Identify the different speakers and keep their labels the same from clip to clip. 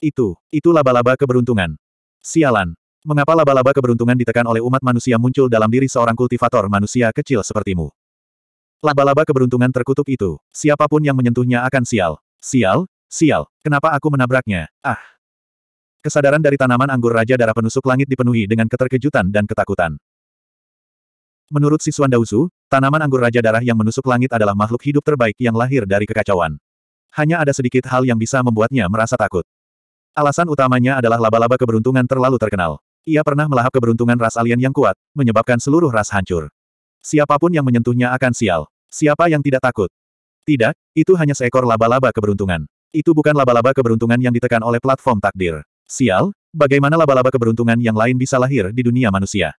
Speaker 1: Itu, itu laba-laba keberuntungan. Sialan. Mengapa laba-laba keberuntungan ditekan oleh umat manusia muncul dalam diri seorang kultivator manusia kecil sepertimu? Laba-laba keberuntungan terkutuk itu, siapapun yang menyentuhnya akan sial. Sial? Sial, kenapa aku menabraknya? Ah! Kesadaran dari tanaman anggur Raja Darah Penusuk Langit dipenuhi dengan keterkejutan dan ketakutan. Menurut Siswan Dausu, tanaman anggur Raja Darah yang menusuk langit adalah makhluk hidup terbaik yang lahir dari kekacauan. Hanya ada sedikit hal yang bisa membuatnya merasa takut. Alasan utamanya adalah laba-laba keberuntungan terlalu terkenal. Ia pernah melahap keberuntungan ras alien yang kuat, menyebabkan seluruh ras hancur. Siapapun yang menyentuhnya akan sial. Siapa yang tidak takut? Tidak, itu hanya seekor laba-laba keberuntungan. Itu bukan laba-laba keberuntungan yang ditekan oleh platform takdir. Sial, bagaimana laba-laba keberuntungan yang lain bisa lahir di dunia manusia?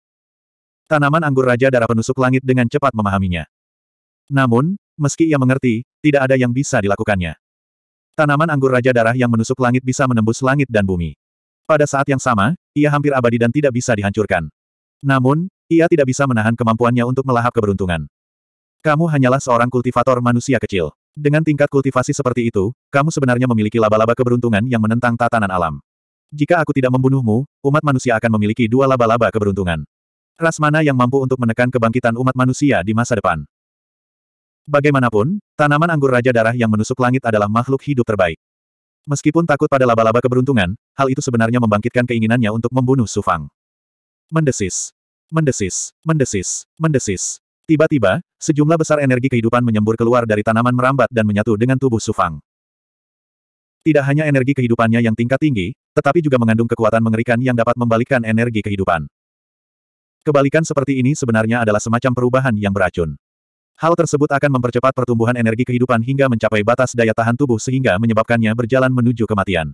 Speaker 1: Tanaman anggur Raja Darah Penusuk Langit dengan cepat memahaminya. Namun, meski ia mengerti, tidak ada yang bisa dilakukannya. Tanaman anggur Raja Darah yang menusuk langit bisa menembus langit dan bumi. Pada saat yang sama, ia hampir abadi dan tidak bisa dihancurkan. Namun, ia tidak bisa menahan kemampuannya untuk melahap keberuntungan. Kamu hanyalah seorang kultivator manusia kecil. Dengan tingkat kultivasi seperti itu, kamu sebenarnya memiliki laba-laba keberuntungan yang menentang tatanan alam. Jika aku tidak membunuhmu, umat manusia akan memiliki dua laba-laba keberuntungan. Ras mana yang mampu untuk menekan kebangkitan umat manusia di masa depan? Bagaimanapun, tanaman anggur Raja Darah yang menusuk langit adalah makhluk hidup terbaik. Meskipun takut pada laba-laba keberuntungan, hal itu sebenarnya membangkitkan keinginannya untuk membunuh Sufang. Mendesis. Mendesis. Mendesis. Mendesis. Tiba-tiba, sejumlah besar energi kehidupan menyembur keluar dari tanaman merambat dan menyatu dengan tubuh Sufang. Tidak hanya energi kehidupannya yang tingkat tinggi, tetapi juga mengandung kekuatan mengerikan yang dapat membalikkan energi kehidupan. Kebalikan seperti ini sebenarnya adalah semacam perubahan yang beracun. Hal tersebut akan mempercepat pertumbuhan energi kehidupan hingga mencapai batas daya tahan tubuh sehingga menyebabkannya berjalan menuju kematian.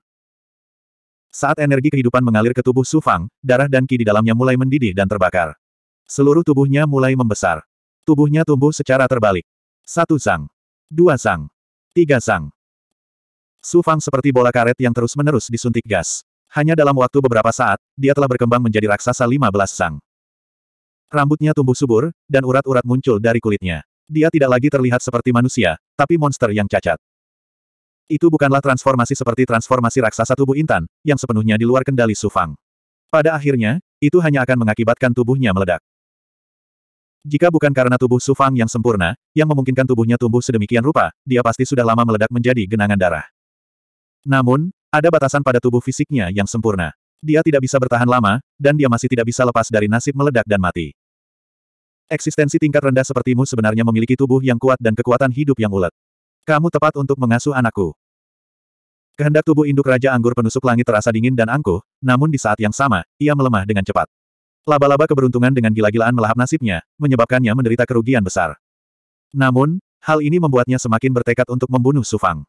Speaker 1: Saat energi kehidupan mengalir ke tubuh Sufang, darah dan ki di dalamnya mulai mendidih dan terbakar. Seluruh tubuhnya mulai membesar. Tubuhnya tumbuh secara terbalik. Satu sang. Dua sang. Tiga sang. Sufang seperti bola karet yang terus-menerus disuntik gas. Hanya dalam waktu beberapa saat, dia telah berkembang menjadi raksasa 15 sang. Rambutnya tumbuh subur, dan urat-urat muncul dari kulitnya. Dia tidak lagi terlihat seperti manusia, tapi monster yang cacat. Itu bukanlah transformasi seperti transformasi raksasa tubuh Intan, yang sepenuhnya di luar kendali Sufang. Pada akhirnya, itu hanya akan mengakibatkan tubuhnya meledak. Jika bukan karena tubuh Sufang yang sempurna, yang memungkinkan tubuhnya tumbuh sedemikian rupa, dia pasti sudah lama meledak menjadi genangan darah. Namun, ada batasan pada tubuh fisiknya yang sempurna. Dia tidak bisa bertahan lama, dan dia masih tidak bisa lepas dari nasib meledak dan mati. Eksistensi tingkat rendah sepertimu sebenarnya memiliki tubuh yang kuat dan kekuatan hidup yang ulet. Kamu tepat untuk mengasuh anakku. Kehendak tubuh induk Raja Anggur penusuk langit terasa dingin dan angkuh, namun di saat yang sama, ia melemah dengan cepat. Laba-laba keberuntungan dengan gila-gilaan melahap nasibnya, menyebabkannya menderita kerugian besar. Namun, hal ini membuatnya semakin bertekad untuk membunuh Sufang.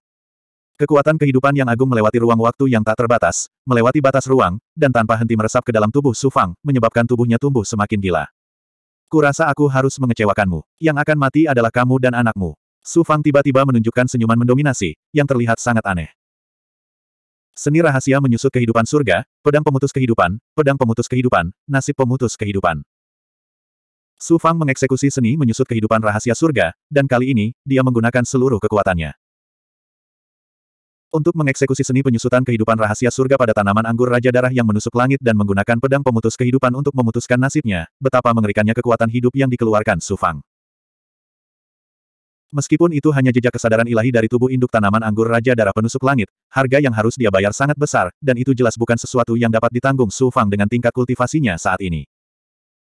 Speaker 1: Kekuatan kehidupan yang agung melewati ruang waktu yang tak terbatas, melewati batas ruang, dan tanpa henti meresap ke dalam tubuh Sufang, menyebabkan tubuhnya tumbuh semakin gila. Kurasa aku harus mengecewakanmu. Yang akan mati adalah kamu dan anakmu. Su Fang tiba-tiba menunjukkan senyuman mendominasi, yang terlihat sangat aneh. Seni rahasia menyusut kehidupan surga, pedang pemutus kehidupan, pedang pemutus kehidupan, nasib pemutus kehidupan. Su Fang mengeksekusi seni menyusut kehidupan rahasia surga, dan kali ini, dia menggunakan seluruh kekuatannya untuk mengeksekusi seni penyusutan kehidupan rahasia surga pada tanaman anggur Raja Darah yang menusuk langit dan menggunakan pedang pemutus kehidupan untuk memutuskan nasibnya, betapa mengerikannya kekuatan hidup yang dikeluarkan Sufang. Meskipun itu hanya jejak kesadaran ilahi dari tubuh induk tanaman anggur Raja Darah penusuk langit, harga yang harus dia bayar sangat besar, dan itu jelas bukan sesuatu yang dapat ditanggung Sufang dengan tingkat kultivasinya saat ini.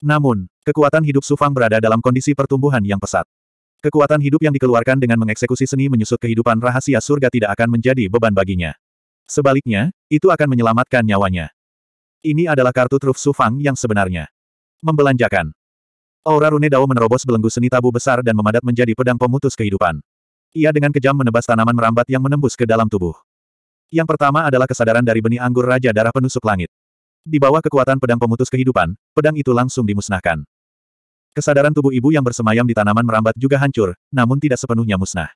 Speaker 1: Namun, kekuatan hidup Sufang berada dalam kondisi pertumbuhan yang pesat. Kekuatan hidup yang dikeluarkan dengan mengeksekusi seni menyusut kehidupan rahasia surga tidak akan menjadi beban baginya. Sebaliknya, itu akan menyelamatkan nyawanya. Ini adalah kartu truf sufang yang sebenarnya. Membelanjakan. Aura Rune Dao menerobos belenggu seni tabu besar dan memadat menjadi pedang pemutus kehidupan. Ia dengan kejam menebas tanaman merambat yang menembus ke dalam tubuh. Yang pertama adalah kesadaran dari benih anggur Raja Darah Penusuk Langit. Di bawah kekuatan pedang pemutus kehidupan, pedang itu langsung dimusnahkan. Kesadaran tubuh ibu yang bersemayam di tanaman merambat juga hancur, namun tidak sepenuhnya musnah.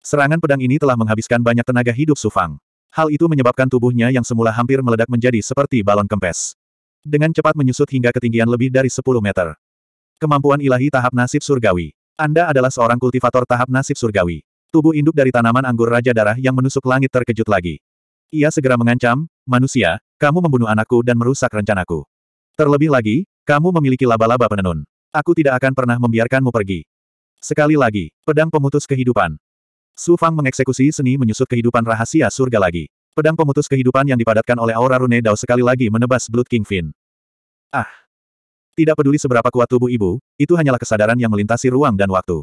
Speaker 1: Serangan pedang ini telah menghabiskan banyak tenaga hidup Sufang. Hal itu menyebabkan tubuhnya yang semula hampir meledak menjadi seperti balon kempes. Dengan cepat menyusut hingga ketinggian lebih dari 10 meter. Kemampuan ilahi tahap nasib surgawi. Anda adalah seorang kultivator tahap nasib surgawi. Tubuh induk dari tanaman anggur Raja Darah yang menusuk langit terkejut lagi. Ia segera mengancam, manusia, kamu membunuh anakku dan merusak rencanaku. Terlebih lagi, kamu memiliki laba-laba penenun. Aku tidak akan pernah membiarkanmu pergi. Sekali lagi, pedang pemutus kehidupan. Su Fang mengeksekusi seni menyusut kehidupan rahasia surga lagi. Pedang pemutus kehidupan yang dipadatkan oleh aura rune Dao sekali lagi menebas Blood King Fin. Ah! Tidak peduli seberapa kuat tubuh ibu, itu hanyalah kesadaran yang melintasi ruang dan waktu.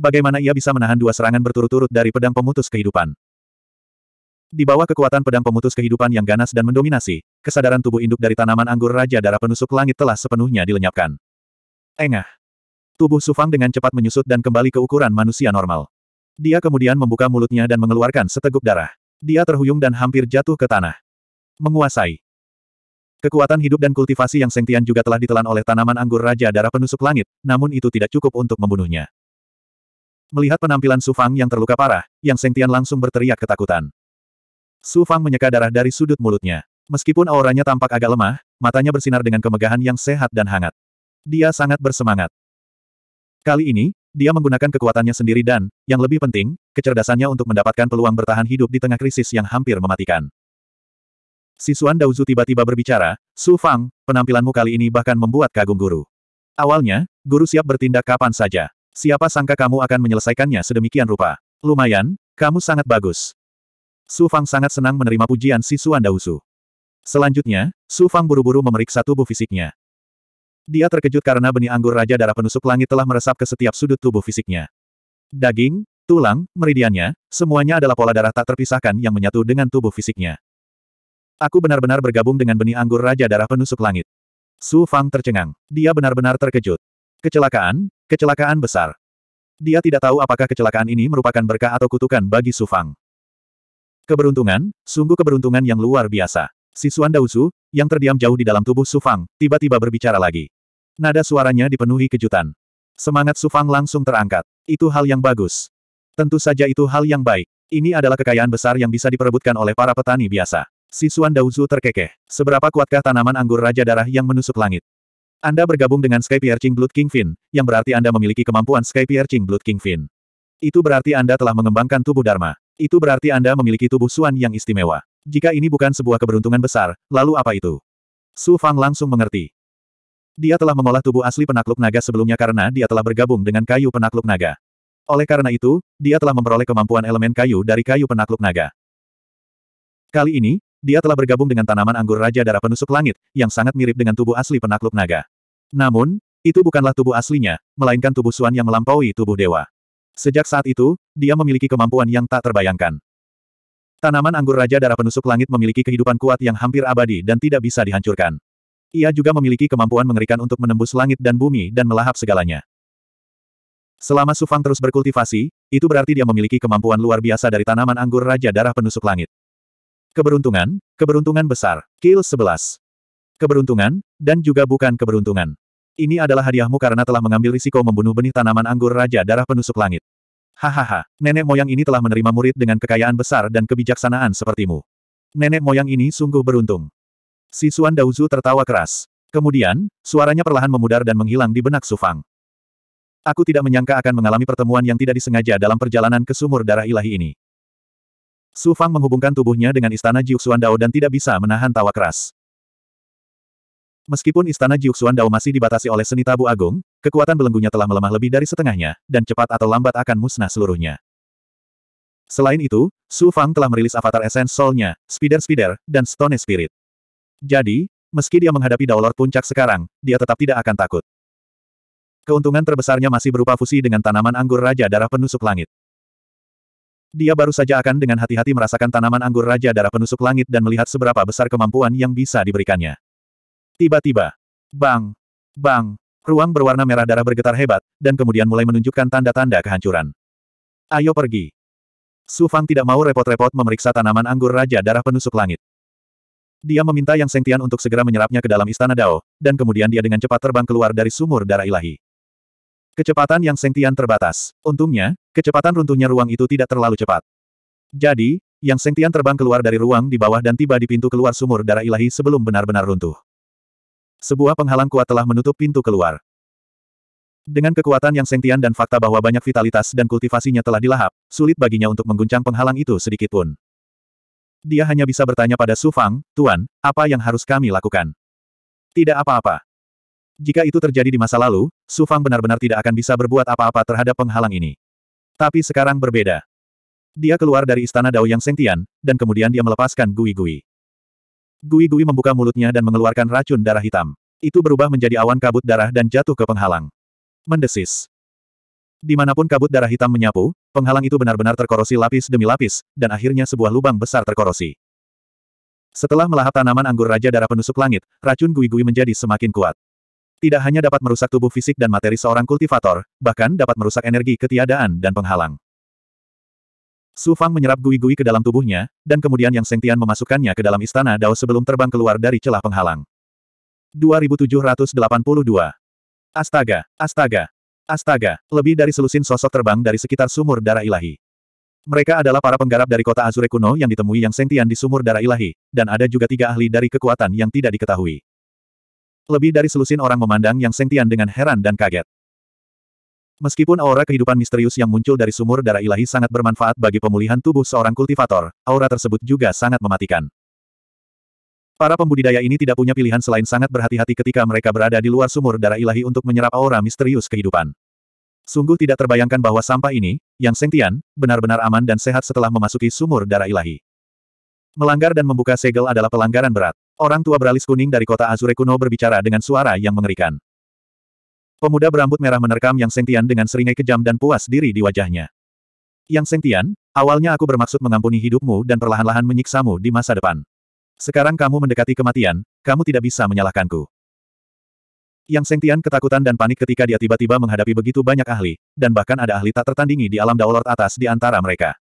Speaker 1: Bagaimana ia bisa menahan dua serangan berturut-turut dari pedang pemutus kehidupan? Di bawah kekuatan pedang pemutus kehidupan yang ganas dan mendominasi, kesadaran tubuh induk dari tanaman anggur Raja Darah Penusuk Langit telah sepenuhnya dilenyapkan. Engah. Tubuh Sufang dengan cepat menyusut dan kembali ke ukuran manusia normal. Dia kemudian membuka mulutnya dan mengeluarkan seteguk darah. Dia terhuyung dan hampir jatuh ke tanah. Menguasai. Kekuatan hidup dan kultivasi yang sentian juga telah ditelan oleh tanaman anggur Raja Darah Penusuk Langit, namun itu tidak cukup untuk membunuhnya. Melihat penampilan Sufang yang terluka parah, yang sentian langsung berteriak ketakutan. Su Fang menyeka darah dari sudut mulutnya. Meskipun auranya tampak agak lemah, matanya bersinar dengan kemegahan yang sehat dan hangat. Dia sangat bersemangat. Kali ini, dia menggunakan kekuatannya sendiri dan, yang lebih penting, kecerdasannya untuk mendapatkan peluang bertahan hidup di tengah krisis yang hampir mematikan. Sisuan Daozu tiba-tiba berbicara, Su Fang, penampilanmu kali ini bahkan membuat kagum guru. Awalnya, guru siap bertindak kapan saja. Siapa sangka kamu akan menyelesaikannya sedemikian rupa. Lumayan, kamu sangat bagus. Su Fang sangat senang menerima pujian si Suan Dausu. Selanjutnya, Su Fang buru-buru memeriksa tubuh fisiknya. Dia terkejut karena benih anggur Raja Darah Penusuk Langit telah meresap ke setiap sudut tubuh fisiknya. Daging, tulang, meridiannya, semuanya adalah pola darah tak terpisahkan yang menyatu dengan tubuh fisiknya. Aku benar-benar bergabung dengan benih anggur Raja Darah Penusuk Langit. Su Fang tercengang. Dia benar-benar terkejut. Kecelakaan, kecelakaan besar. Dia tidak tahu apakah kecelakaan ini merupakan berkah atau kutukan bagi Su Fang. Keberuntungan, sungguh keberuntungan yang luar biasa. Sisuan Dauzu, yang terdiam jauh di dalam tubuh Sufang, tiba-tiba berbicara lagi. Nada suaranya dipenuhi kejutan. Semangat Sufang langsung terangkat. Itu hal yang bagus. Tentu saja itu hal yang baik. Ini adalah kekayaan besar yang bisa diperebutkan oleh para petani biasa. Sisuan Dauzu terkekeh. Seberapa kuatkah tanaman anggur Raja Darah yang menusuk langit? Anda bergabung dengan Sky Piercing Blood King Kingfin, yang berarti Anda memiliki kemampuan Sky Piercing Blood King Kingfin. Itu berarti Anda telah mengembangkan tubuh Dharma. Itu berarti Anda memiliki tubuh Suan yang istimewa. Jika ini bukan sebuah keberuntungan besar, lalu apa itu? Su Fang langsung mengerti. Dia telah mengolah tubuh asli penakluk naga sebelumnya karena dia telah bergabung dengan kayu penakluk naga. Oleh karena itu, dia telah memperoleh kemampuan elemen kayu dari kayu penakluk naga. Kali ini, dia telah bergabung dengan tanaman anggur Raja Darah Penusuk Langit, yang sangat mirip dengan tubuh asli penakluk naga. Namun, itu bukanlah tubuh aslinya, melainkan tubuh Suan yang melampaui tubuh dewa. Sejak saat itu, dia memiliki kemampuan yang tak terbayangkan. Tanaman anggur Raja Darah Penusuk Langit memiliki kehidupan kuat yang hampir abadi dan tidak bisa dihancurkan. Ia juga memiliki kemampuan mengerikan untuk menembus langit dan bumi dan melahap segalanya. Selama Sufang terus berkultivasi, itu berarti dia memiliki kemampuan luar biasa dari tanaman anggur Raja Darah Penusuk Langit. Keberuntungan, keberuntungan besar, kill 11. Keberuntungan, dan juga bukan keberuntungan. Ini adalah hadiahmu karena telah mengambil risiko membunuh benih tanaman anggur Raja Darah Penusuk Langit. Hahaha, nenek moyang ini telah menerima murid dengan kekayaan besar dan kebijaksanaan sepertimu. Nenek moyang ini sungguh beruntung. Si Suan Dauzu tertawa keras. Kemudian, suaranya perlahan memudar dan menghilang di benak Sufang. Aku tidak menyangka akan mengalami pertemuan yang tidak disengaja dalam perjalanan ke sumur darah ilahi ini. Sufang menghubungkan tubuhnya dengan istana Jiuxuan Dao dan tidak bisa menahan tawa keras. Meskipun istana Jiuxuan Dao masih dibatasi oleh seni tabu agung, kekuatan belenggunya telah melemah lebih dari setengahnya, dan cepat atau lambat akan musnah seluruhnya. Selain itu, Su Fang telah merilis avatar Essence Soul-nya, Spider Spider, dan Stone Spirit. Jadi, meski dia menghadapi Daolor Puncak sekarang, dia tetap tidak akan takut. Keuntungan terbesarnya masih berupa fusi dengan tanaman anggur Raja Darah Penusuk Langit. Dia baru saja akan dengan hati-hati merasakan tanaman anggur Raja Darah Penusuk Langit dan melihat seberapa besar kemampuan yang bisa diberikannya. Tiba-tiba, bang, bang, ruang berwarna merah darah bergetar hebat, dan kemudian mulai menunjukkan tanda-tanda kehancuran. Ayo pergi. Su Fang tidak mau repot-repot memeriksa tanaman anggur Raja Darah Penusuk Langit. Dia meminta Yang Sengtian untuk segera menyerapnya ke dalam istana Dao, dan kemudian dia dengan cepat terbang keluar dari sumur darah ilahi. Kecepatan Yang Sengtian terbatas. Untungnya, kecepatan runtuhnya ruang itu tidak terlalu cepat. Jadi, Yang Sengtian terbang keluar dari ruang di bawah dan tiba di pintu keluar sumur darah ilahi sebelum benar-benar runtuh. Sebuah penghalang kuat telah menutup pintu keluar. Dengan kekuatan yang sentian dan fakta bahwa banyak vitalitas dan kultivasinya telah dilahap, sulit baginya untuk mengguncang penghalang itu sedikitpun. Dia hanya bisa bertanya pada Su Fang, Tuan, apa yang harus kami lakukan? Tidak apa-apa. Jika itu terjadi di masa lalu, Su Fang benar-benar tidak akan bisa berbuat apa-apa terhadap penghalang ini. Tapi sekarang berbeda. Dia keluar dari istana Dao yang sentian, dan kemudian dia melepaskan Gui Gui. Gui-gui membuka mulutnya dan mengeluarkan racun darah hitam. Itu berubah menjadi awan kabut darah dan jatuh ke penghalang. Mendesis. Dimanapun kabut darah hitam menyapu, penghalang itu benar-benar terkorosi lapis demi lapis, dan akhirnya sebuah lubang besar terkorosi. Setelah melahap tanaman anggur Raja Darah Penusuk Langit, racun gui-gui menjadi semakin kuat. Tidak hanya dapat merusak tubuh fisik dan materi seorang kultivator, bahkan dapat merusak energi ketiadaan dan penghalang. Su Fang menyerap gui-gui ke dalam tubuhnya, dan kemudian Yang Sengtian memasukkannya ke dalam istana Dao sebelum terbang keluar dari celah penghalang. 2782 Astaga, astaga, astaga, lebih dari selusin sosok terbang dari sekitar sumur darah ilahi. Mereka adalah para penggarap dari kota Azure kuno yang ditemui Yang Sengtian di sumur darah ilahi, dan ada juga tiga ahli dari kekuatan yang tidak diketahui. Lebih dari selusin orang memandang Yang Sengtian dengan heran dan kaget. Meskipun aura kehidupan misterius yang muncul dari sumur darah ilahi sangat bermanfaat bagi pemulihan tubuh seorang kultivator, aura tersebut juga sangat mematikan. Para pembudidaya ini tidak punya pilihan selain sangat berhati-hati ketika mereka berada di luar sumur darah ilahi untuk menyerap aura misterius kehidupan. Sungguh tidak terbayangkan bahwa sampah ini, yang sentian, benar-benar aman dan sehat setelah memasuki sumur darah ilahi. Melanggar dan membuka segel adalah pelanggaran berat. Orang tua beralis kuning dari kota Azure kuno berbicara dengan suara yang mengerikan. Pemuda berambut merah menerkam Yang Sengtian dengan seringai kejam dan puas diri di wajahnya. Yang Sengtian, awalnya aku bermaksud mengampuni hidupmu dan perlahan-lahan menyiksamu di masa depan. Sekarang kamu mendekati kematian, kamu tidak bisa menyalahkanku. Yang Sengtian ketakutan dan panik ketika dia tiba-tiba menghadapi begitu banyak ahli, dan bahkan ada ahli tak tertandingi di alam Daulat atas di antara mereka.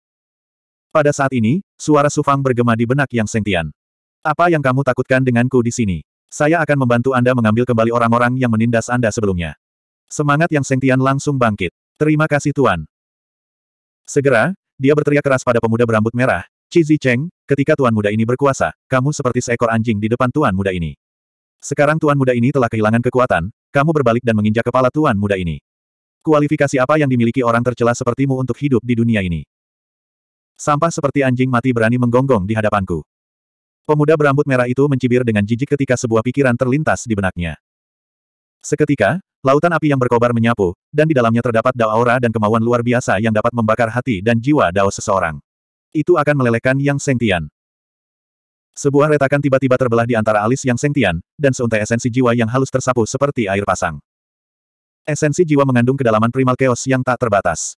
Speaker 1: Pada saat ini, suara Sufang bergema di benak Yang Sengtian. Apa yang kamu takutkan denganku di sini? Saya akan membantu Anda mengambil kembali orang-orang yang menindas Anda sebelumnya. Semangat yang Sengtian langsung bangkit. Terima kasih Tuan. Segera, dia berteriak keras pada pemuda berambut merah, Cizi Cheng, ketika Tuan muda ini berkuasa, kamu seperti seekor anjing di depan Tuan muda ini. Sekarang Tuan muda ini telah kehilangan kekuatan, kamu berbalik dan menginjak kepala Tuan muda ini. Kualifikasi apa yang dimiliki orang tercela sepertimu untuk hidup di dunia ini? Sampah seperti anjing mati berani menggonggong di hadapanku. Pemuda berambut merah itu mencibir dengan jijik ketika sebuah pikiran terlintas di benaknya. Seketika, Lautan api yang berkobar menyapu, dan di dalamnya terdapat dao aura dan kemauan luar biasa yang dapat membakar hati dan jiwa dao seseorang. Itu akan melelehkan Yang Sengtian. Sebuah retakan tiba-tiba terbelah di antara alis Yang Sengtian, dan seuntai esensi jiwa yang halus tersapu seperti air pasang. Esensi jiwa mengandung kedalaman primal chaos yang tak terbatas.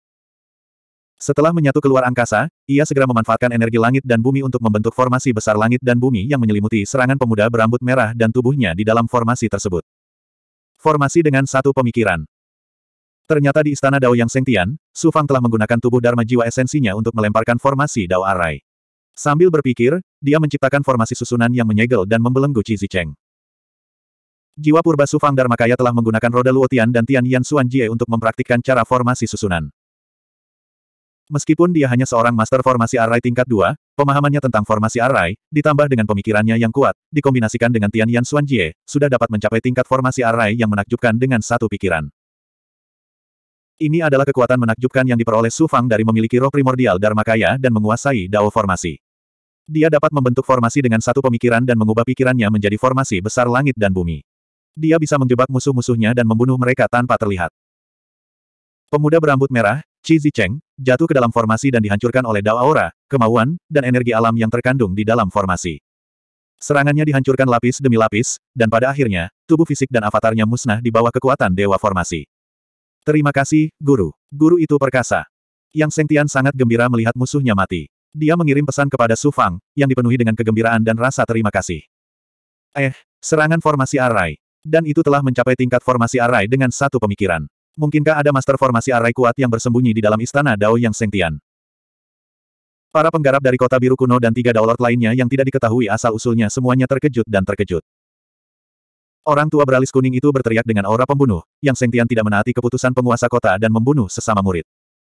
Speaker 1: Setelah menyatu keluar angkasa, ia segera memanfaatkan energi langit dan bumi untuk membentuk formasi besar langit dan bumi yang menyelimuti serangan pemuda berambut merah dan tubuhnya di dalam formasi tersebut. Formasi dengan satu pemikiran. Ternyata di istana Dao Yang Sengtian, Su Fang telah menggunakan tubuh Dharma Jiwa esensinya untuk melemparkan formasi Dao Arai. Sambil berpikir, dia menciptakan formasi susunan yang menyegel dan membelenggu Qi Zicheng. Jiwa purba Su Fang Dharma Kaya telah menggunakan roda Luotian dan Tian Yan Suan Jie untuk mempraktikkan cara formasi susunan. Meskipun dia hanya seorang master formasi array tingkat 2, pemahamannya tentang formasi array, ditambah dengan pemikirannya yang kuat, dikombinasikan dengan Tian Yan Xuanjie, sudah dapat mencapai tingkat formasi array yang menakjubkan dengan satu pikiran. Ini adalah kekuatan menakjubkan yang diperoleh Su Fang dari memiliki roh primordial Dharma Kaya dan menguasai Dao Formasi. Dia dapat membentuk formasi dengan satu pemikiran dan mengubah pikirannya menjadi formasi besar langit dan bumi. Dia bisa menjebak musuh-musuhnya dan membunuh mereka tanpa terlihat. Pemuda berambut merah, Qi Zicheng, jatuh ke dalam formasi dan dihancurkan oleh Dao Aura, kemauan, dan energi alam yang terkandung di dalam formasi. Serangannya dihancurkan lapis demi lapis, dan pada akhirnya, tubuh fisik dan avatarnya musnah di bawah kekuatan dewa formasi. Terima kasih, Guru. Guru itu perkasa. Yang Sengtian sangat gembira melihat musuhnya mati. Dia mengirim pesan kepada Su Fang, yang dipenuhi dengan kegembiraan dan rasa terima kasih. Eh, serangan formasi arai. Dan itu telah mencapai tingkat formasi arai dengan satu pemikiran. Mungkinkah ada master formasi arai kuat yang bersembunyi di dalam istana Dao Yang Sengtian? Para penggarap dari kota biru kuno dan tiga daulat lainnya yang tidak diketahui asal-usulnya semuanya terkejut dan terkejut. Orang tua beralis kuning itu berteriak dengan aura pembunuh, yang Sengtian tidak menaati keputusan penguasa kota dan membunuh sesama murid.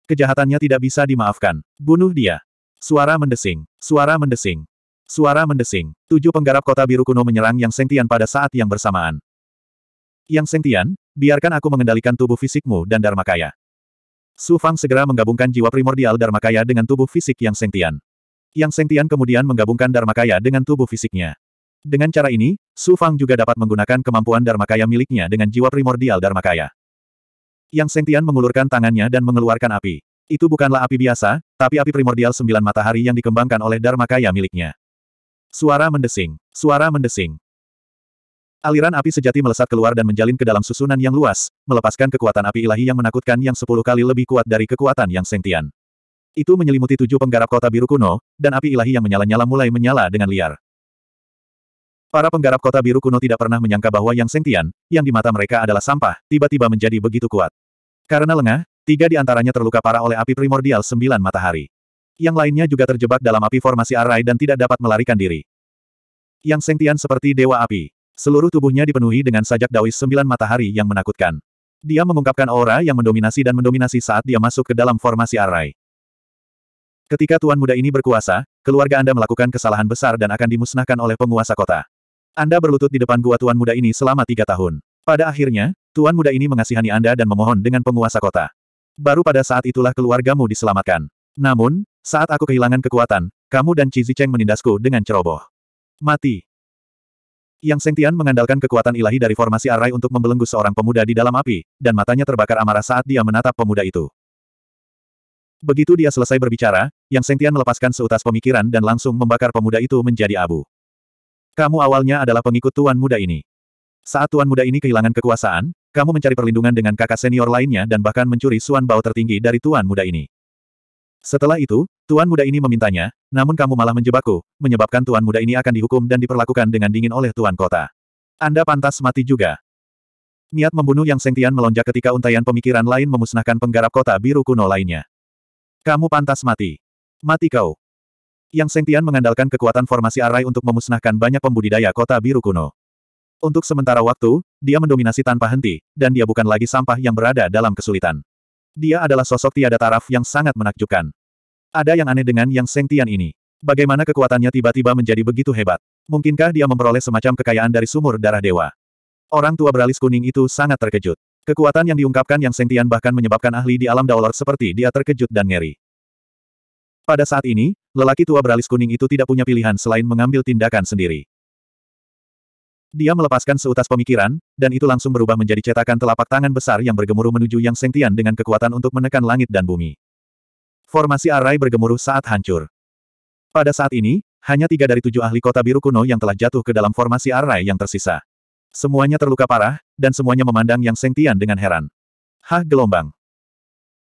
Speaker 1: Kejahatannya tidak bisa dimaafkan. Bunuh dia. Suara mendesing. Suara mendesing. Suara mendesing. Tujuh penggarap kota biru kuno menyerang Yang Sengtian pada saat yang bersamaan. Yang Sengtian, biarkan aku mengendalikan tubuh fisikmu dan Dharmakaya. Su Fang segera menggabungkan jiwa primordial Dharmakaya dengan tubuh fisik yang sentian. Yang sentian kemudian menggabungkan Dharmakaya dengan tubuh fisiknya. Dengan cara ini, Su Fang juga dapat menggunakan kemampuan Dharmakaya miliknya dengan jiwa primordial Dharmakaya. Yang sentian mengulurkan tangannya dan mengeluarkan api. Itu bukanlah api biasa, tapi api primordial sembilan matahari yang dikembangkan oleh Dharmakaya miliknya. Suara mendesing. Suara mendesing. Aliran api sejati melesat keluar dan menjalin ke dalam susunan yang luas, melepaskan kekuatan api ilahi yang menakutkan yang sepuluh kali lebih kuat dari kekuatan yang sentian. Itu menyelimuti tujuh penggarap kota biru kuno, dan api ilahi yang menyala-nyala mulai menyala dengan liar. Para penggarap kota biru kuno tidak pernah menyangka bahwa yang sentian, yang di mata mereka adalah sampah, tiba-tiba menjadi begitu kuat. Karena lengah, tiga di antaranya terluka parah oleh api primordial sembilan matahari. Yang lainnya juga terjebak dalam api formasi arai dan tidak dapat melarikan diri. Yang sentian seperti dewa api. Seluruh tubuhnya dipenuhi dengan sajak dawis sembilan matahari yang menakutkan. Dia mengungkapkan aura yang mendominasi dan mendominasi saat dia masuk ke dalam formasi arai. Ketika tuan muda ini berkuasa, keluarga Anda melakukan kesalahan besar dan akan dimusnahkan oleh penguasa kota. Anda berlutut di depan gua tuan muda ini selama tiga tahun. Pada akhirnya, tuan muda ini mengasihani Anda dan memohon dengan penguasa kota. Baru pada saat itulah keluargamu diselamatkan. Namun, saat aku kehilangan kekuatan, kamu dan Ciziceng Cheng menindasku dengan ceroboh. Mati. Yang Sengtian mengandalkan kekuatan ilahi dari formasi arai untuk membelenggu seorang pemuda di dalam api, dan matanya terbakar amarah saat dia menatap pemuda itu. Begitu dia selesai berbicara, Yang Sengtian melepaskan seutas pemikiran dan langsung membakar pemuda itu menjadi abu. Kamu awalnya adalah pengikut tuan muda ini. Saat tuan muda ini kehilangan kekuasaan, kamu mencari perlindungan dengan kakak senior lainnya dan bahkan mencuri suan bau tertinggi dari tuan muda ini. Setelah itu, tuan muda ini memintanya, namun kamu malah menjebakku, menyebabkan tuan muda ini akan dihukum dan diperlakukan dengan dingin oleh tuan kota. Anda pantas mati juga. Niat membunuh Yang Sengtian melonjak ketika untaian pemikiran lain memusnahkan penggarap kota biru kuno lainnya. Kamu pantas mati. Mati kau. Yang Sengtian mengandalkan kekuatan formasi arai untuk memusnahkan banyak pembudidaya kota biru kuno. Untuk sementara waktu, dia mendominasi tanpa henti, dan dia bukan lagi sampah yang berada dalam kesulitan. Dia adalah sosok tiada taraf yang sangat menakjubkan. Ada yang aneh dengan Yang Seng Tian ini. Bagaimana kekuatannya tiba-tiba menjadi begitu hebat? Mungkinkah dia memperoleh semacam kekayaan dari sumur darah dewa? Orang tua beralis kuning itu sangat terkejut. Kekuatan yang diungkapkan Yang Seng Tian bahkan menyebabkan ahli di alam daulat seperti dia terkejut dan ngeri. Pada saat ini, lelaki tua beralis kuning itu tidak punya pilihan selain mengambil tindakan sendiri. Dia melepaskan seutas pemikiran, dan itu langsung berubah menjadi cetakan telapak tangan besar yang bergemuruh menuju Yang Sengtian dengan kekuatan untuk menekan langit dan bumi. Formasi arai bergemuruh saat hancur. Pada saat ini, hanya tiga dari tujuh ahli kota biru kuno yang telah jatuh ke dalam formasi arai yang tersisa. Semuanya terluka parah, dan semuanya memandang Yang Sengtian dengan heran. Hah gelombang.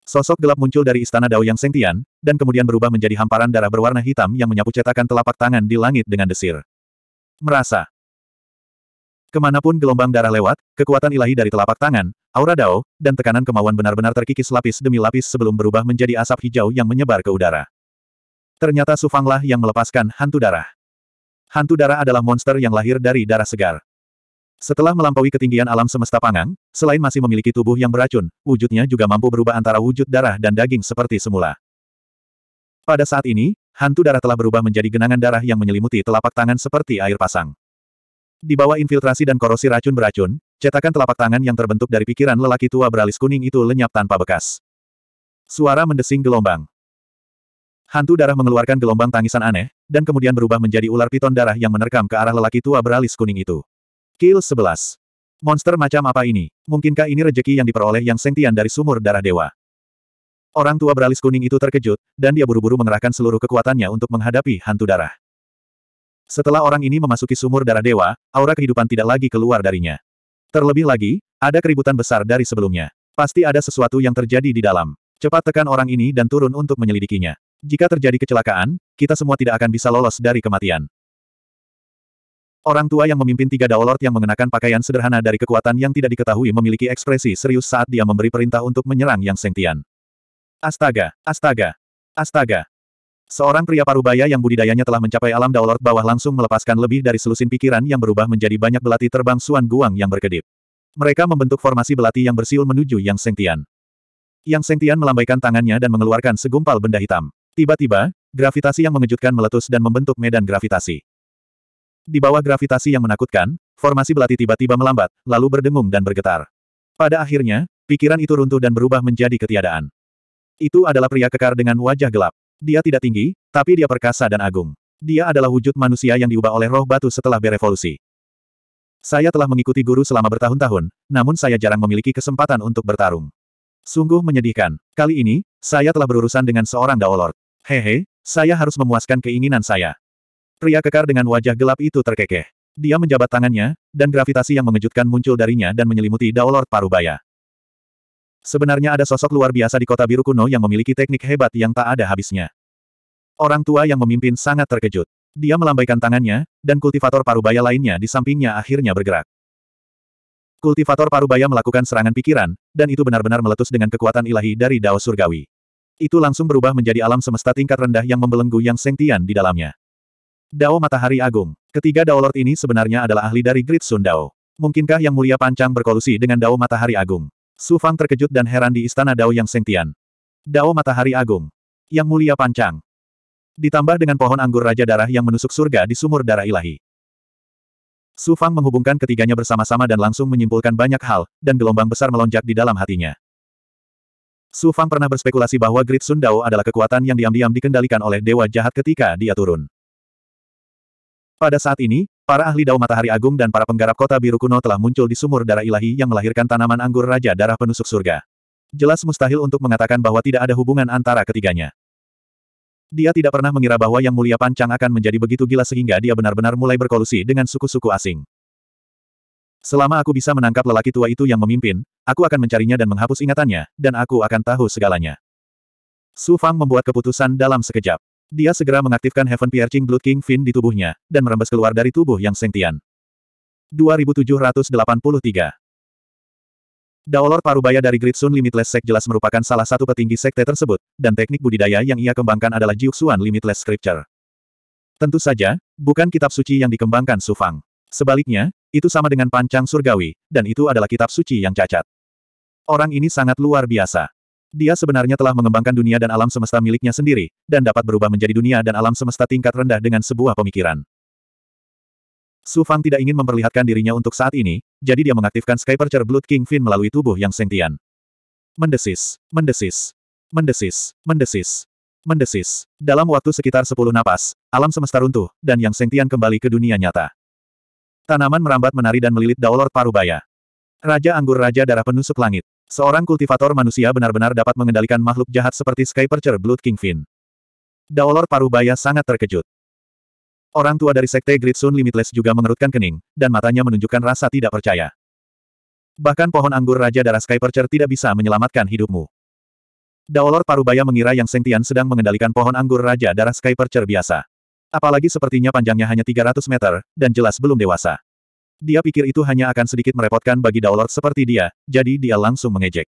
Speaker 1: Sosok gelap muncul dari istana Dao Yang Sengtian, dan kemudian berubah menjadi hamparan darah berwarna hitam yang menyapu cetakan telapak tangan di langit dengan desir. Merasa. Kemanapun gelombang darah lewat, kekuatan ilahi dari telapak tangan, aura dao, dan tekanan kemauan benar-benar terkikis lapis demi lapis sebelum berubah menjadi asap hijau yang menyebar ke udara. Ternyata Sufanglah yang melepaskan hantu darah. Hantu darah adalah monster yang lahir dari darah segar. Setelah melampaui ketinggian alam semesta pangang, selain masih memiliki tubuh yang beracun, wujudnya juga mampu berubah antara wujud darah dan daging seperti semula. Pada saat ini, hantu darah telah berubah menjadi genangan darah yang menyelimuti telapak tangan seperti air pasang. Di bawah infiltrasi dan korosi racun beracun, cetakan telapak tangan yang terbentuk dari pikiran lelaki tua beralis kuning itu lenyap tanpa bekas. Suara mendesing gelombang. Hantu darah mengeluarkan gelombang tangisan aneh, dan kemudian berubah menjadi ular piton darah yang menerkam ke arah lelaki tua beralis kuning itu. Kill 11. Monster macam apa ini? Mungkinkah ini rejeki yang diperoleh yang sentian dari sumur darah dewa? Orang tua beralis kuning itu terkejut, dan dia buru-buru mengerahkan seluruh kekuatannya untuk menghadapi hantu darah. Setelah orang ini memasuki sumur darah dewa, aura kehidupan tidak lagi keluar darinya. Terlebih lagi, ada keributan besar dari sebelumnya. Pasti ada sesuatu yang terjadi di dalam. Cepat tekan orang ini dan turun untuk menyelidikinya. Jika terjadi kecelakaan, kita semua tidak akan bisa lolos dari kematian. Orang tua yang memimpin tiga Daolord yang mengenakan pakaian sederhana dari kekuatan yang tidak diketahui memiliki ekspresi serius saat dia memberi perintah untuk menyerang Yang Sengtian. Astaga, astaga, astaga. Seorang pria parubaya yang budidayanya telah mencapai alam daulord bawah langsung melepaskan lebih dari selusin pikiran yang berubah menjadi banyak belati terbang Suan Guang yang berkedip. Mereka membentuk formasi belati yang bersiul menuju Yang Sengtian. Yang Sengtian melambaikan tangannya dan mengeluarkan segumpal benda hitam. Tiba-tiba, gravitasi yang mengejutkan meletus dan membentuk medan gravitasi. Di bawah gravitasi yang menakutkan, formasi belati tiba-tiba melambat, lalu berdengung dan bergetar. Pada akhirnya, pikiran itu runtuh dan berubah menjadi ketiadaan. Itu adalah pria kekar dengan wajah gelap. Dia tidak tinggi, tapi dia perkasa dan agung. Dia adalah wujud manusia yang diubah oleh roh batu setelah berevolusi. Saya telah mengikuti guru selama bertahun-tahun, namun saya jarang memiliki kesempatan untuk bertarung. Sungguh menyedihkan. Kali ini, saya telah berurusan dengan seorang Daolord. Hehe, saya harus memuaskan keinginan saya. Pria kekar dengan wajah gelap itu terkekeh. Dia menjabat tangannya, dan gravitasi yang mengejutkan muncul darinya dan menyelimuti Daolord Parubaya. Sebenarnya ada sosok luar biasa di kota biru kuno yang memiliki teknik hebat yang tak ada habisnya. Orang tua yang memimpin sangat terkejut. Dia melambaikan tangannya, dan kultivator parubaya lainnya di sampingnya akhirnya bergerak. Kultivator parubaya melakukan serangan pikiran, dan itu benar-benar meletus dengan kekuatan ilahi dari Dao Surgawi. Itu langsung berubah menjadi alam semesta tingkat rendah yang membelenggu yang sentian di dalamnya. Dao Matahari Agung. Ketiga Dao Lord ini sebenarnya adalah ahli dari Grid Sun Dao. Mungkinkah Yang Mulia Pancang berkolusi dengan Dao Matahari Agung? Su Fang terkejut dan heran di istana Dao Yang Sengtian. Dao Matahari Agung. Yang Mulia Pancang. Ditambah dengan pohon anggur Raja Darah yang menusuk surga di sumur darah ilahi. Su Fang menghubungkan ketiganya bersama-sama dan langsung menyimpulkan banyak hal, dan gelombang besar melonjak di dalam hatinya. Su Fang pernah berspekulasi bahwa Grid Sun Dao adalah kekuatan yang diam-diam dikendalikan oleh dewa jahat ketika dia turun. Pada saat ini, Para ahli dao matahari agung dan para penggarap kota biru kuno telah muncul di sumur darah ilahi yang melahirkan tanaman anggur Raja Darah Penusuk Surga. Jelas mustahil untuk mengatakan bahwa tidak ada hubungan antara ketiganya. Dia tidak pernah mengira bahwa Yang Mulia Pancang akan menjadi begitu gila sehingga dia benar-benar mulai berkolusi dengan suku-suku asing. Selama aku bisa menangkap lelaki tua itu yang memimpin, aku akan mencarinya dan menghapus ingatannya, dan aku akan tahu segalanya. Su Fang membuat keputusan dalam sekejap. Dia segera mengaktifkan Heaven Piercing Blood King Fin di tubuhnya, dan merembes keluar dari tubuh yang sentian. 2783 Daolor Parubaya dari Great Sun Limitless Sect jelas merupakan salah satu petinggi sekte tersebut, dan teknik budidaya yang ia kembangkan adalah Jiuxuan Limitless Scripture. Tentu saja, bukan kitab suci yang dikembangkan Sufang. Sebaliknya, itu sama dengan pancang surgawi, dan itu adalah kitab suci yang cacat. Orang ini sangat luar biasa. Dia sebenarnya telah mengembangkan dunia dan alam semesta miliknya sendiri, dan dapat berubah menjadi dunia dan alam semesta tingkat rendah dengan sebuah pemikiran. Su Fang tidak ingin memperlihatkan dirinya untuk saat ini, jadi dia mengaktifkan Skypercher Blood King Fin melalui tubuh yang sentian. Mendesis, mendesis, mendesis, mendesis, mendesis. Dalam waktu sekitar 10 napas, alam semesta runtuh, dan yang sentian kembali ke dunia nyata. Tanaman merambat menari dan melilit daulor parubaya. Raja Anggur Raja Darah Penusuk Langit. Seorang kultivator manusia benar-benar dapat mengendalikan makhluk jahat seperti Skypercher Blood Kingfin. Daolor Parubaya sangat terkejut. Orang tua dari Sekte Great Limitless juga mengerutkan kening, dan matanya menunjukkan rasa tidak percaya. Bahkan pohon anggur Raja Darah Skypercher tidak bisa menyelamatkan hidupmu. Daolor Parubaya mengira yang Sengtian sedang mengendalikan pohon anggur Raja Darah Skypercher biasa. Apalagi sepertinya panjangnya hanya 300 meter, dan jelas belum dewasa. Dia pikir itu hanya akan sedikit merepotkan bagi Daulord seperti dia, jadi dia langsung mengejek.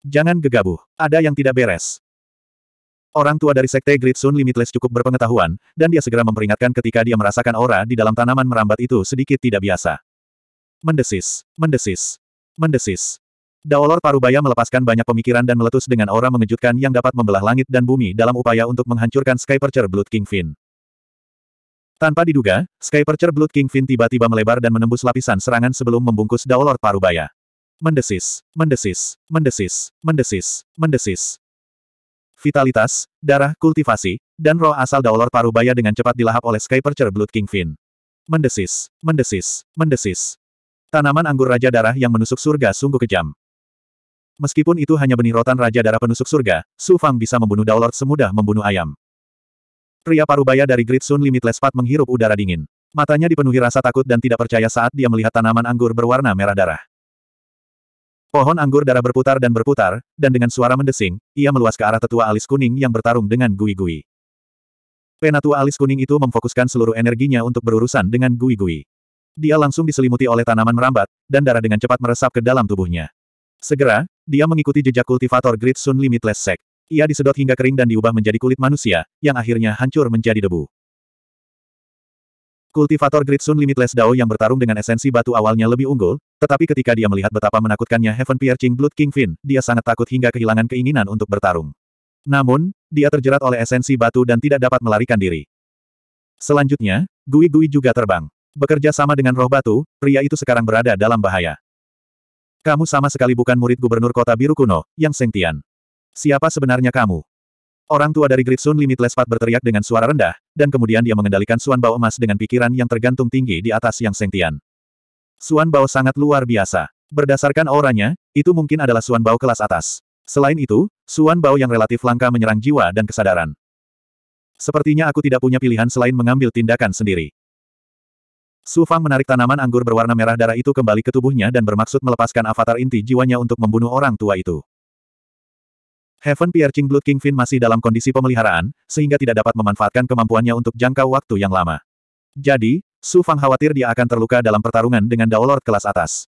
Speaker 1: Jangan gegabah, ada yang tidak beres. Orang tua dari Sekte Great Sun Limitless cukup berpengetahuan, dan dia segera memperingatkan ketika dia merasakan aura di dalam tanaman merambat itu sedikit tidak biasa. Mendesis, mendesis, mendesis. Daolor Parubaya melepaskan banyak pemikiran dan meletus dengan aura mengejutkan yang dapat membelah langit dan bumi dalam upaya untuk menghancurkan Skypercher Blood Blood Kingfin. Tanpa diduga, Skypercher Blood King Fin tiba-tiba melebar dan menembus lapisan serangan sebelum membungkus Daolor Parubaya. Mendesis, mendesis, mendesis, mendesis, mendesis. Vitalitas, darah, kultivasi, dan roh asal Daolor Parubaya dengan cepat dilahap oleh Skypercher Blood King Fin. Mendesis, mendesis, mendesis. Tanaman anggur Raja Darah yang menusuk surga sungguh kejam. Meskipun itu hanya benih rotan Raja Darah penusuk surga, Su Fang bisa membunuh Daolord semudah membunuh ayam. Pria parubaya dari Great Sun Limitless Path menghirup udara dingin. Matanya dipenuhi rasa takut dan tidak percaya saat dia melihat tanaman anggur berwarna merah darah. Pohon anggur darah berputar dan berputar, dan dengan suara mendesing, ia meluas ke arah tetua alis kuning yang bertarung dengan gui-gui. Penatua alis kuning itu memfokuskan seluruh energinya untuk berurusan dengan gui-gui. Dia langsung diselimuti oleh tanaman merambat, dan darah dengan cepat meresap ke dalam tubuhnya. Segera, dia mengikuti jejak kultivator Great Sun Limitless Sect. Ia disedot hingga kering dan diubah menjadi kulit manusia, yang akhirnya hancur menjadi debu. Kultivator Great Sun Limitless Dao yang bertarung dengan esensi batu awalnya lebih unggul, tetapi ketika dia melihat betapa menakutkannya Heaven Piercing Blood King Finn, dia sangat takut hingga kehilangan keinginan untuk bertarung. Namun, dia terjerat oleh esensi batu dan tidak dapat melarikan diri. Selanjutnya, Gui Gui juga terbang. Bekerja sama dengan roh batu, pria itu sekarang berada dalam bahaya. Kamu sama sekali bukan murid gubernur kota biru kuno, yang Sengtian. Siapa sebenarnya kamu? Orang tua dari Great Limitless Path berteriak dengan suara rendah, dan kemudian dia mengendalikan Suan Bao emas dengan pikiran yang tergantung tinggi di atas Yang Sengtian. Suan Bao sangat luar biasa. Berdasarkan auranya, itu mungkin adalah Suan Bao kelas atas. Selain itu, Suan Bao yang relatif langka menyerang jiwa dan kesadaran. Sepertinya aku tidak punya pilihan selain mengambil tindakan sendiri. Su Fang menarik tanaman anggur berwarna merah darah itu kembali ke tubuhnya dan bermaksud melepaskan avatar inti jiwanya untuk membunuh orang tua itu. Heaven Piercing Blood Kingfin masih dalam kondisi pemeliharaan, sehingga tidak dapat memanfaatkan kemampuannya untuk jangka waktu yang lama. Jadi, Su Fang khawatir dia akan terluka dalam pertarungan dengan Daolord kelas atas.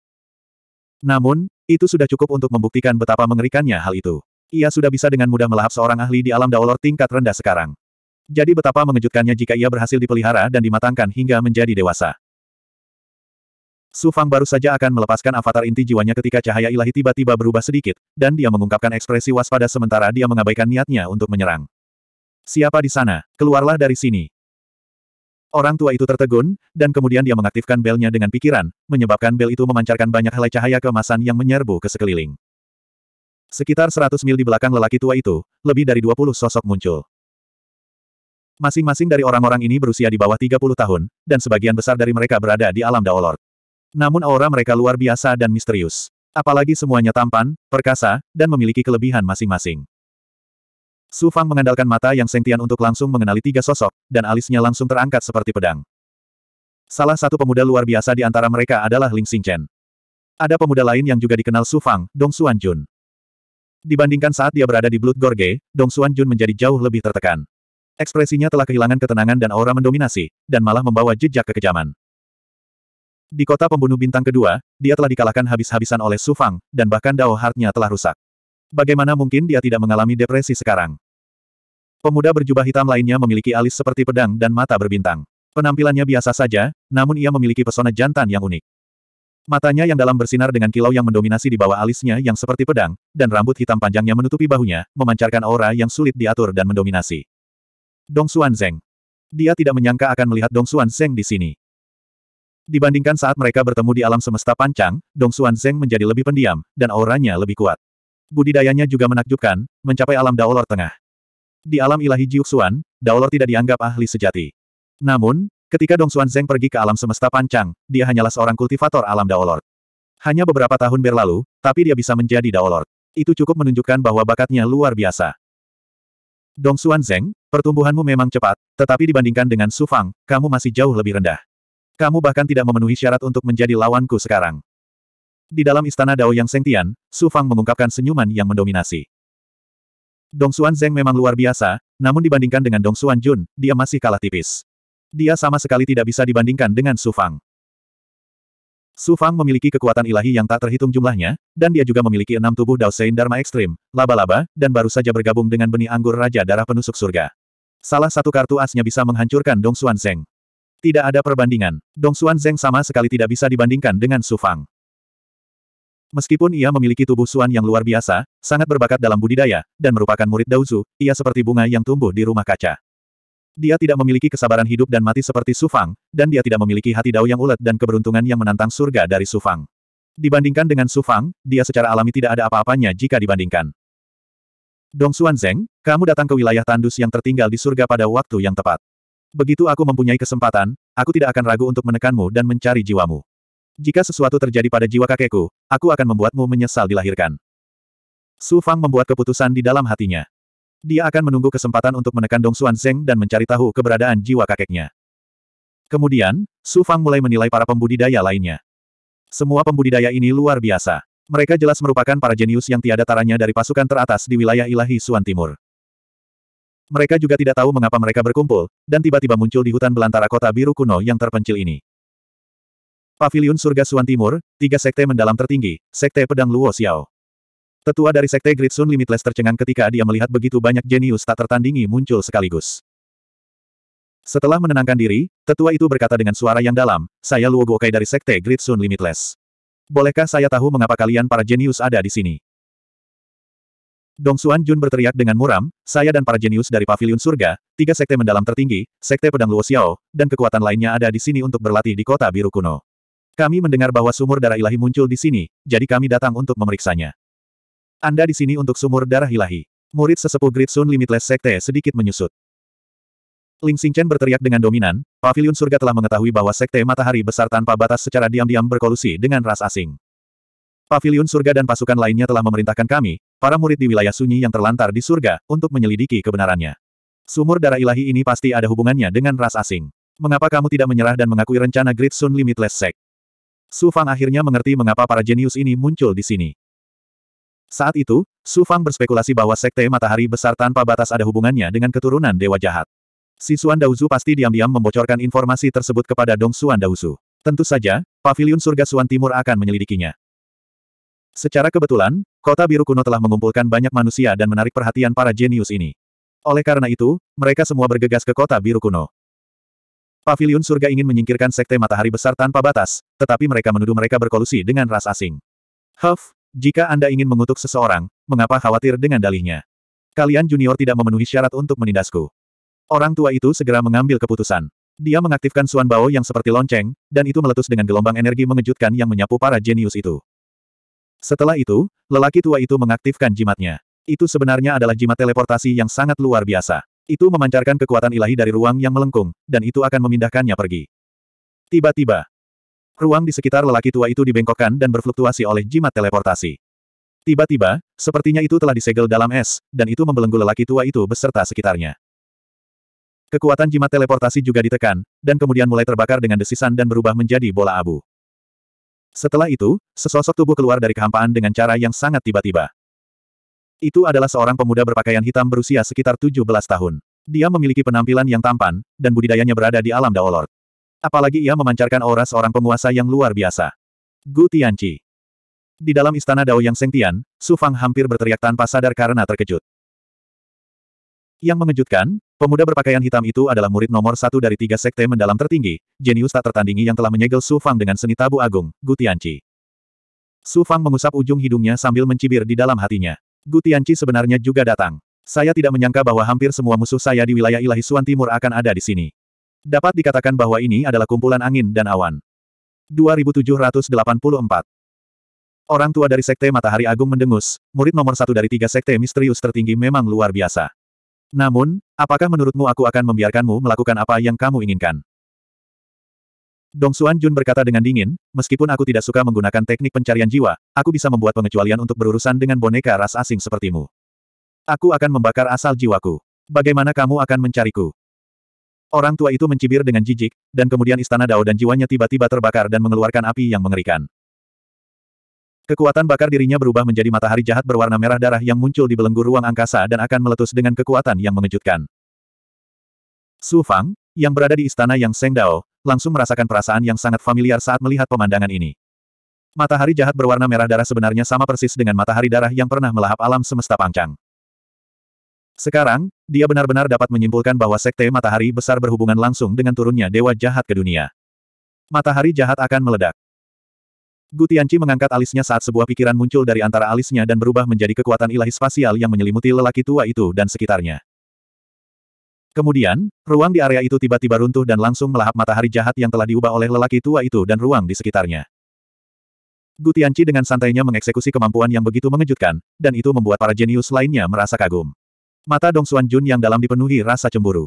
Speaker 1: Namun, itu sudah cukup untuk membuktikan betapa mengerikannya hal itu. Ia sudah bisa dengan mudah melahap seorang ahli di alam Daolord tingkat rendah sekarang. Jadi betapa mengejutkannya jika ia berhasil dipelihara dan dimatangkan hingga menjadi dewasa. Su Fang baru saja akan melepaskan avatar inti jiwanya ketika cahaya ilahi tiba-tiba berubah sedikit, dan dia mengungkapkan ekspresi waspada sementara dia mengabaikan niatnya untuk menyerang. Siapa di sana? Keluarlah dari sini. Orang tua itu tertegun, dan kemudian dia mengaktifkan belnya dengan pikiran, menyebabkan bel itu memancarkan banyak helai cahaya kemasan yang menyerbu ke sekeliling. Sekitar 100 mil di belakang lelaki tua itu, lebih dari 20 sosok muncul. Masing-masing dari orang-orang ini berusia di bawah 30 tahun, dan sebagian besar dari mereka berada di alam Daolord. Namun aura mereka luar biasa dan misterius. Apalagi semuanya tampan, perkasa, dan memiliki kelebihan masing-masing. Su Fang mengandalkan mata yang sentian untuk langsung mengenali tiga sosok, dan alisnya langsung terangkat seperti pedang. Salah satu pemuda luar biasa di antara mereka adalah Ling Xingchen. Ada pemuda lain yang juga dikenal Su Fang, Dong Jun. Dibandingkan saat dia berada di Blood Gorge, Dong Xuan Jun menjadi jauh lebih tertekan. Ekspresinya telah kehilangan ketenangan dan aura mendominasi, dan malah membawa jejak kekejaman. Di kota pembunuh bintang kedua, dia telah dikalahkan habis-habisan oleh Su Fang, dan bahkan Dao Heart-nya telah rusak. Bagaimana mungkin dia tidak mengalami depresi sekarang? Pemuda berjubah hitam lainnya memiliki alis seperti pedang dan mata berbintang. Penampilannya biasa saja, namun ia memiliki pesona jantan yang unik. Matanya yang dalam bersinar dengan kilau yang mendominasi di bawah alisnya yang seperti pedang, dan rambut hitam panjangnya menutupi bahunya, memancarkan aura yang sulit diatur dan mendominasi. Dong Xuan Zeng. Dia tidak menyangka akan melihat Dong Xuan Zeng di sini. Dibandingkan saat mereka bertemu di alam semesta pancang, Dong Xuan Zeng menjadi lebih pendiam, dan auranya lebih kuat. Budidayanya juga menakjubkan, mencapai alam Daolor Tengah. Di alam ilahi Jiuxuan, Daolor tidak dianggap ahli sejati. Namun, ketika Dong Xuan Zeng pergi ke alam semesta pancang, dia hanyalah seorang kultivator alam Daolor. Hanya beberapa tahun berlalu, tapi dia bisa menjadi Daolor. Itu cukup menunjukkan bahwa bakatnya luar biasa. Dong Xuan Zeng, pertumbuhanmu memang cepat, tetapi dibandingkan dengan Su Fang, kamu masih jauh lebih rendah. Kamu bahkan tidak memenuhi syarat untuk menjadi lawanku sekarang. Di dalam istana Dao Yang Sengtian, Su Fang mengungkapkan senyuman yang mendominasi. Dong Xuan Zeng memang luar biasa, namun dibandingkan dengan Dong Xuan Jun, dia masih kalah tipis. Dia sama sekali tidak bisa dibandingkan dengan Su Fang. Su Fang memiliki kekuatan ilahi yang tak terhitung jumlahnya, dan dia juga memiliki enam tubuh Dao Sein Dharma Ekstrim, laba-laba, dan baru saja bergabung dengan benih anggur Raja Darah Penusuk Surga. Salah satu kartu asnya bisa menghancurkan Dong Xuan Zeng. Tidak ada perbandingan. Dong Xuan Zeng sama sekali tidak bisa dibandingkan dengan Su Fang. Meskipun ia memiliki tubuh Xuan yang luar biasa, sangat berbakat dalam budidaya, dan merupakan murid Daozu, ia seperti bunga yang tumbuh di rumah kaca. Dia tidak memiliki kesabaran hidup dan mati seperti Su Fang, dan dia tidak memiliki hati dao yang ulet dan keberuntungan yang menantang surga dari Su Fang. Dibandingkan dengan Su Fang, dia secara alami tidak ada apa-apanya jika dibandingkan. Dong Xuan Zeng, kamu datang ke wilayah tandus yang tertinggal di surga pada waktu yang tepat. Begitu aku mempunyai kesempatan, aku tidak akan ragu untuk menekanmu dan mencari jiwamu. Jika sesuatu terjadi pada jiwa kakekku, aku akan membuatmu menyesal dilahirkan. Su Fang membuat keputusan di dalam hatinya. Dia akan menunggu kesempatan untuk menekan Dong Xuan Zeng dan mencari tahu keberadaan jiwa kakeknya. Kemudian, Su Fang mulai menilai para pembudidaya lainnya. Semua pembudidaya ini luar biasa. Mereka jelas merupakan para jenius yang tiada taranya dari pasukan teratas di wilayah ilahi Suan Timur. Mereka juga tidak tahu mengapa mereka berkumpul, dan tiba-tiba muncul di hutan belantara kota biru kuno yang terpencil ini. Paviliun Surga Suan Timur, tiga sekte mendalam tertinggi, sekte pedang Luo Xiao. Tetua dari sekte Great Sun Limitless tercengang ketika dia melihat begitu banyak jenius tak tertandingi muncul sekaligus. Setelah menenangkan diri, tetua itu berkata dengan suara yang dalam, saya Luo Gokai dari sekte Great Sun Limitless. Bolehkah saya tahu mengapa kalian para jenius ada di sini? Dong Xuan Jun berteriak dengan muram, saya dan para jenius dari Paviliun Surga, tiga sekte mendalam tertinggi, sekte pedang Luo Xiao, dan kekuatan lainnya ada di sini untuk berlatih di kota biru kuno. Kami mendengar bahwa sumur darah ilahi muncul di sini, jadi kami datang untuk memeriksanya. Anda di sini untuk sumur darah ilahi. Murid sesepuh Great Sun Limitless Sekte sedikit menyusut. Ling Xingchen berteriak dengan dominan, Paviliun Surga telah mengetahui bahwa Sekte Matahari Besar tanpa batas secara diam-diam berkolusi dengan ras asing. Pavilion surga dan pasukan lainnya telah memerintahkan kami, para murid di wilayah sunyi yang terlantar di surga, untuk menyelidiki kebenarannya. Sumur darah ilahi ini pasti ada hubungannya dengan ras asing. Mengapa kamu tidak menyerah dan mengakui rencana Great Sun Limitless Sect? Su Fang akhirnya mengerti mengapa para jenius ini muncul di sini. Saat itu, Su Fang berspekulasi bahwa sekte matahari besar tanpa batas ada hubungannya dengan keturunan dewa jahat. Si Suan Daozu pasti diam-diam membocorkan informasi tersebut kepada Dong Suan Daozu. Tentu saja, Paviliun Surga Suan Timur akan menyelidikinya. Secara kebetulan, kota biru kuno telah mengumpulkan banyak manusia dan menarik perhatian para jenius ini. Oleh karena itu, mereka semua bergegas ke kota biru kuno. Paviliun surga ingin menyingkirkan sekte matahari besar tanpa batas, tetapi mereka menuduh mereka berkolusi dengan ras asing. Huff, jika Anda ingin mengutuk seseorang, mengapa khawatir dengan dalihnya? Kalian junior tidak memenuhi syarat untuk menindasku. Orang tua itu segera mengambil keputusan. Dia mengaktifkan Suan Bao yang seperti lonceng, dan itu meletus dengan gelombang energi mengejutkan yang menyapu para jenius itu. Setelah itu, lelaki tua itu mengaktifkan jimatnya. Itu sebenarnya adalah jimat teleportasi yang sangat luar biasa. Itu memancarkan kekuatan ilahi dari ruang yang melengkung, dan itu akan memindahkannya pergi. Tiba-tiba, ruang di sekitar lelaki tua itu dibengkokkan dan berfluktuasi oleh jimat teleportasi. Tiba-tiba, sepertinya itu telah disegel dalam es, dan itu membelenggu lelaki tua itu beserta sekitarnya. Kekuatan jimat teleportasi juga ditekan, dan kemudian mulai terbakar dengan desisan dan berubah menjadi bola abu. Setelah itu, sesosok tubuh keluar dari kehampaan dengan cara yang sangat tiba-tiba. Itu adalah seorang pemuda berpakaian hitam berusia sekitar 17 tahun. Dia memiliki penampilan yang tampan, dan budidayanya berada di alam Daolord. Apalagi ia memancarkan aura seorang penguasa yang luar biasa. Gu Tianqi. Di dalam istana Dao Yang Sengtian, Su Fang hampir berteriak tanpa sadar karena terkejut. Yang mengejutkan, Pemuda berpakaian hitam itu adalah murid nomor satu dari tiga sekte mendalam tertinggi, jenius tak tertandingi yang telah menyegel Su Fang dengan seni tabu agung, Gu Tianqi. Su Fang mengusap ujung hidungnya sambil mencibir di dalam hatinya. Gu Tianqi sebenarnya juga datang. Saya tidak menyangka bahwa hampir semua musuh saya di wilayah Ilahi Suan Timur akan ada di sini. Dapat dikatakan bahwa ini adalah kumpulan angin dan awan. 2784 Orang tua dari Sekte Matahari Agung mendengus, murid nomor satu dari tiga Sekte Misterius tertinggi memang luar biasa. Namun, apakah menurutmu aku akan membiarkanmu melakukan apa yang kamu inginkan? Dong Xuan Jun berkata dengan dingin, meskipun aku tidak suka menggunakan teknik pencarian jiwa, aku bisa membuat pengecualian untuk berurusan dengan boneka ras asing sepertimu. Aku akan membakar asal jiwaku. Bagaimana kamu akan mencariku? Orang tua itu mencibir dengan jijik, dan kemudian istana Dao dan jiwanya tiba-tiba terbakar dan mengeluarkan api yang mengerikan. Kekuatan bakar dirinya berubah menjadi matahari jahat berwarna merah darah yang muncul di belenggu ruang angkasa dan akan meletus dengan kekuatan yang mengejutkan. Su Fang, yang berada di istana yang Seng Dao, langsung merasakan perasaan yang sangat familiar saat melihat pemandangan ini. Matahari jahat berwarna merah darah sebenarnya sama persis dengan matahari darah yang pernah melahap alam semesta pangcang. Sekarang, dia benar-benar dapat menyimpulkan bahwa sekte matahari besar berhubungan langsung dengan turunnya dewa jahat ke dunia. Matahari jahat akan meledak. Gu mengangkat alisnya saat sebuah pikiran muncul dari antara alisnya dan berubah menjadi kekuatan ilahi spasial yang menyelimuti lelaki tua itu dan sekitarnya. Kemudian, ruang di area itu tiba-tiba runtuh dan langsung melahap matahari jahat yang telah diubah oleh lelaki tua itu dan ruang di sekitarnya. Gutianci dengan santainya mengeksekusi kemampuan yang begitu mengejutkan, dan itu membuat para jenius lainnya merasa kagum. Mata Dong Xuan Jun yang dalam dipenuhi rasa cemburu.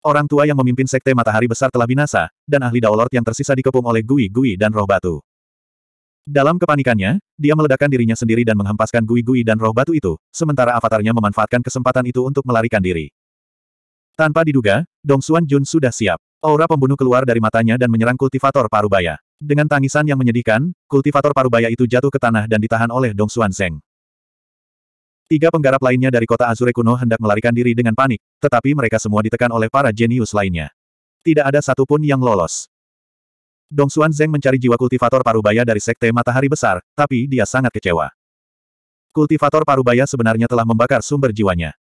Speaker 1: Orang tua yang memimpin sekte matahari besar telah binasa, dan ahli Daolord yang tersisa dikepung oleh Gui Gui dan roh batu. Dalam kepanikannya, dia meledakkan dirinya sendiri dan menghempaskan gui-gui dan roh batu itu, sementara avatarnya memanfaatkan kesempatan itu untuk melarikan diri. Tanpa diduga, Dong Xuan Jun sudah siap. Aura pembunuh keluar dari matanya dan menyerang kultivator parubaya. Dengan tangisan yang menyedihkan, kultivator parubaya itu jatuh ke tanah dan ditahan oleh Dong Xuan Zeng. Tiga penggarap lainnya dari kota Azure kuno hendak melarikan diri dengan panik, tetapi mereka semua ditekan oleh para jenius lainnya. Tidak ada satupun yang lolos. Dong Xuan Zeng mencari jiwa kultivator parubaya dari Sekte Matahari Besar, tapi dia sangat kecewa. Kultivator parubaya sebenarnya telah membakar sumber jiwanya.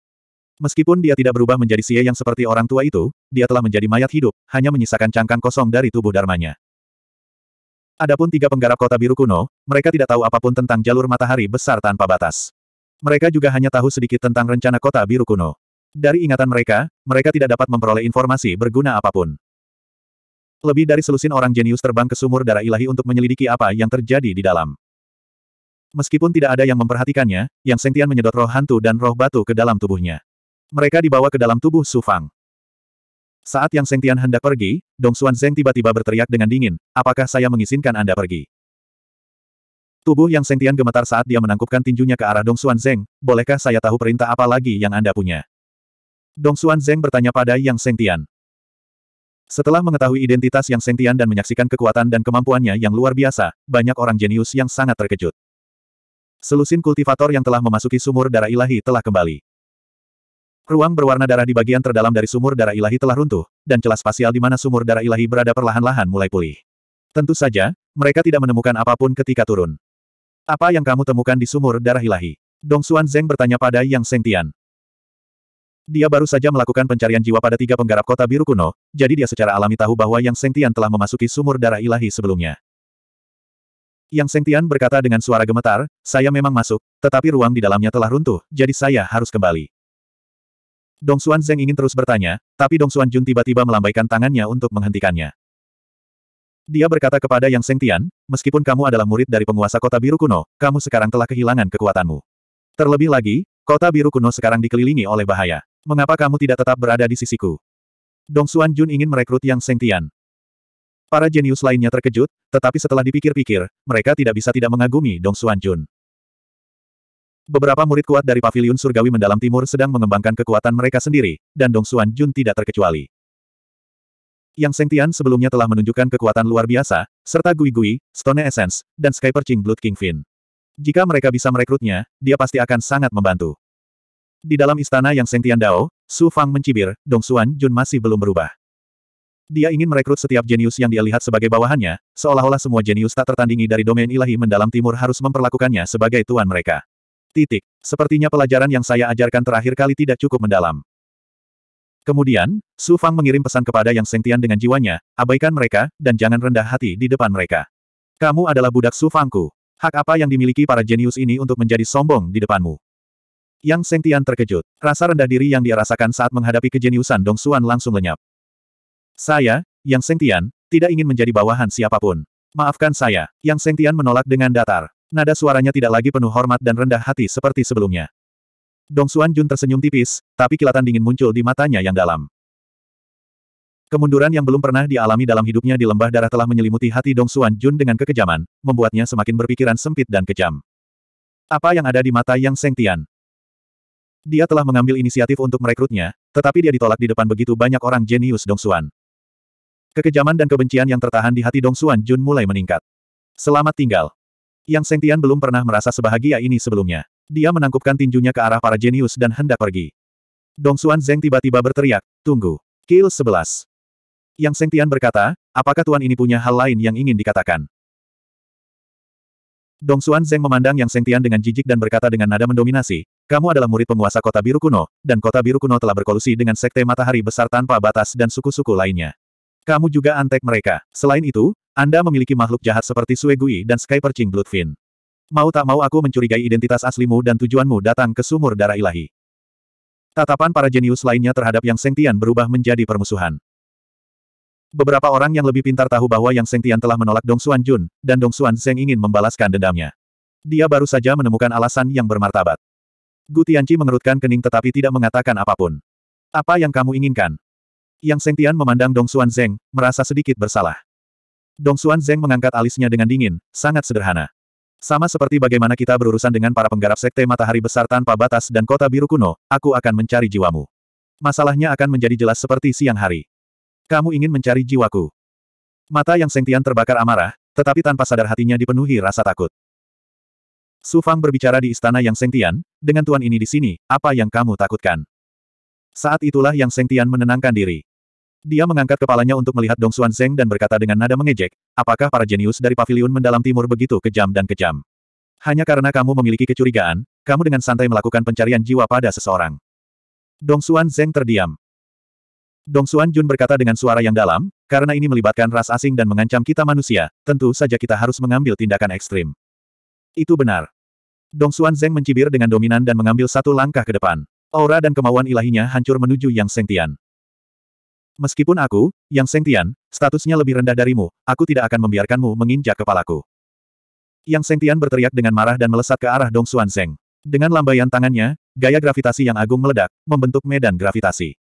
Speaker 1: Meskipun dia tidak berubah menjadi sia yang seperti orang tua itu, dia telah menjadi mayat hidup, hanya menyisakan cangkang kosong dari tubuh darmanya. Adapun tiga penggarap kota biru kuno, mereka tidak tahu apapun tentang jalur matahari besar tanpa batas. Mereka juga hanya tahu sedikit tentang rencana kota biru kuno. Dari ingatan mereka, mereka tidak dapat memperoleh informasi berguna apapun. Lebih dari selusin orang jenius terbang ke sumur darah ilahi untuk menyelidiki apa yang terjadi di dalam. Meskipun tidak ada yang memperhatikannya, Yang Sengtian menyedot roh hantu dan roh batu ke dalam tubuhnya. Mereka dibawa ke dalam tubuh Su Fang. Saat Yang Sengtian hendak pergi, Dong Xuan Zeng tiba-tiba berteriak dengan dingin, apakah saya mengizinkan Anda pergi? Tubuh Yang Sengtian gemetar saat dia menangkupkan tinjunya ke arah Dong Xuan Zeng, bolehkah saya tahu perintah apa lagi yang Anda punya? Dong Xuan Zeng bertanya pada Yang Sengtian. Setelah mengetahui identitas yang Sentian dan menyaksikan kekuatan dan kemampuannya yang luar biasa, banyak orang jenius yang sangat terkejut. Selusin kultivator yang telah memasuki sumur darah ilahi telah kembali. Ruang berwarna darah di bagian terdalam dari sumur darah ilahi telah runtuh, dan celah spasial di mana sumur darah ilahi berada perlahan-lahan mulai pulih. Tentu saja, mereka tidak menemukan apapun ketika turun. Apa yang kamu temukan di sumur darah ilahi? Dong Xuan Zeng bertanya pada Yang Sengtian. Dia baru saja melakukan pencarian jiwa pada tiga penggarap kota biru kuno, jadi dia secara alami tahu bahwa Yang Sengtian telah memasuki sumur darah ilahi sebelumnya. Yang Sengtian berkata dengan suara gemetar, saya memang masuk, tetapi ruang di dalamnya telah runtuh, jadi saya harus kembali. Dong Xuan Zeng ingin terus bertanya, tapi Dong Xuan Jun tiba-tiba melambaikan tangannya untuk menghentikannya. Dia berkata kepada Yang Sengtian, meskipun kamu adalah murid dari penguasa kota biru kuno, kamu sekarang telah kehilangan kekuatanmu. Terlebih lagi, kota biru kuno sekarang dikelilingi oleh bahaya. Mengapa kamu tidak tetap berada di sisiku? Dong Xuan Jun ingin merekrut Yang Seng Para jenius lainnya terkejut, tetapi setelah dipikir-pikir, mereka tidak bisa tidak mengagumi Dong Xuan Jun. Beberapa murid kuat dari Paviliun Surgawi Mendalam Timur sedang mengembangkan kekuatan mereka sendiri, dan Dong Xuan Jun tidak terkecuali. Yang Seng sebelumnya telah menunjukkan kekuatan luar biasa, serta Gui Gui, Stone Essence, dan Skyper Ching Blood Kingfin. Jika mereka bisa merekrutnya, dia pasti akan sangat membantu. Di dalam istana yang sentian Dao, Su Fang mencibir, Dong Xuan Jun masih belum berubah. Dia ingin merekrut setiap jenius yang dia lihat sebagai bawahannya, seolah-olah semua jenius tak tertandingi dari domain ilahi mendalam timur harus memperlakukannya sebagai tuan mereka. Titik. Sepertinya pelajaran yang saya ajarkan terakhir kali tidak cukup mendalam. Kemudian, Su Fang mengirim pesan kepada Yang Sengtian dengan jiwanya, abaikan mereka, dan jangan rendah hati di depan mereka. Kamu adalah budak Su Fangku. Hak apa yang dimiliki para jenius ini untuk menjadi sombong di depanmu? Yang Seng terkejut. Rasa rendah diri yang dia rasakan saat menghadapi kejeniusan Dong Xuan langsung lenyap. Saya, Yang Seng tidak ingin menjadi bawahan siapapun. Maafkan saya, Yang Seng menolak dengan datar. Nada suaranya tidak lagi penuh hormat dan rendah hati seperti sebelumnya. Dong Xuan Jun tersenyum tipis, tapi kilatan dingin muncul di matanya yang dalam. Kemunduran yang belum pernah dialami dalam hidupnya di lembah darah telah menyelimuti hati Dong Xuan Jun dengan kekejaman, membuatnya semakin berpikiran sempit dan kejam. Apa yang ada di mata Yang Seng dia telah mengambil inisiatif untuk merekrutnya, tetapi dia ditolak di depan begitu banyak orang jenius Dong Xuan. Kekejaman dan kebencian yang tertahan di hati Dong Xuan Jun mulai meningkat. Selamat tinggal. Yang Sengtian belum pernah merasa sebahagia ini sebelumnya. Dia menangkupkan tinjunya ke arah para jenius dan hendak pergi. Dong Xuan Zeng tiba-tiba berteriak, tunggu. Kill 11. Yang Sengtian berkata, apakah tuan ini punya hal lain yang ingin dikatakan? Dong Xuan Zeng memandang Yang Sengtian dengan jijik dan berkata dengan nada mendominasi, kamu adalah murid penguasa kota biru kuno, dan kota biru kuno telah berkolusi dengan sekte matahari besar tanpa batas dan suku-suku lainnya. Kamu juga antek mereka. Selain itu, Anda memiliki makhluk jahat seperti Suegui dan Skyperching Perching Bloodfin. Mau tak mau aku mencurigai identitas aslimu dan tujuanmu datang ke sumur darah ilahi. Tatapan para jenius lainnya terhadap Yang Sengtian berubah menjadi permusuhan. Beberapa orang yang lebih pintar tahu bahwa Yang Sengtian telah menolak Dong Xuan Jun, dan Dong Xuan Zeng ingin membalaskan dendamnya. Dia baru saja menemukan alasan yang bermartabat. Gu Tianqi mengerutkan kening tetapi tidak mengatakan apapun. Apa yang kamu inginkan? Yang Sengtian memandang Dong Xuan Zeng, merasa sedikit bersalah. Dong Xuan Zeng mengangkat alisnya dengan dingin, sangat sederhana. Sama seperti bagaimana kita berurusan dengan para penggarap sekte matahari besar tanpa batas dan kota biru kuno, aku akan mencari jiwamu. Masalahnya akan menjadi jelas seperti siang hari. Kamu ingin mencari jiwaku. Mata yang Sengtian terbakar amarah, tetapi tanpa sadar hatinya dipenuhi rasa takut. Su Fang berbicara di istana Yang Sengtian, dengan tuan ini di sini, apa yang kamu takutkan? Saat itulah Yang Sengtian menenangkan diri. Dia mengangkat kepalanya untuk melihat Dong Xuan Zeng dan berkata dengan nada mengejek, apakah para jenius dari paviliun mendalam timur begitu kejam dan kejam? Hanya karena kamu memiliki kecurigaan, kamu dengan santai melakukan pencarian jiwa pada seseorang. Dong Xuan Zeng terdiam. Dong Xuan Jun berkata dengan suara yang dalam, karena ini melibatkan ras asing dan mengancam kita manusia, tentu saja kita harus mengambil tindakan ekstrim. Itu benar. Dong Xuan Zeng mencibir dengan dominan dan mengambil satu langkah ke depan. Aura dan kemauan ilahinya hancur menuju Yang Sengtian. Meskipun aku, Yang Sengtian, statusnya lebih rendah darimu, aku tidak akan membiarkanmu menginjak kepalaku. Yang Sengtian berteriak dengan marah dan melesat ke arah Dong Xuan Zeng. Dengan lambaian tangannya, gaya gravitasi yang agung meledak, membentuk medan gravitasi.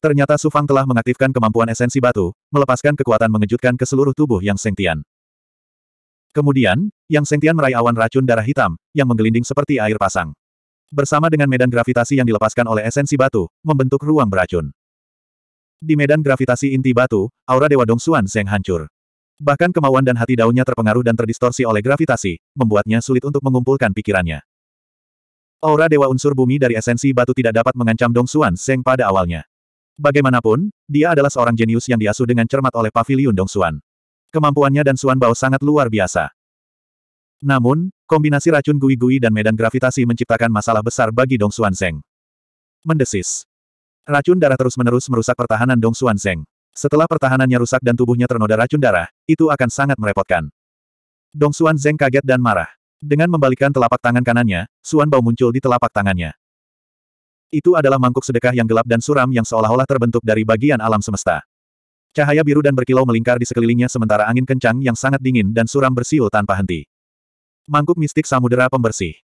Speaker 1: Ternyata Sufang telah mengaktifkan kemampuan esensi batu, melepaskan kekuatan mengejutkan ke seluruh tubuh Yang Sengtian. Kemudian, Yang sentian meraih awan racun darah hitam, yang menggelinding seperti air pasang. Bersama dengan medan gravitasi yang dilepaskan oleh esensi batu, membentuk ruang beracun. Di medan gravitasi inti batu, aura Dewa Dong Dongsuan Zeng hancur. Bahkan kemauan dan hati daunnya terpengaruh dan terdistorsi oleh gravitasi, membuatnya sulit untuk mengumpulkan pikirannya. Aura Dewa unsur bumi dari esensi batu tidak dapat mengancam Dong Dongsuan Zeng pada awalnya. Bagaimanapun, dia adalah seorang jenius yang diasuh dengan cermat oleh Paviliun Dong Dongsuan. Kemampuannya dan Suan Bao sangat luar biasa. Namun, kombinasi racun gui-gui dan medan gravitasi menciptakan masalah besar bagi Dong Xuan Zeng. Mendesis. Racun darah terus-menerus merusak pertahanan Dong Xuan Zeng. Setelah pertahanannya rusak dan tubuhnya ternoda racun darah, itu akan sangat merepotkan. Dong Xuan Zeng kaget dan marah. Dengan membalikkan telapak tangan kanannya, Suan Bao muncul di telapak tangannya. Itu adalah mangkuk sedekah yang gelap dan suram yang seolah-olah terbentuk dari bagian alam semesta. Cahaya biru dan berkilau melingkar di sekelilingnya sementara angin kencang yang sangat dingin dan suram bersiul tanpa henti. Mangkuk mistik samudera pembersih.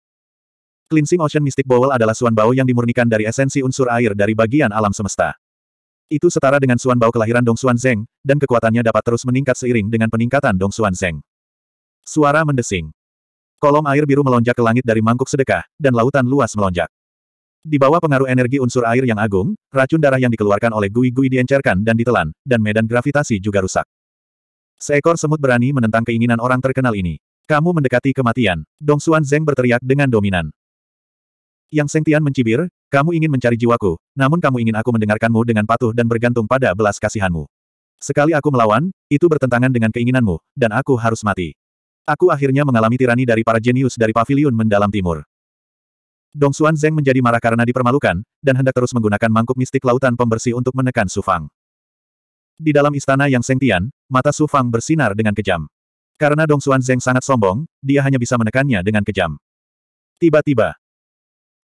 Speaker 1: Cleansing Ocean Mystic Bowl adalah suan bau yang dimurnikan dari esensi unsur air dari bagian alam semesta. Itu setara dengan suan bau kelahiran Dong Xuan Zeng, dan kekuatannya dapat terus meningkat seiring dengan peningkatan Dong Xuan Zeng. Suara mendesing. Kolom air biru melonjak ke langit dari mangkuk sedekah, dan lautan luas melonjak. Di bawah pengaruh energi unsur air yang agung, racun darah yang dikeluarkan oleh Gui-Gui diencerkan dan ditelan, dan medan gravitasi juga rusak. Seekor semut berani menentang keinginan orang terkenal ini. Kamu mendekati kematian. Dong Xuan Zeng berteriak dengan dominan. Yang Sengtian mencibir, kamu ingin mencari jiwaku, namun kamu ingin aku mendengarkanmu dengan patuh dan bergantung pada belas kasihanmu. Sekali aku melawan, itu bertentangan dengan keinginanmu, dan aku harus mati. Aku akhirnya mengalami tirani dari para jenius dari pavilion mendalam timur. Dong Xuan Zeng menjadi marah karena dipermalukan, dan hendak terus menggunakan mangkuk mistik lautan pembersih untuk menekan Su Fang. Di dalam istana yang sengtian, mata Su Fang bersinar dengan kejam. Karena Dong Xuan Zeng sangat sombong, dia hanya bisa menekannya dengan kejam. Tiba-tiba,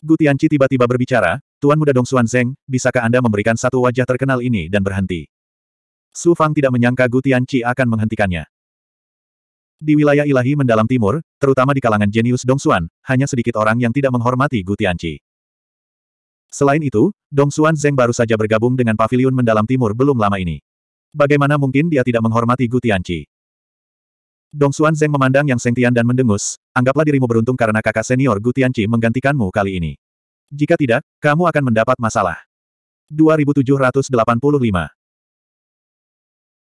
Speaker 1: Gu Tianqi tiba-tiba berbicara, Tuan Muda Dong Xuan Zeng, bisakah Anda memberikan satu wajah terkenal ini dan berhenti? Su Fang tidak menyangka Gu Tianqi akan menghentikannya. Di wilayah ilahi mendalam timur, terutama di kalangan jenius Dong Xuan, hanya sedikit orang yang tidak menghormati Gu Tianqi. Selain itu, Dong Xuan Zeng baru saja bergabung dengan pavilion mendalam timur belum lama ini. Bagaimana mungkin dia tidak menghormati Gu Dong Xuan Zeng memandang Yang Sengtian dan mendengus, anggaplah dirimu beruntung karena kakak senior Gu Tianqi menggantikanmu kali ini. Jika tidak, kamu akan mendapat masalah. 2785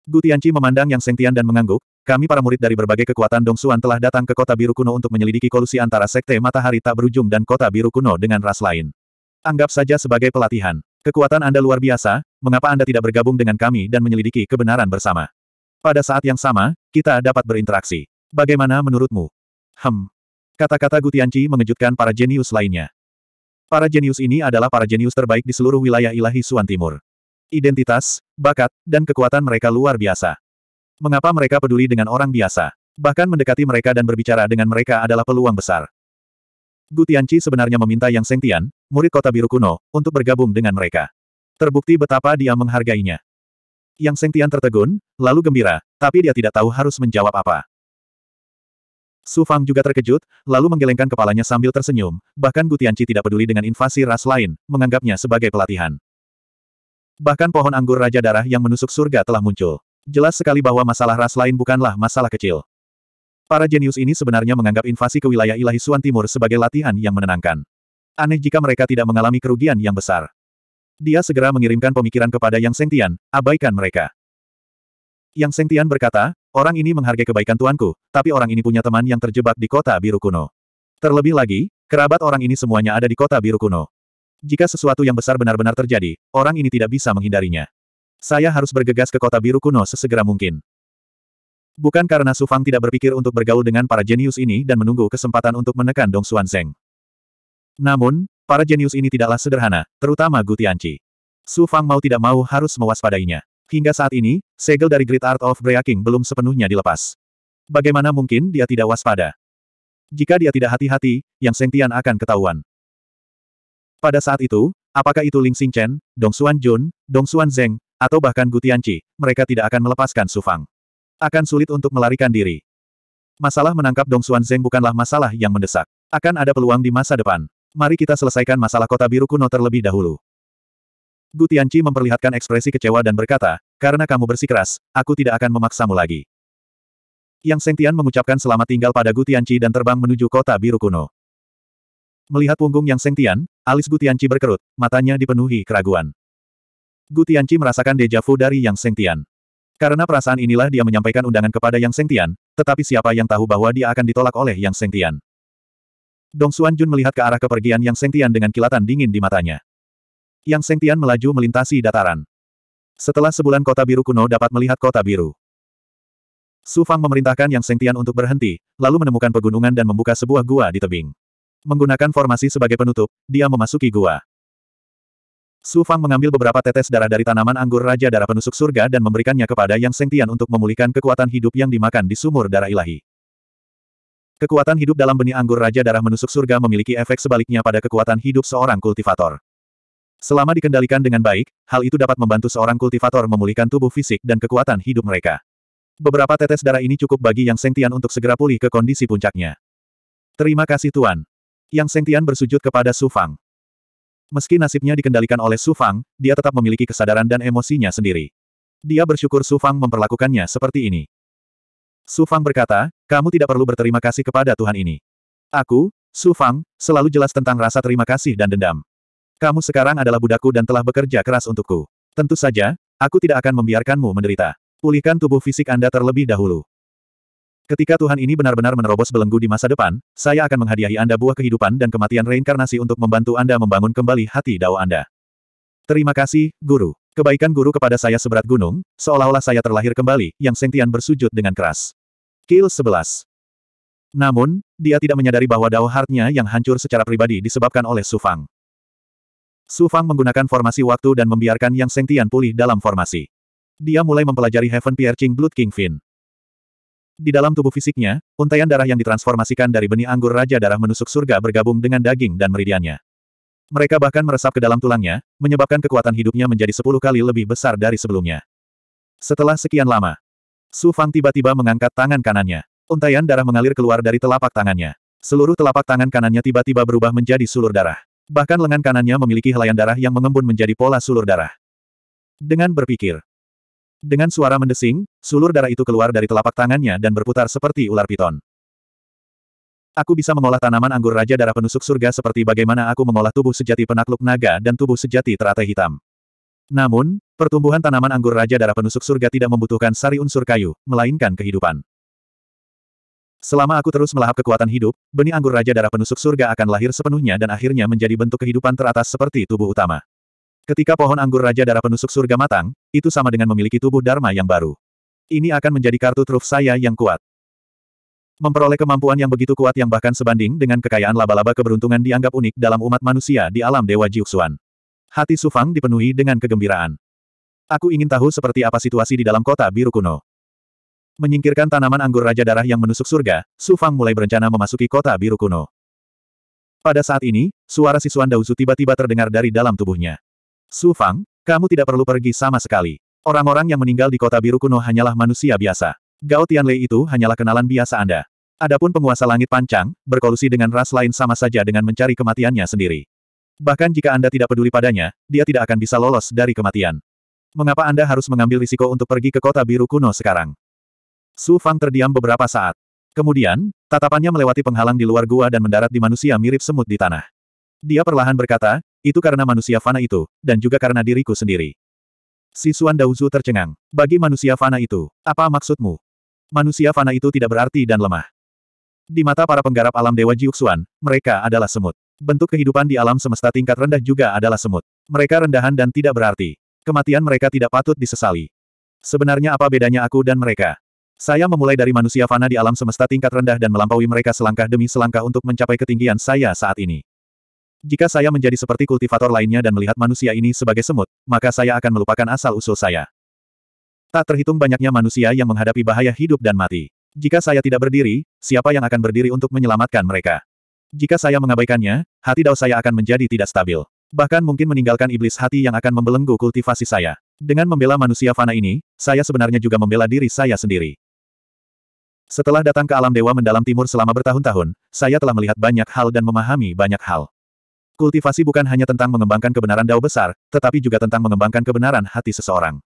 Speaker 1: Gu Tianqi memandang Yang Sentian dan mengangguk, kami para murid dari berbagai kekuatan Dong Xuan telah datang ke kota biru kuno untuk menyelidiki kolusi antara sekte matahari tak berujung dan kota biru kuno dengan ras lain. Anggap saja sebagai pelatihan. Kekuatan Anda luar biasa, mengapa Anda tidak bergabung dengan kami dan menyelidiki kebenaran bersama? Pada saat yang sama, kita dapat berinteraksi. Bagaimana menurutmu? Hem. Kata-kata Gutianci mengejutkan para jenius lainnya. Para jenius ini adalah para jenius terbaik di seluruh wilayah ilahi Suan Timur. Identitas, bakat, dan kekuatan mereka luar biasa. Mengapa mereka peduli dengan orang biasa? Bahkan mendekati mereka dan berbicara dengan mereka adalah peluang besar. Gutianci sebenarnya meminta Yang Seng murid kota biru kuno, untuk bergabung dengan mereka. Terbukti betapa dia menghargainya. Yang Seng tertegun, lalu gembira, tapi dia tidak tahu harus menjawab apa. Su Fang juga terkejut, lalu menggelengkan kepalanya sambil tersenyum, bahkan Gutianci tidak peduli dengan invasi ras lain, menganggapnya sebagai pelatihan. Bahkan pohon anggur Raja Darah yang menusuk surga telah muncul. Jelas sekali bahwa masalah ras lain bukanlah masalah kecil. Para jenius ini sebenarnya menganggap invasi ke wilayah ilahi Suan Timur sebagai latihan yang menenangkan. Aneh jika mereka tidak mengalami kerugian yang besar. Dia segera mengirimkan pemikiran kepada Yang Sengtian, abaikan mereka. Yang Sengtian berkata, orang ini menghargai kebaikan tuanku, tapi orang ini punya teman yang terjebak di kota biru kuno. Terlebih lagi, kerabat orang ini semuanya ada di kota biru kuno. Jika sesuatu yang besar benar-benar terjadi, orang ini tidak bisa menghindarinya. Saya harus bergegas ke kota biru kuno sesegera mungkin. Bukan karena Su Fang tidak berpikir untuk bergaul dengan para jenius ini dan menunggu kesempatan untuk menekan Dong Xuan Zeng. Namun, para jenius ini tidaklah sederhana, terutama Gu Tianqi. Su Fang mau tidak mau harus mewaspadainya. Hingga saat ini, segel dari Great Art of Breaking belum sepenuhnya dilepas. Bagaimana mungkin dia tidak waspada? Jika dia tidak hati-hati, Yang Tian akan ketahuan. Pada saat itu, apakah itu Ling Xingchen, Dong Xuan Jun, Dong Xuan Zeng, atau bahkan Gu Tianqi, mereka tidak akan melepaskan Su Fang. Akan sulit untuk melarikan diri. Masalah menangkap Dong Xuan Zeng bukanlah masalah yang mendesak. Akan ada peluang di masa depan. Mari kita selesaikan masalah kota biru kuno terlebih dahulu. Gu Tianqi memperlihatkan ekspresi kecewa dan berkata, karena kamu bersikeras, aku tidak akan memaksamu lagi. Yang Sengtian mengucapkan selamat tinggal pada Gu Tianqi dan terbang menuju kota biru kuno. Melihat punggung Yang Sengtian, Alis Gutianci berkerut, matanya dipenuhi keraguan. Gutianci merasakan dejavu dari Yang Sengtian. Karena perasaan inilah dia menyampaikan undangan kepada Yang Sengtian, tetapi siapa yang tahu bahwa dia akan ditolak oleh Yang Sengtian. Dong Xuan Jun melihat ke arah kepergian Yang Sengtian dengan kilatan dingin di matanya. Yang Sengtian melaju melintasi dataran. Setelah sebulan kota biru kuno dapat melihat kota biru. Su Fang memerintahkan Yang Sengtian untuk berhenti, lalu menemukan pegunungan dan membuka sebuah gua di tebing. Menggunakan formasi sebagai penutup, dia memasuki gua. Su Fang mengambil beberapa tetes darah dari tanaman anggur Raja Darah Penusuk Surga dan memberikannya kepada Yang Sengtian untuk memulihkan kekuatan hidup yang dimakan di sumur darah ilahi. Kekuatan hidup dalam benih anggur Raja Darah Menusuk Surga memiliki efek sebaliknya pada kekuatan hidup seorang kultivator. Selama dikendalikan dengan baik, hal itu dapat membantu seorang kultivator memulihkan tubuh fisik dan kekuatan hidup mereka. Beberapa tetes darah ini cukup bagi Yang Sengtian untuk segera pulih ke kondisi puncaknya. Terima kasih Tuan. Yang Sengtian bersujud kepada Su Fang. Meski nasibnya dikendalikan oleh Su Fang, dia tetap memiliki kesadaran dan emosinya sendiri. Dia bersyukur Su Fang memperlakukannya seperti ini. Su Fang berkata, kamu tidak perlu berterima kasih kepada Tuhan ini. Aku, Su Fang, selalu jelas tentang rasa terima kasih dan dendam. Kamu sekarang adalah budakku dan telah bekerja keras untukku. Tentu saja, aku tidak akan membiarkanmu menderita. Pulihkan tubuh fisik Anda terlebih dahulu. Ketika Tuhan ini benar-benar menerobos belenggu di masa depan, saya akan menghadiahi Anda buah kehidupan dan kematian reinkarnasi untuk membantu Anda membangun kembali hati Dao Anda. Terima kasih, Guru. Kebaikan Guru kepada saya seberat gunung, seolah-olah saya terlahir kembali, yang Sengtian bersujud dengan keras. Kill 11. Namun, dia tidak menyadari bahwa Dao heart yang hancur secara pribadi disebabkan oleh Sufang. Sufang menggunakan formasi waktu dan membiarkan Yang Sengtian pulih dalam formasi. Dia mulai mempelajari Heaven Piercing Blood King Finn. Di dalam tubuh fisiknya, untaian darah yang ditransformasikan dari benih anggur Raja Darah menusuk surga bergabung dengan daging dan meridiannya. Mereka bahkan meresap ke dalam tulangnya, menyebabkan kekuatan hidupnya menjadi sepuluh kali lebih besar dari sebelumnya. Setelah sekian lama, Su Fang tiba-tiba mengangkat tangan kanannya. Untaian darah mengalir keluar dari telapak tangannya. Seluruh telapak tangan kanannya tiba-tiba berubah menjadi sulur darah. Bahkan lengan kanannya memiliki helaian darah yang mengembun menjadi pola sulur darah. Dengan berpikir, dengan suara mendesing, sulur darah itu keluar dari telapak tangannya dan berputar seperti ular piton. Aku bisa mengolah tanaman anggur Raja Darah Penusuk Surga seperti bagaimana aku mengolah tubuh sejati penakluk naga dan tubuh sejati teratai hitam. Namun, pertumbuhan tanaman anggur Raja Darah Penusuk Surga tidak membutuhkan sari unsur kayu, melainkan kehidupan. Selama aku terus melahap kekuatan hidup, benih anggur Raja Darah Penusuk Surga akan lahir sepenuhnya dan akhirnya menjadi bentuk kehidupan teratas seperti tubuh utama. Ketika pohon anggur Raja Darah Penusuk Surga matang, itu sama dengan memiliki tubuh Dharma yang baru. Ini akan menjadi kartu truf saya yang kuat. Memperoleh kemampuan yang begitu kuat yang bahkan sebanding dengan kekayaan laba-laba keberuntungan dianggap unik dalam umat manusia di alam Dewa Jiuxuan. Hati Sufang dipenuhi dengan kegembiraan. Aku ingin tahu seperti apa situasi di dalam kota biru kuno. Menyingkirkan tanaman anggur Raja Darah yang menusuk surga, Sufang mulai berencana memasuki kota biru kuno. Pada saat ini, suara sisuan Dauzu tiba-tiba terdengar dari dalam tubuhnya. Su Fang, kamu tidak perlu pergi sama sekali. Orang-orang yang meninggal di kota biru kuno hanyalah manusia biasa. Gao Tianlei itu hanyalah kenalan biasa Anda. Adapun penguasa langit pancang, berkolusi dengan ras lain sama saja dengan mencari kematiannya sendiri. Bahkan jika Anda tidak peduli padanya, dia tidak akan bisa lolos dari kematian. Mengapa Anda harus mengambil risiko untuk pergi ke kota biru kuno sekarang? Su Fang terdiam beberapa saat. Kemudian, tatapannya melewati penghalang di luar gua dan mendarat di manusia mirip semut di tanah. Dia perlahan berkata, itu karena manusia fana itu, dan juga karena diriku sendiri. Si Suan Daozu tercengang. Bagi manusia fana itu, apa maksudmu? Manusia fana itu tidak berarti dan lemah. Di mata para penggarap alam Dewa Jiuxuan, mereka adalah semut. Bentuk kehidupan di alam semesta tingkat rendah juga adalah semut. Mereka rendahan dan tidak berarti. Kematian mereka tidak patut disesali. Sebenarnya apa bedanya aku dan mereka? Saya memulai dari manusia fana di alam semesta tingkat rendah dan melampaui mereka selangkah demi selangkah untuk mencapai ketinggian saya saat ini. Jika saya menjadi seperti kultivator lainnya dan melihat manusia ini sebagai semut, maka saya akan melupakan asal-usul saya. Tak terhitung banyaknya manusia yang menghadapi bahaya hidup dan mati. Jika saya tidak berdiri, siapa yang akan berdiri untuk menyelamatkan mereka? Jika saya mengabaikannya, hati dao saya akan menjadi tidak stabil. Bahkan mungkin meninggalkan iblis hati yang akan membelenggu kultivasi saya. Dengan membela manusia fana ini, saya sebenarnya juga membela diri saya sendiri. Setelah datang ke alam dewa mendalam timur selama bertahun-tahun, saya telah melihat banyak hal dan memahami banyak hal. Kultivasi bukan hanya tentang mengembangkan kebenaran dao besar, tetapi juga tentang mengembangkan kebenaran hati seseorang.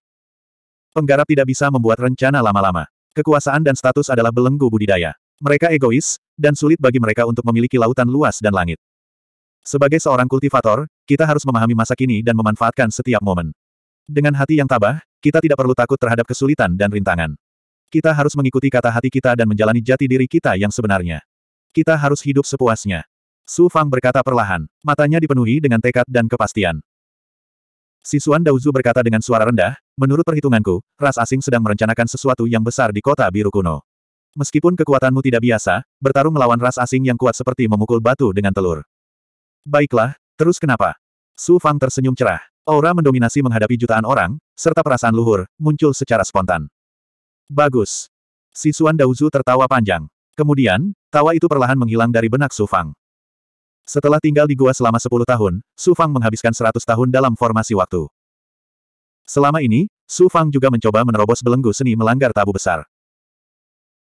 Speaker 1: Penggarap tidak bisa membuat rencana lama-lama. Kekuasaan dan status adalah belenggu budidaya. Mereka egois, dan sulit bagi mereka untuk memiliki lautan luas dan langit. Sebagai seorang kultivator, kita harus memahami masa kini dan memanfaatkan setiap momen. Dengan hati yang tabah, kita tidak perlu takut terhadap kesulitan dan rintangan. Kita harus mengikuti kata hati kita dan menjalani jati diri kita yang sebenarnya. Kita harus hidup sepuasnya. Su Fang berkata perlahan, matanya dipenuhi dengan tekad dan kepastian. Sisuan Dauzu berkata dengan suara rendah, menurut perhitunganku, ras asing sedang merencanakan sesuatu yang besar di kota biru kuno. Meskipun kekuatanmu tidak biasa, bertarung melawan ras asing yang kuat seperti memukul batu dengan telur. Baiklah, terus kenapa? Su Fang tersenyum cerah. Aura mendominasi menghadapi jutaan orang, serta perasaan luhur, muncul secara spontan. Bagus. Sisuan Dauzu tertawa panjang. Kemudian, tawa itu perlahan menghilang dari benak Su Fang. Setelah tinggal di gua selama 10 tahun, Su Fang menghabiskan 100 tahun dalam formasi waktu. Selama ini, Su Fang juga mencoba menerobos belenggu seni melanggar tabu besar.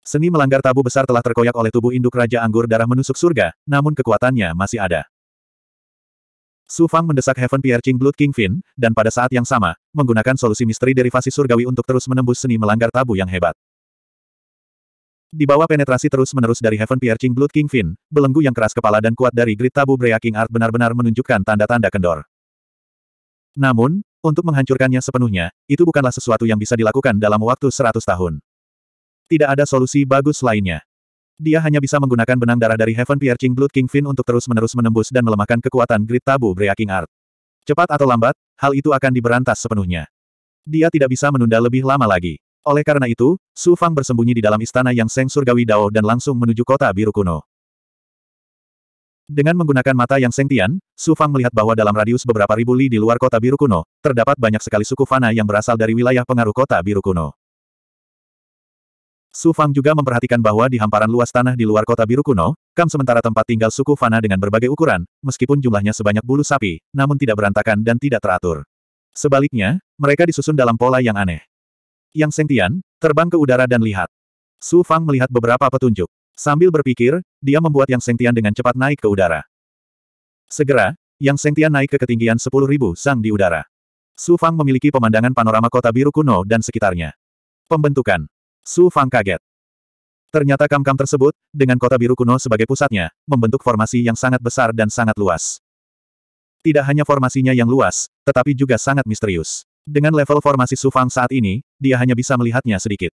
Speaker 1: Seni melanggar tabu besar telah terkoyak oleh tubuh induk Raja Anggur Darah menusuk surga, namun kekuatannya masih ada. Su Fang mendesak Heaven Piercing Blood King Kingfin, dan pada saat yang sama, menggunakan solusi misteri derivasi surgawi untuk terus menembus seni melanggar tabu yang hebat. Di bawah penetrasi terus-menerus dari Heaven Piercing Blood King Finn, belenggu yang keras kepala dan kuat dari Grid Tabu Brea King Art benar-benar menunjukkan tanda-tanda kendor. Namun, untuk menghancurkannya sepenuhnya, itu bukanlah sesuatu yang bisa dilakukan dalam waktu 100 tahun. Tidak ada solusi bagus lainnya. Dia hanya bisa menggunakan benang darah dari Heaven Piercing Blood King Finn untuk terus-menerus menembus dan melemahkan kekuatan Grid Tabu Brea King Art. Cepat atau lambat, hal itu akan diberantas sepenuhnya. Dia tidak bisa menunda lebih lama lagi. Oleh karena itu, Su Fang bersembunyi di dalam istana yang Seng Surgawi Dao dan langsung menuju kota biru kuno. Dengan menggunakan mata yang Seng Tian, Su Fang melihat bahwa dalam radius beberapa ribu li di luar kota biru kuno, terdapat banyak sekali suku Fana yang berasal dari wilayah pengaruh kota biru kuno. Su Fang juga memperhatikan bahwa di hamparan luas tanah di luar kota biru kuno, kam sementara tempat tinggal suku Fana dengan berbagai ukuran, meskipun jumlahnya sebanyak bulu sapi, namun tidak berantakan dan tidak teratur. Sebaliknya, mereka disusun dalam pola yang aneh yang sentian, terbang ke udara dan lihat. Su Fang melihat beberapa petunjuk. Sambil berpikir, dia membuat yang sentian dengan cepat naik ke udara. Segera, yang sentian naik ke ketinggian 10.000 sang di udara. Su Fang memiliki pemandangan panorama kota biru kuno dan sekitarnya. Pembentukan. Su Fang kaget. Ternyata kam-kam tersebut, dengan kota biru kuno sebagai pusatnya, membentuk formasi yang sangat besar dan sangat luas. Tidak hanya formasinya yang luas, tetapi juga sangat misterius. Dengan level formasi Sufang saat ini, dia hanya bisa melihatnya sedikit.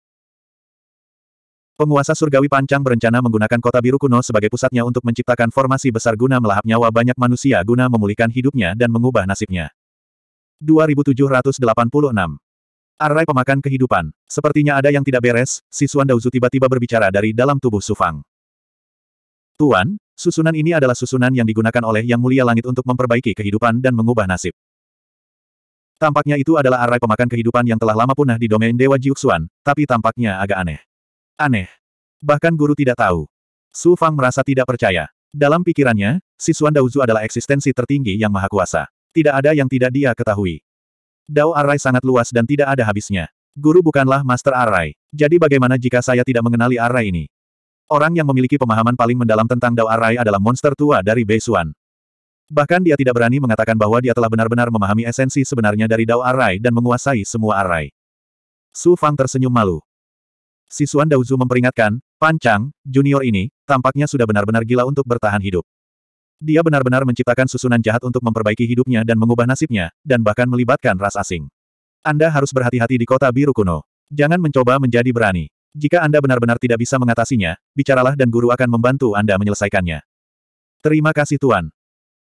Speaker 1: Penguasa surgawi pancang berencana menggunakan kota biru kuno sebagai pusatnya untuk menciptakan formasi besar guna melahap nyawa banyak manusia guna memulihkan hidupnya dan mengubah nasibnya. 2786 Arai pemakan kehidupan. Sepertinya ada yang tidak beres, si Suan Dauzu tiba-tiba berbicara dari dalam tubuh Sufang. Tuan, susunan ini adalah susunan yang digunakan oleh Yang Mulia Langit untuk memperbaiki kehidupan dan mengubah nasib. Tampaknya itu adalah arai pemakan kehidupan yang telah lama punah di domain Dewa Jiuxuan, tapi tampaknya agak aneh. Aneh. Bahkan guru tidak tahu. Su Fang merasa tidak percaya. Dalam pikirannya, Sisuan Daozu adalah eksistensi tertinggi yang maha kuasa. Tidak ada yang tidak dia ketahui. Dao Arai sangat luas dan tidak ada habisnya. Guru bukanlah Master Arai, jadi bagaimana jika saya tidak mengenali Arai ini? Orang yang memiliki pemahaman paling mendalam tentang Dao Arai adalah monster tua dari Beisuan. Bahkan dia tidak berani mengatakan bahwa dia telah benar-benar memahami esensi sebenarnya dari Dao Arai dan menguasai semua Arai. Su Fang tersenyum malu. Sisuan Daozu memperingatkan, Pancang, junior ini, tampaknya sudah benar-benar gila untuk bertahan hidup. Dia benar-benar menciptakan susunan jahat untuk memperbaiki hidupnya dan mengubah nasibnya, dan bahkan melibatkan ras asing. Anda harus berhati-hati di kota biru kuno. Jangan mencoba menjadi berani. Jika Anda benar-benar tidak bisa mengatasinya, bicaralah dan guru akan membantu Anda menyelesaikannya. Terima kasih Tuan.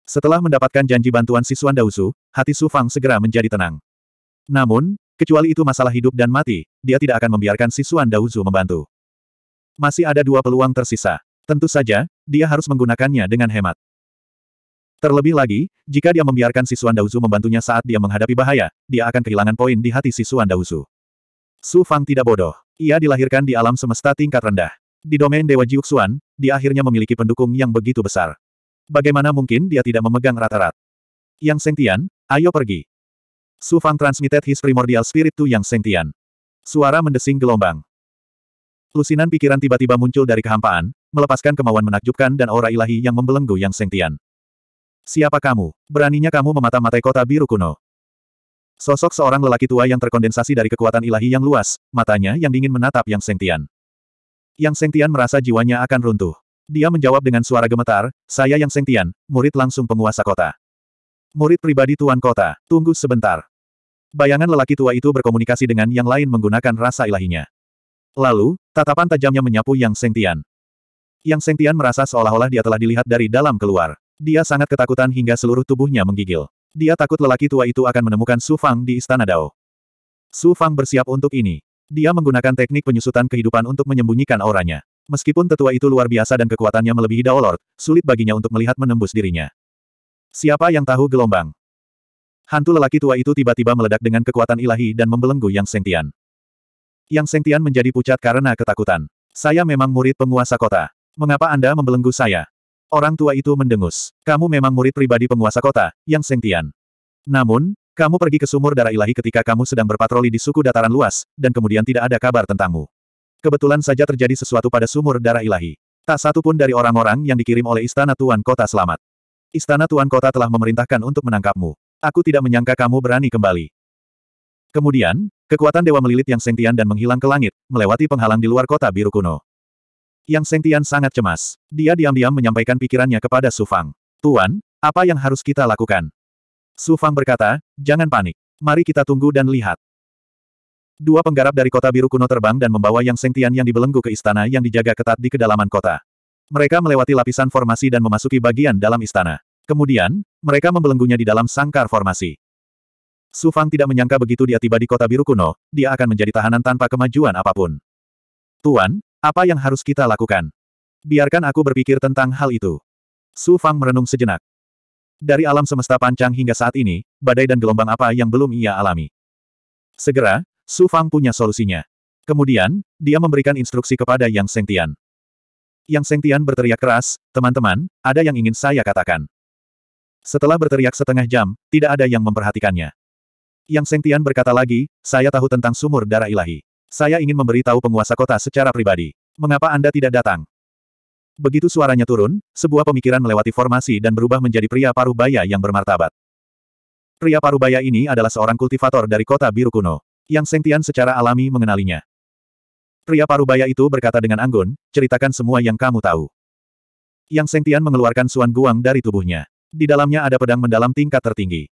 Speaker 1: Setelah mendapatkan janji bantuan Sisuan Dausu, hati Su Fang segera menjadi tenang. Namun, kecuali itu masalah hidup dan mati, dia tidak akan membiarkan Sisuan Dausu membantu. Masih ada dua peluang tersisa. Tentu saja, dia harus menggunakannya dengan hemat. Terlebih lagi, jika dia membiarkan Sisuan Dausu membantunya saat dia menghadapi bahaya, dia akan kehilangan poin di hati Sisuan Dausu. Su Fang tidak bodoh. Ia dilahirkan di alam semesta tingkat rendah. Di domain Dewa Jiuxuan, dia akhirnya memiliki pendukung yang begitu besar. Bagaimana mungkin dia tidak memegang rata-rat? Yang Sengtian, ayo pergi. Su Fang transmitted his primordial spirit to Yang Sengtian. Suara mendesing gelombang. Lusinan pikiran tiba-tiba muncul dari kehampaan, melepaskan kemauan menakjubkan dan aura ilahi yang membelenggu Yang Sengtian. Siapa kamu? Beraninya kamu memata-matai kota biru kuno. Sosok seorang lelaki tua yang terkondensasi dari kekuatan ilahi yang luas, matanya yang dingin menatap Yang Sengtian. Yang Sengtian merasa jiwanya akan runtuh. Dia menjawab dengan suara gemetar, saya yang Sengtian, murid langsung penguasa kota. Murid pribadi Tuan Kota, tunggu sebentar. Bayangan lelaki tua itu berkomunikasi dengan yang lain menggunakan rasa ilahinya. Lalu, tatapan tajamnya menyapu Yang Sengtian. Yang Sengtian merasa seolah-olah dia telah dilihat dari dalam keluar. Dia sangat ketakutan hingga seluruh tubuhnya menggigil. Dia takut lelaki tua itu akan menemukan Su Fang di Istana Dao. Su Fang bersiap untuk ini. Dia menggunakan teknik penyusutan kehidupan untuk menyembunyikan auranya. Meskipun tetua itu luar biasa dan kekuatannya melebihi Lord, sulit baginya untuk melihat menembus dirinya. Siapa yang tahu gelombang? Hantu lelaki tua itu tiba-tiba meledak dengan kekuatan ilahi dan membelenggu Yang Sengtian. Yang Sengtian menjadi pucat karena ketakutan. Saya memang murid penguasa kota. Mengapa Anda membelenggu saya? Orang tua itu mendengus. Kamu memang murid pribadi penguasa kota, Yang Sengtian. Namun, kamu pergi ke sumur darah ilahi ketika kamu sedang berpatroli di suku dataran luas, dan kemudian tidak ada kabar tentangmu. Kebetulan saja terjadi sesuatu pada sumur darah ilahi. Tak satu pun dari orang-orang yang dikirim oleh Istana Tuan Kota selamat. Istana Tuan Kota telah memerintahkan untuk menangkapmu. Aku tidak menyangka kamu berani kembali. Kemudian, kekuatan Dewa melilit Yang Sengtian dan menghilang ke langit, melewati penghalang di luar kota biru kuno. Yang Sengtian sangat cemas. Dia diam-diam menyampaikan pikirannya kepada Su Fang. Tuan, apa yang harus kita lakukan? Su Fang berkata, jangan panik. Mari kita tunggu dan lihat. Dua penggarap dari kota biru kuno terbang dan membawa Yang Sengtian yang dibelenggu ke istana yang dijaga ketat di kedalaman kota. Mereka melewati lapisan formasi dan memasuki bagian dalam istana. Kemudian, mereka membelenggunya di dalam sangkar formasi. Su Fang tidak menyangka begitu dia tiba di kota biru kuno, dia akan menjadi tahanan tanpa kemajuan apapun. Tuan, apa yang harus kita lakukan? Biarkan aku berpikir tentang hal itu. Su Fang merenung sejenak. Dari alam semesta pancang hingga saat ini, badai dan gelombang apa yang belum ia alami. Segera, Su Fang punya solusinya. Kemudian, dia memberikan instruksi kepada Yang Sengtian. Yang Sengtian berteriak keras, teman-teman, ada yang ingin saya katakan. Setelah berteriak setengah jam, tidak ada yang memperhatikannya. Yang Sengtian berkata lagi, saya tahu tentang sumur darah ilahi. Saya ingin memberitahu penguasa kota secara pribadi. Mengapa Anda tidak datang? Begitu suaranya turun, sebuah pemikiran melewati formasi dan berubah menjadi pria parubaya yang bermartabat. Pria parubaya ini adalah seorang kultivator dari kota biru kuno yang Sengtian secara alami mengenalinya. Pria parubaya itu berkata dengan anggun, ceritakan semua yang kamu tahu. Yang Sengtian mengeluarkan Suan Guang dari tubuhnya. Di dalamnya ada pedang mendalam tingkat tertinggi.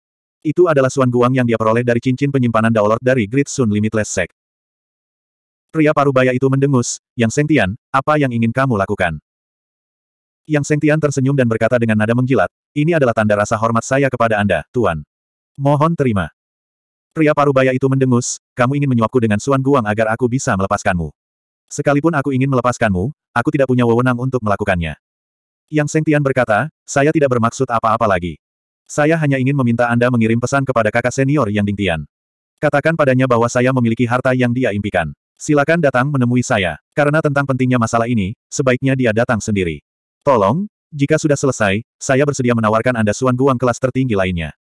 Speaker 1: Itu adalah Suan Guang yang dia peroleh dari cincin penyimpanan Daolord dari Great Sun Limitless Sect. Pria parubaya itu mendengus, Yang Sengtian, apa yang ingin kamu lakukan? Yang Sengtian tersenyum dan berkata dengan nada menggilat, ini adalah tanda rasa hormat saya kepada Anda, Tuan. Mohon terima. Pria parubaya itu mendengus, kamu ingin menyuapku dengan Suan Guang agar aku bisa melepaskanmu. Sekalipun aku ingin melepaskanmu, aku tidak punya wewenang untuk melakukannya. Yang Seng Tian berkata, saya tidak bermaksud apa-apa lagi. Saya hanya ingin meminta Anda mengirim pesan kepada kakak senior Yang Ding Tian. Katakan padanya bahwa saya memiliki harta yang dia impikan. Silakan datang menemui saya. Karena tentang pentingnya masalah ini, sebaiknya dia datang sendiri. Tolong, jika sudah selesai, saya bersedia menawarkan Anda Suan Guang kelas tertinggi lainnya.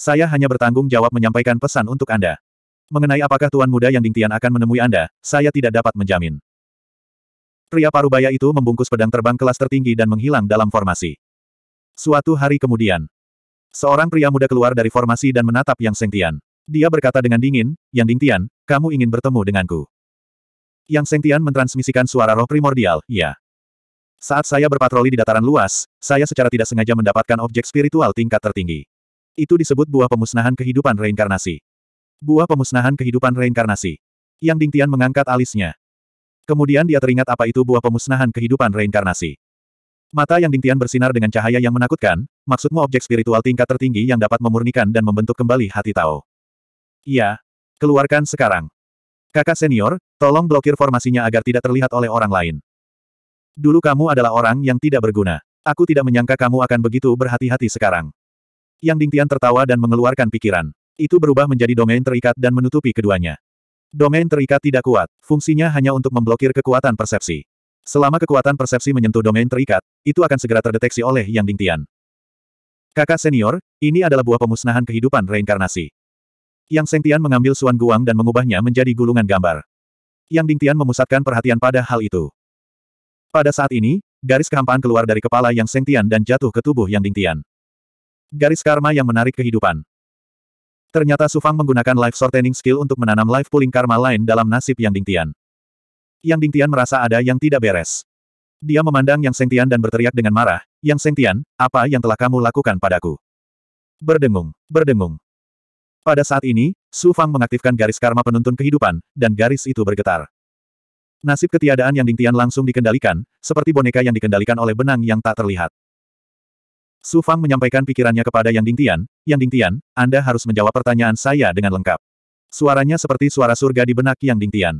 Speaker 1: Saya hanya bertanggung jawab menyampaikan pesan untuk Anda. Mengenai apakah Tuan Muda yang Dingtian akan menemui Anda, saya tidak dapat menjamin. Pria parubaya itu membungkus pedang terbang kelas tertinggi dan menghilang dalam formasi. Suatu hari kemudian, seorang pria muda keluar dari formasi dan menatap Yang Sengtian. Dia berkata dengan dingin, Yang Dingtian, kamu ingin bertemu denganku. Yang Sengtian mentransmisikan suara roh primordial, ya. Saat saya berpatroli di dataran luas, saya secara tidak sengaja mendapatkan objek spiritual tingkat tertinggi. Itu disebut buah pemusnahan kehidupan reinkarnasi. Buah pemusnahan kehidupan reinkarnasi. Yang Dingtian mengangkat alisnya. Kemudian dia teringat apa itu buah pemusnahan kehidupan reinkarnasi. Mata yang Dingtian bersinar dengan cahaya yang menakutkan, maksudmu objek spiritual tingkat tertinggi yang dapat memurnikan dan membentuk kembali hati Tao. Iya. Keluarkan sekarang. Kakak senior, tolong blokir formasinya agar tidak terlihat oleh orang lain. Dulu kamu adalah orang yang tidak berguna. Aku tidak menyangka kamu akan begitu berhati-hati sekarang. Yang Dingtian tertawa dan mengeluarkan pikiran. Itu berubah menjadi domain terikat dan menutupi keduanya. Domain terikat tidak kuat, fungsinya hanya untuk memblokir kekuatan persepsi. Selama kekuatan persepsi menyentuh domain terikat, itu akan segera terdeteksi oleh Yang Dingtian. Kakak senior, ini adalah buah pemusnahan kehidupan reinkarnasi. Yang Sengtian mengambil Suan Guang dan mengubahnya menjadi gulungan gambar. Yang Dingtian memusatkan perhatian pada hal itu. Pada saat ini, garis kehampaan keluar dari kepala Yang Sengtian dan jatuh ke tubuh Yang Dingtian. Garis karma yang menarik kehidupan. Ternyata Sufang menggunakan life shortening skill untuk menanam life pooling karma lain dalam nasib Yang Dingtian. Yang Dingtian merasa ada yang tidak beres. Dia memandang Yang Sengtian dan berteriak dengan marah, Yang Sengtian, apa yang telah kamu lakukan padaku? Berdengung, berdengung. Pada saat ini, Su Fang mengaktifkan garis karma penuntun kehidupan, dan garis itu bergetar. Nasib ketiadaan Yang Dingtian langsung dikendalikan, seperti boneka yang dikendalikan oleh benang yang tak terlihat. Su Fang menyampaikan pikirannya kepada Yang Dingtian, Yang Dingtian, Anda harus menjawab pertanyaan saya dengan lengkap. Suaranya seperti suara surga di benak Yang Dingtian.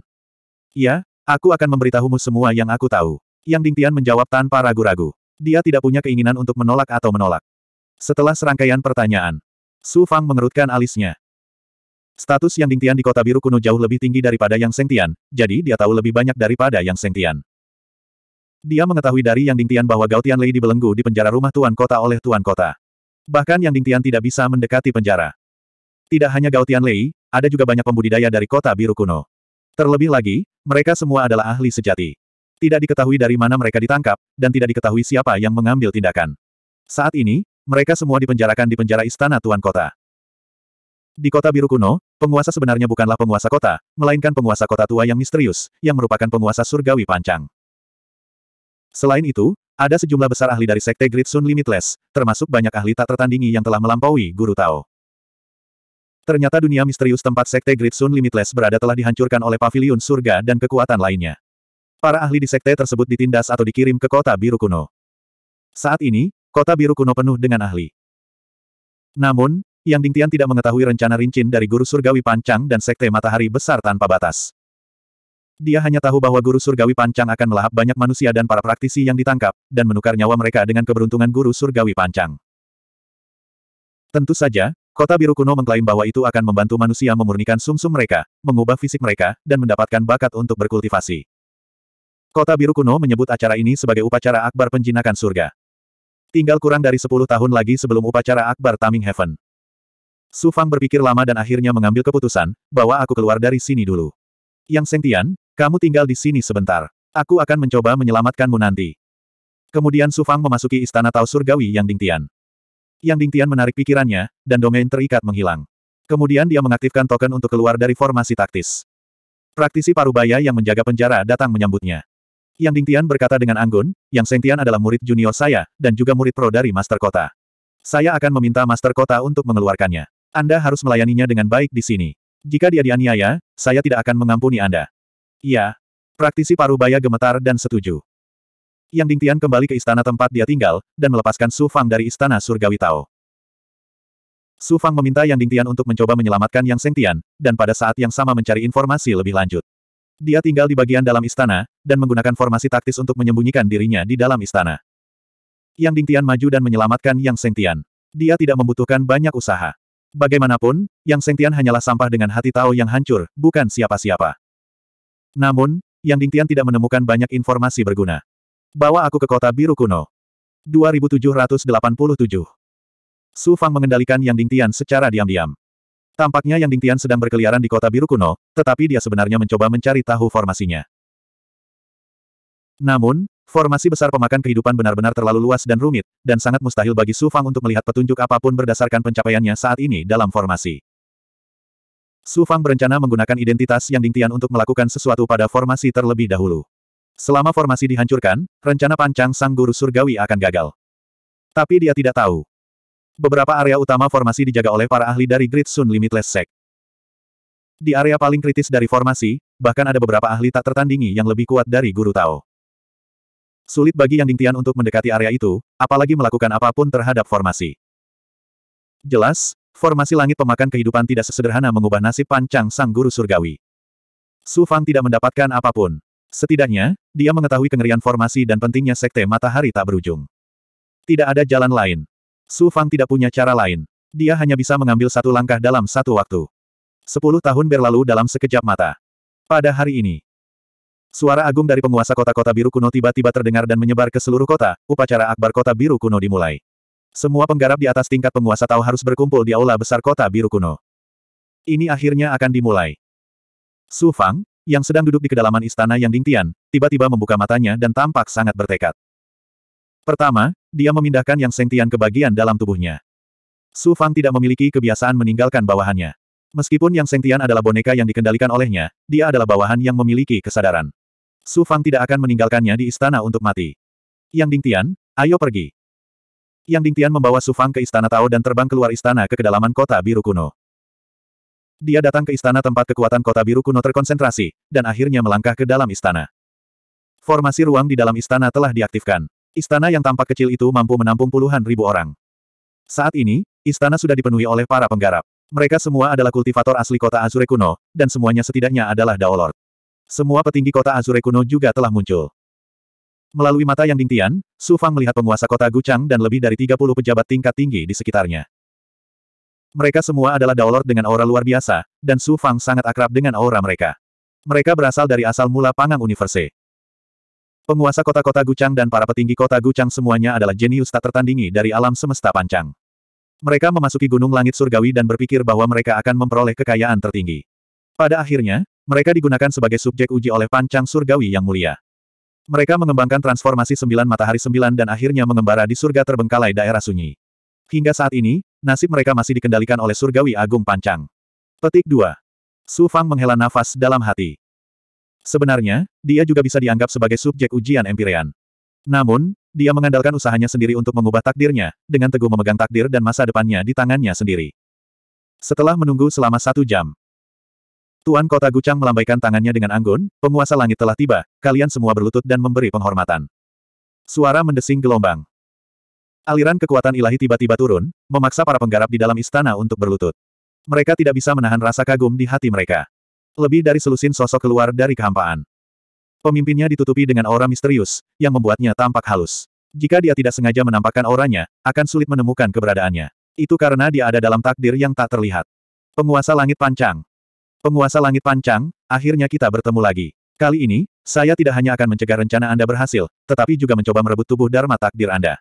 Speaker 1: Iya, aku akan memberitahumu semua yang aku tahu. Yang Dingtian menjawab tanpa ragu-ragu. Dia tidak punya keinginan untuk menolak atau menolak. Setelah serangkaian pertanyaan, Su Fang mengerutkan alisnya. Status Yang Dingtian di kota biru kuno jauh lebih tinggi daripada Yang Sengtian, jadi dia tahu lebih banyak daripada Yang Sengtian. Dia mengetahui dari Yang Dingtian bahwa Gao Lei dibelenggu di penjara rumah Tuan Kota oleh Tuan Kota. Bahkan Yang Dingtian tidak bisa mendekati penjara. Tidak hanya Gao Lei, ada juga banyak pembudidaya dari kota biru kuno. Terlebih lagi, mereka semua adalah ahli sejati. Tidak diketahui dari mana mereka ditangkap, dan tidak diketahui siapa yang mengambil tindakan. Saat ini, mereka semua dipenjarakan di penjara istana Tuan Kota. Di kota biru kuno, penguasa sebenarnya bukanlah penguasa kota, melainkan penguasa kota tua yang misterius, yang merupakan penguasa surgawi pancang. Selain itu, ada sejumlah besar ahli dari Sekte Great Sun Limitless, termasuk banyak ahli tak tertandingi yang telah melampaui Guru Tao. Ternyata dunia misterius tempat Sekte Great Sun Limitless berada telah dihancurkan oleh pavilion surga dan kekuatan lainnya. Para ahli di sekte tersebut ditindas atau dikirim ke kota biru kuno. Saat ini, kota biru kuno penuh dengan ahli. Namun, Yang Dingtian tidak mengetahui rencana rincin dari Guru Surgawi Pancang dan Sekte Matahari Besar Tanpa Batas. Dia hanya tahu bahwa guru surgawi pancang akan melahap banyak manusia dan para praktisi yang ditangkap, dan menukar nyawa mereka dengan keberuntungan guru surgawi pancang. Tentu saja, kota biru kuno mengklaim bahwa itu akan membantu manusia memurnikan sumsum -sum mereka, mengubah fisik mereka, dan mendapatkan bakat untuk berkultivasi. Kota biru kuno menyebut acara ini sebagai upacara akbar penjinakan surga. Tinggal kurang dari 10 tahun lagi sebelum upacara akbar Taming Heaven. Su Fang berpikir lama dan akhirnya mengambil keputusan, bahwa aku keluar dari sini dulu. Yang Sengtian, kamu tinggal di sini sebentar. Aku akan mencoba menyelamatkanmu nanti. Kemudian Su Fang memasuki istana Tao Surgawi Yang Ding Tian. Yang Ding Tian menarik pikirannya, dan domain terikat menghilang. Kemudian dia mengaktifkan token untuk keluar dari formasi taktis. Praktisi parubaya yang menjaga penjara datang menyambutnya. Yang Ding Tian berkata dengan anggun, Yang Sengtian adalah murid junior saya, dan juga murid pro dari Master Kota. Saya akan meminta Master Kota untuk mengeluarkannya. Anda harus melayaninya dengan baik di sini. Jika dia dianiaya, saya tidak akan mengampuni Anda. Iya. Praktisi Parubaya gemetar dan setuju. Yang Dingtian kembali ke istana tempat dia tinggal, dan melepaskan Su Fang dari istana surgawi Tao. Su Fang meminta Yang Dingtian untuk mencoba menyelamatkan Yang Sengtian, dan pada saat yang sama mencari informasi lebih lanjut. Dia tinggal di bagian dalam istana, dan menggunakan formasi taktis untuk menyembunyikan dirinya di dalam istana. Yang Dingtian maju dan menyelamatkan Yang Sengtian. Dia tidak membutuhkan banyak usaha. Bagaimanapun, Yang Sengtian hanyalah sampah dengan hati Tao yang hancur, bukan siapa-siapa. Namun, Yang Dingtian tidak menemukan banyak informasi berguna. Bawa aku ke kota biru kuno. 2787 Su Fang mengendalikan Yang Dingtian secara diam-diam. Tampaknya Yang Dingtian sedang berkeliaran di kota biru kuno, tetapi dia sebenarnya mencoba mencari tahu formasinya. Namun, formasi besar pemakan kehidupan benar-benar terlalu luas dan rumit, dan sangat mustahil bagi Su Fang untuk melihat petunjuk apapun berdasarkan pencapaiannya saat ini dalam formasi. Su Fang berencana menggunakan identitas Yang Dingtian untuk melakukan sesuatu pada formasi terlebih dahulu. Selama formasi dihancurkan, rencana pancang sang guru surgawi akan gagal. Tapi dia tidak tahu. Beberapa area utama formasi dijaga oleh para ahli dari Great Sun Limitless Sect. Di area paling kritis dari formasi, bahkan ada beberapa ahli tak tertandingi yang lebih kuat dari Guru Tao. Sulit bagi Yang Dingtian untuk mendekati area itu, apalagi melakukan apapun terhadap formasi. Jelas, Formasi langit pemakan kehidupan tidak sesederhana mengubah nasib pancang sang guru surgawi. Su Fang tidak mendapatkan apapun. Setidaknya, dia mengetahui kengerian formasi dan pentingnya sekte matahari tak berujung. Tidak ada jalan lain. Su Fang tidak punya cara lain. Dia hanya bisa mengambil satu langkah dalam satu waktu. Sepuluh tahun berlalu dalam sekejap mata. Pada hari ini, suara agung dari penguasa kota-kota biru kuno tiba-tiba terdengar dan menyebar ke seluruh kota, upacara akbar kota biru kuno dimulai. Semua penggarap di atas tingkat penguasa tahu harus berkumpul di aula besar kota biru kuno. Ini akhirnya akan dimulai. Su Fang, yang sedang duduk di kedalaman istana yang dingtian, tiba-tiba membuka matanya dan tampak sangat bertekad. Pertama, dia memindahkan yang sentian ke bagian dalam tubuhnya. Su Fang tidak memiliki kebiasaan meninggalkan bawahannya. Meskipun Yang Sengtian adalah boneka yang dikendalikan olehnya, dia adalah bawahan yang memiliki kesadaran. Su Fang tidak akan meninggalkannya di istana untuk mati. Yang Dingtian, ayo pergi. Yang Dingtian membawa Su Fang ke Istana Tao dan terbang keluar istana ke kedalaman kota biru kuno. Dia datang ke istana tempat kekuatan kota biru kuno terkonsentrasi, dan akhirnya melangkah ke dalam istana. Formasi ruang di dalam istana telah diaktifkan. Istana yang tampak kecil itu mampu menampung puluhan ribu orang. Saat ini, istana sudah dipenuhi oleh para penggarap. Mereka semua adalah kultivator asli kota Azure kuno, dan semuanya setidaknya adalah Daolord. Semua petinggi kota Azure kuno juga telah muncul. Melalui mata yang dingtian, Su Fang melihat penguasa kota Guchang dan lebih dari 30 pejabat tingkat tinggi di sekitarnya. Mereka semua adalah Daolord dengan aura luar biasa, dan Su Fang sangat akrab dengan aura mereka. Mereka berasal dari asal mula Pangang Universe. Penguasa kota-kota Guchang dan para petinggi kota Guchang semuanya adalah jenius tak tertandingi dari alam semesta pancang. Mereka memasuki gunung langit surgawi dan berpikir bahwa mereka akan memperoleh kekayaan tertinggi. Pada akhirnya, mereka digunakan sebagai subjek uji oleh pancang surgawi yang mulia. Mereka mengembangkan transformasi sembilan matahari sembilan dan akhirnya mengembara di surga terbengkalai daerah sunyi. Hingga saat ini, nasib mereka masih dikendalikan oleh surgawi agung pancang. Petik 2. Su Fang menghela nafas dalam hati. Sebenarnya, dia juga bisa dianggap sebagai subjek ujian Empirean. Namun, dia mengandalkan usahanya sendiri untuk mengubah takdirnya, dengan teguh memegang takdir dan masa depannya di tangannya sendiri. Setelah menunggu selama satu jam, Tuan Kota Gucang melambaikan tangannya dengan anggun, penguasa langit telah tiba, kalian semua berlutut dan memberi penghormatan. Suara mendesing gelombang. Aliran kekuatan ilahi tiba-tiba turun, memaksa para penggarap di dalam istana untuk berlutut. Mereka tidak bisa menahan rasa kagum di hati mereka. Lebih dari selusin sosok keluar dari kehampaan. Pemimpinnya ditutupi dengan aura misterius, yang membuatnya tampak halus. Jika dia tidak sengaja menampakkan auranya, akan sulit menemukan keberadaannya. Itu karena dia ada dalam takdir yang tak terlihat. Penguasa Langit Pancang. Penguasa langit pancang, akhirnya kita bertemu lagi. Kali ini, saya tidak hanya akan mencegah rencana Anda berhasil, tetapi juga mencoba merebut tubuh Dharma takdir Anda.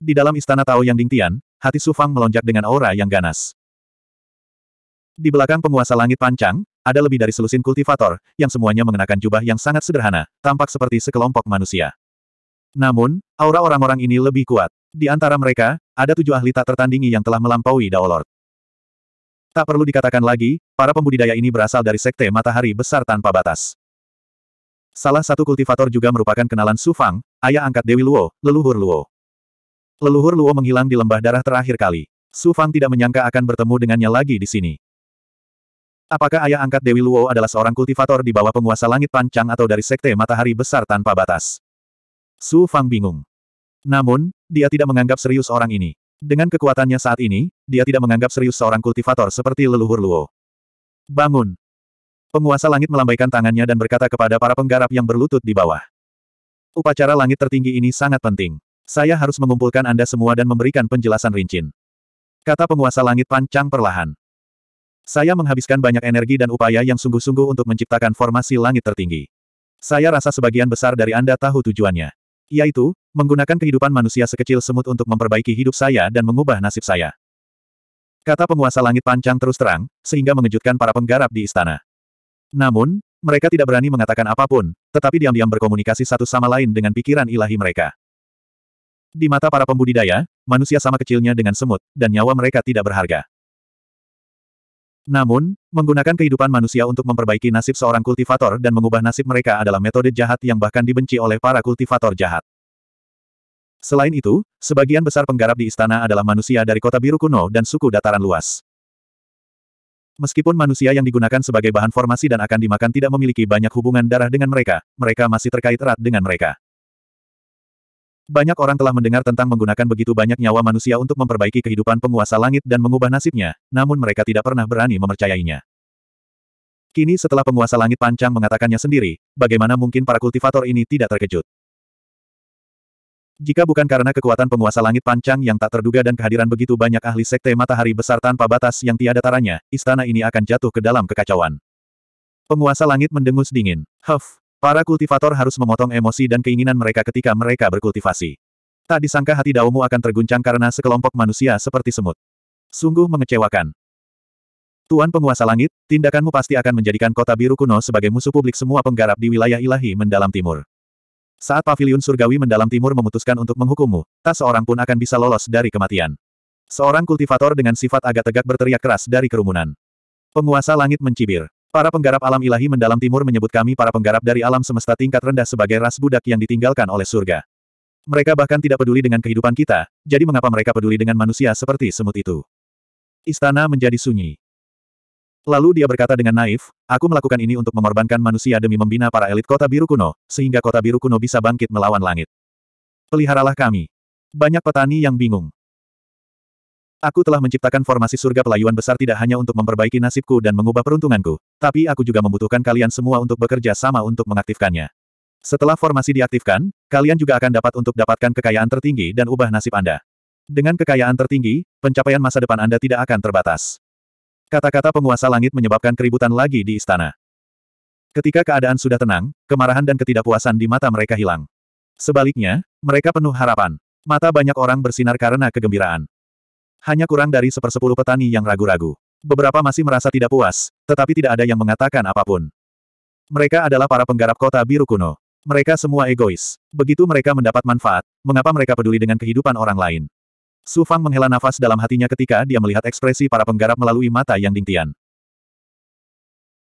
Speaker 1: Di dalam istana Tao Yang Dingtian, hati Sufang melonjak dengan aura yang ganas. Di belakang penguasa langit pancang, ada lebih dari selusin kultivator, yang semuanya mengenakan jubah yang sangat sederhana, tampak seperti sekelompok manusia. Namun, aura orang-orang ini lebih kuat. Di antara mereka, ada tujuh ahli tak tertandingi yang telah melampaui Daolord. Tak perlu dikatakan lagi, para pembudidaya ini berasal dari sekte matahari besar tanpa batas. Salah satu kultivator juga merupakan kenalan Su Fang, ayah angkat Dewi Luo, leluhur Luo. Leluhur Luo menghilang di lembah darah terakhir kali. Su Fang tidak menyangka akan bertemu dengannya lagi di sini. Apakah ayah angkat Dewi Luo adalah seorang kultivator di bawah penguasa langit pancang atau dari sekte matahari besar tanpa batas? Su Fang bingung. Namun, dia tidak menganggap serius orang ini. Dengan kekuatannya saat ini, dia tidak menganggap serius seorang kultivator seperti leluhur Luo. Bangun! Penguasa langit melambaikan tangannya dan berkata kepada para penggarap yang berlutut di bawah. Upacara langit tertinggi ini sangat penting. Saya harus mengumpulkan Anda semua dan memberikan penjelasan rincin. Kata penguasa langit pancang perlahan. Saya menghabiskan banyak energi dan upaya yang sungguh-sungguh untuk menciptakan formasi langit tertinggi. Saya rasa sebagian besar dari Anda tahu tujuannya. Yaitu, menggunakan kehidupan manusia sekecil semut untuk memperbaiki hidup saya dan mengubah nasib saya. Kata penguasa langit pancang terus terang, sehingga mengejutkan para penggarap di istana. Namun, mereka tidak berani mengatakan apapun, tetapi diam-diam berkomunikasi satu sama lain dengan pikiran ilahi mereka. Di mata para pembudidaya, manusia sama kecilnya dengan semut, dan nyawa mereka tidak berharga. Namun, menggunakan kehidupan manusia untuk memperbaiki nasib seorang kultivator dan mengubah nasib mereka adalah metode jahat yang bahkan dibenci oleh para kultivator jahat. Selain itu, sebagian besar penggarap di istana adalah manusia dari kota biru kuno dan suku dataran luas. Meskipun manusia yang digunakan sebagai bahan formasi dan akan dimakan tidak memiliki banyak hubungan darah dengan mereka, mereka masih terkait erat dengan mereka. Banyak orang telah mendengar tentang menggunakan begitu banyak nyawa manusia untuk memperbaiki kehidupan penguasa langit dan mengubah nasibnya, namun mereka tidak pernah berani mempercayainya. Kini setelah penguasa langit pancang mengatakannya sendiri, bagaimana mungkin para kultivator ini tidak terkejut? Jika bukan karena kekuatan penguasa langit pancang yang tak terduga dan kehadiran begitu banyak ahli sekte matahari besar tanpa batas yang tiada taranya, istana ini akan jatuh ke dalam kekacauan. Penguasa langit mendengus dingin. Huff, Para kultivator harus memotong emosi dan keinginan mereka ketika mereka berkultivasi. Tak disangka hati daumu akan terguncang karena sekelompok manusia seperti semut. Sungguh mengecewakan. Tuan penguasa langit, tindakanmu pasti akan menjadikan kota biru kuno sebagai musuh publik semua penggarap di wilayah ilahi mendalam timur. Saat pavilion surgawi mendalam timur memutuskan untuk menghukummu, tak seorang pun akan bisa lolos dari kematian. Seorang kultivator dengan sifat agak tegak berteriak keras dari kerumunan. Penguasa langit mencibir. Para penggarap alam ilahi mendalam timur menyebut kami para penggarap dari alam semesta tingkat rendah sebagai ras budak yang ditinggalkan oleh surga. Mereka bahkan tidak peduli dengan kehidupan kita, jadi mengapa mereka peduli dengan manusia seperti semut itu? Istana menjadi sunyi. Lalu dia berkata dengan naif, aku melakukan ini untuk mengorbankan manusia demi membina para elit kota biru kuno, sehingga kota biru kuno bisa bangkit melawan langit. Peliharalah kami. Banyak petani yang bingung. Aku telah menciptakan formasi surga pelayuan besar tidak hanya untuk memperbaiki nasibku dan mengubah peruntunganku, tapi aku juga membutuhkan kalian semua untuk bekerja sama untuk mengaktifkannya. Setelah formasi diaktifkan, kalian juga akan dapat untuk dapatkan kekayaan tertinggi dan ubah nasib Anda. Dengan kekayaan tertinggi, pencapaian masa depan Anda tidak akan terbatas. Kata-kata penguasa langit menyebabkan keributan lagi di istana. Ketika keadaan sudah tenang, kemarahan dan ketidakpuasan di mata mereka hilang. Sebaliknya, mereka penuh harapan. Mata banyak orang bersinar karena kegembiraan. Hanya kurang dari sepersepuluh petani yang ragu-ragu. Beberapa masih merasa tidak puas, tetapi tidak ada yang mengatakan apapun. Mereka adalah para penggarap kota biru kuno. Mereka semua egois. Begitu mereka mendapat manfaat, mengapa mereka peduli dengan kehidupan orang lain? Su Fang menghela nafas dalam hatinya ketika dia melihat ekspresi para penggarap melalui mata yang dingtian.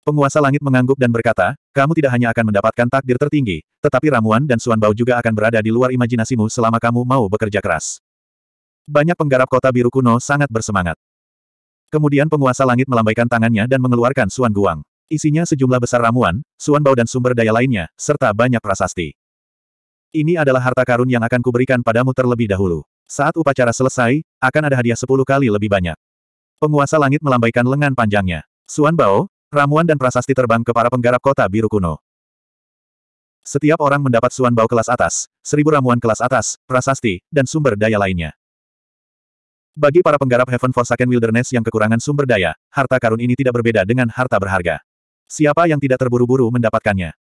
Speaker 1: Penguasa langit mengangguk dan berkata, kamu tidak hanya akan mendapatkan takdir tertinggi, tetapi ramuan dan suan bau juga akan berada di luar imajinasimu selama kamu mau bekerja keras. Banyak penggarap kota biru kuno sangat bersemangat. Kemudian penguasa langit melambaikan tangannya dan mengeluarkan Suan Guang. Isinya sejumlah besar ramuan, Suan Bao dan sumber daya lainnya, serta banyak prasasti. Ini adalah harta karun yang akan kuberikan padamu terlebih dahulu. Saat upacara selesai, akan ada hadiah sepuluh kali lebih banyak. Penguasa langit melambaikan lengan panjangnya. Suan Bao, ramuan dan prasasti terbang ke para penggarap kota biru kuno. Setiap orang mendapat Suan Bao kelas atas, seribu ramuan kelas atas, prasasti, dan sumber daya lainnya. Bagi para penggarap Heaven Forsaken Wilderness yang kekurangan sumber daya, harta karun ini tidak berbeda dengan harta berharga. Siapa yang tidak terburu-buru mendapatkannya?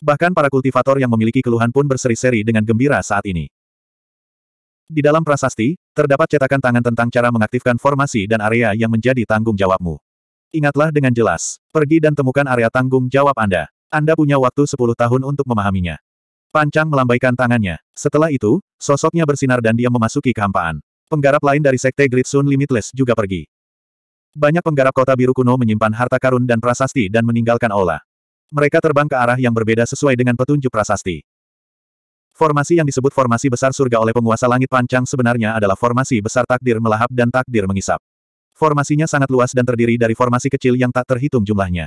Speaker 1: Bahkan para kultivator yang memiliki keluhan pun berseri-seri dengan gembira saat ini. Di dalam prasasti, terdapat cetakan tangan tentang cara mengaktifkan formasi dan area yang menjadi tanggung jawabmu. Ingatlah dengan jelas, pergi dan temukan area tanggung jawab Anda. Anda punya waktu 10 tahun untuk memahaminya. Pancang melambaikan tangannya. Setelah itu, sosoknya bersinar dan dia memasuki kehampaan. Penggarap lain dari Sekte Great Sun Limitless juga pergi. Banyak penggarap kota biru kuno menyimpan harta karun dan prasasti dan meninggalkan Ola. Mereka terbang ke arah yang berbeda sesuai dengan petunjuk prasasti. Formasi yang disebut formasi besar surga oleh penguasa langit pancang sebenarnya adalah formasi besar takdir melahap dan takdir mengisap. Formasinya sangat luas dan terdiri dari formasi kecil yang tak terhitung jumlahnya.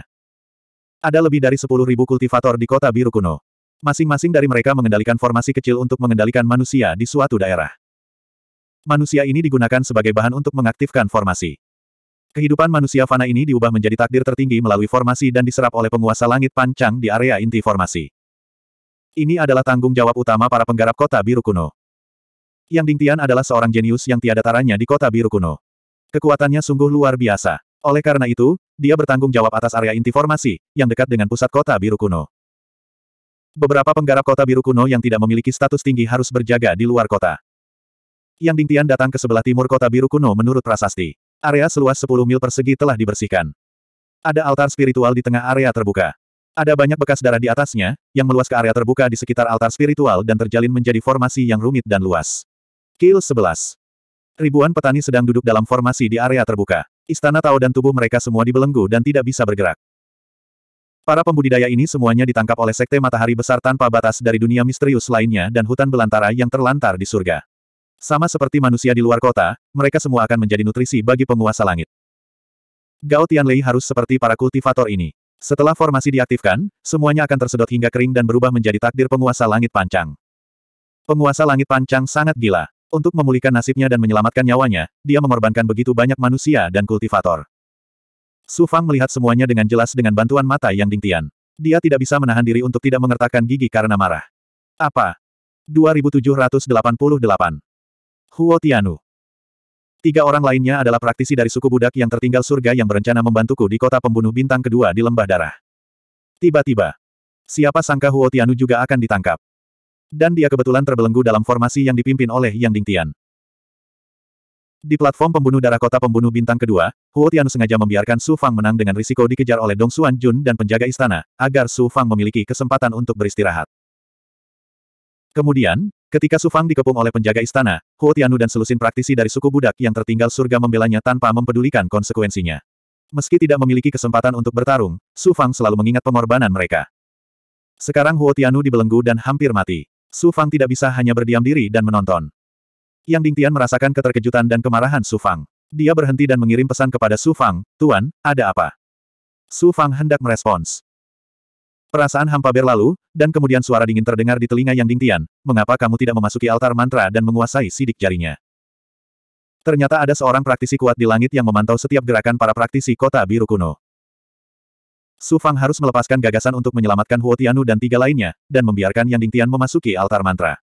Speaker 1: Ada lebih dari 10.000 kultivator di kota biru kuno. Masing-masing dari mereka mengendalikan formasi kecil untuk mengendalikan manusia di suatu daerah manusia ini digunakan sebagai bahan untuk mengaktifkan formasi. Kehidupan manusia fana ini diubah menjadi takdir tertinggi melalui formasi dan diserap oleh penguasa langit pancang di area inti formasi. Ini adalah tanggung jawab utama para penggarap kota biru kuno. Yang Dingtian adalah seorang jenius yang tiada taranya di kota biru kuno. Kekuatannya sungguh luar biasa. Oleh karena itu, dia bertanggung jawab atas area inti formasi, yang dekat dengan pusat kota biru kuno. Beberapa penggarap kota biru kuno yang tidak memiliki status tinggi harus berjaga di luar kota. Yang Dingtian datang ke sebelah timur kota biru kuno menurut prasasti. Area seluas 10 mil persegi telah dibersihkan. Ada altar spiritual di tengah area terbuka. Ada banyak bekas darah di atasnya, yang meluas ke area terbuka di sekitar altar spiritual dan terjalin menjadi formasi yang rumit dan luas. Kill 11. Ribuan petani sedang duduk dalam formasi di area terbuka. Istana Tao dan tubuh mereka semua dibelenggu dan tidak bisa bergerak. Para pembudidaya ini semuanya ditangkap oleh Sekte Matahari Besar tanpa batas dari dunia misterius lainnya dan hutan belantara yang terlantar di surga. Sama seperti manusia di luar kota, mereka semua akan menjadi nutrisi bagi penguasa langit. Gao Tianlei harus seperti para kultivator ini. Setelah formasi diaktifkan, semuanya akan tersedot hingga kering dan berubah menjadi takdir penguasa langit pancang. Penguasa langit pancang sangat gila. Untuk memulihkan nasibnya dan menyelamatkan nyawanya, dia mengorbankan begitu banyak manusia dan kultivator. Su Fang melihat semuanya dengan jelas dengan bantuan mata yang dingtian. Dia tidak bisa menahan diri untuk tidak mengertakkan gigi karena marah. Apa? 2788 Huo Tianu. Tiga orang lainnya adalah praktisi dari suku budak yang tertinggal surga yang berencana membantuku di kota pembunuh bintang kedua di lembah darah. Tiba-tiba, siapa sangka Huo Tianu juga akan ditangkap. Dan dia kebetulan terbelenggu dalam formasi yang dipimpin oleh Yang Ding Tian. Di platform pembunuh darah kota pembunuh bintang kedua, Huo Tianu sengaja membiarkan Su Fang menang dengan risiko dikejar oleh Dong Xuan Jun dan penjaga istana, agar Su Fang memiliki kesempatan untuk beristirahat. Kemudian, Ketika Sufang dikepung oleh penjaga istana, Huo Tianu dan selusin praktisi dari suku budak yang tertinggal surga membelanya tanpa mempedulikan konsekuensinya. Meski tidak memiliki kesempatan untuk bertarung, Sufang selalu mengingat pengorbanan mereka. Sekarang Huo Tianu dibelenggu dan hampir mati. Sufang tidak bisa hanya berdiam diri dan menonton. Yang Ding Tian merasakan keterkejutan dan kemarahan Sufang. Dia berhenti dan mengirim pesan kepada Sufang, Tuan, ada apa? Sufang hendak merespons. Perasaan hampa berlalu, dan kemudian suara dingin terdengar di telinga Yang Dingtian, mengapa kamu tidak memasuki altar mantra dan menguasai sidik jarinya? Ternyata ada seorang praktisi kuat di langit yang memantau setiap gerakan para praktisi kota biru kuno. Su Fang harus melepaskan gagasan untuk menyelamatkan Huo Tianu dan tiga lainnya, dan membiarkan Yang Dingtian memasuki altar mantra.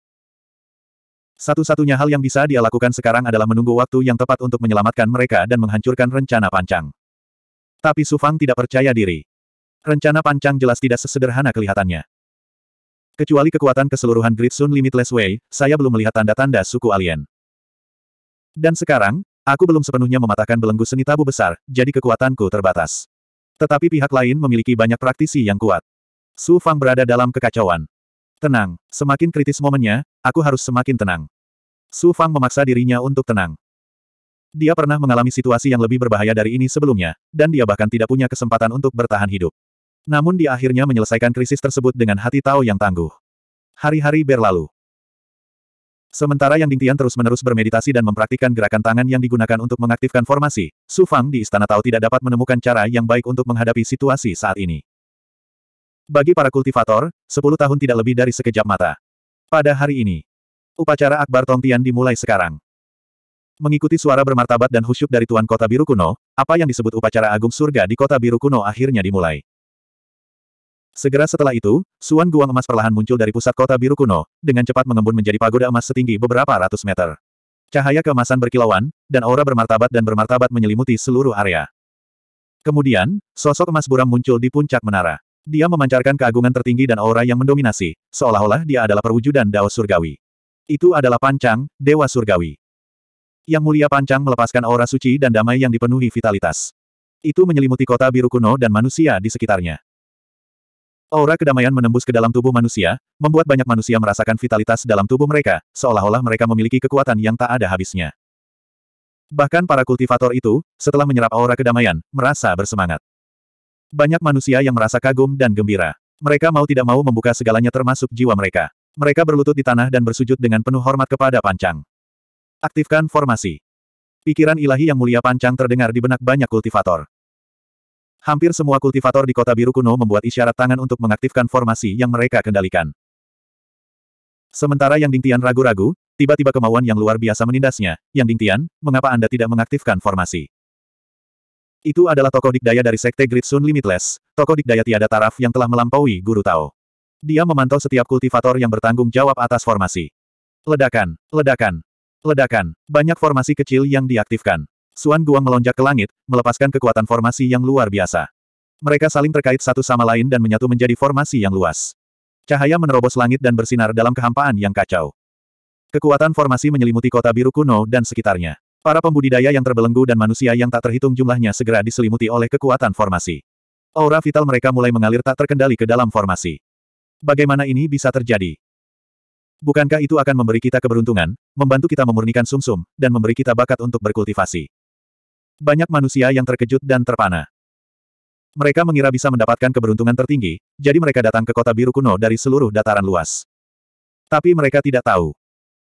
Speaker 1: Satu-satunya hal yang bisa dia lakukan sekarang adalah menunggu waktu yang tepat untuk menyelamatkan mereka dan menghancurkan rencana Panjang. Tapi Su Fang tidak percaya diri. Rencana pancang jelas tidak sesederhana kelihatannya. Kecuali kekuatan keseluruhan Great Sun Limitless Way, saya belum melihat tanda-tanda suku alien. Dan sekarang, aku belum sepenuhnya mematahkan belenggu seni tabu besar, jadi kekuatanku terbatas. Tetapi pihak lain memiliki banyak praktisi yang kuat. Su Fang berada dalam kekacauan. Tenang, semakin kritis momennya, aku harus semakin tenang. Su Fang memaksa dirinya untuk tenang. Dia pernah mengalami situasi yang lebih berbahaya dari ini sebelumnya, dan dia bahkan tidak punya kesempatan untuk bertahan hidup. Namun dia akhirnya menyelesaikan krisis tersebut dengan hati Tao yang tangguh. Hari-hari berlalu. Sementara yang Dingtian terus-menerus bermeditasi dan mempraktikkan gerakan tangan yang digunakan untuk mengaktifkan formasi, Su Fang di Istana Tao tidak dapat menemukan cara yang baik untuk menghadapi situasi saat ini. Bagi para kultivator, 10 tahun tidak lebih dari sekejap mata. Pada hari ini, upacara akbar Tongtian dimulai sekarang. Mengikuti suara bermartabat dan husyuk dari Tuan Kota Biru Kuno, apa yang disebut upacara Agung Surga di Kota Biru Kuno akhirnya dimulai. Segera setelah itu, suan guang emas perlahan muncul dari pusat kota biru kuno, dengan cepat mengembun menjadi pagoda emas setinggi beberapa ratus meter. Cahaya keemasan berkilauan, dan aura bermartabat dan bermartabat menyelimuti seluruh area. Kemudian, sosok emas buram muncul di puncak menara. Dia memancarkan keagungan tertinggi dan aura yang mendominasi, seolah-olah dia adalah perwujudan Dao Surgawi. Itu adalah Pancang, Dewa Surgawi. Yang Mulia Pancang melepaskan aura suci dan damai yang dipenuhi vitalitas. Itu menyelimuti kota biru kuno dan manusia di sekitarnya. Aura kedamaian menembus ke dalam tubuh manusia, membuat banyak manusia merasakan vitalitas dalam tubuh mereka, seolah-olah mereka memiliki kekuatan yang tak ada habisnya. Bahkan para kultivator itu, setelah menyerap aura kedamaian, merasa bersemangat. Banyak manusia yang merasa kagum dan gembira. Mereka mau tidak mau membuka segalanya termasuk jiwa mereka. Mereka berlutut di tanah dan bersujud dengan penuh hormat kepada Pancang. Aktifkan formasi. Pikiran ilahi yang mulia Pancang terdengar di benak banyak kultivator. Hampir semua kultivator di kota biru kuno membuat isyarat tangan untuk mengaktifkan formasi yang mereka kendalikan. Sementara Yang Dingtian ragu-ragu, tiba-tiba kemauan yang luar biasa menindasnya. Yang Dingtian, mengapa Anda tidak mengaktifkan formasi? Itu adalah tokoh dikdaya dari Sekte Great Sun Limitless, tokoh dikdaya tiada taraf yang telah melampaui Guru Tao. Dia memantau setiap kultivator yang bertanggung jawab atas formasi. Ledakan, ledakan, ledakan, banyak formasi kecil yang diaktifkan. Suan Guang melonjak ke langit, melepaskan kekuatan formasi yang luar biasa. Mereka saling terkait satu sama lain dan menyatu menjadi formasi yang luas. Cahaya menerobos langit dan bersinar dalam kehampaan yang kacau. Kekuatan formasi menyelimuti kota biru kuno dan sekitarnya. Para pembudidaya yang terbelenggu dan manusia yang tak terhitung jumlahnya segera diselimuti oleh kekuatan formasi. Aura vital mereka mulai mengalir tak terkendali ke dalam formasi. Bagaimana ini bisa terjadi? Bukankah itu akan memberi kita keberuntungan, membantu kita memurnikan sumsum, -sum, dan memberi kita bakat untuk berkultivasi? Banyak manusia yang terkejut dan terpana. Mereka mengira bisa mendapatkan keberuntungan tertinggi, jadi mereka datang ke kota biru kuno dari seluruh dataran luas. Tapi mereka tidak tahu.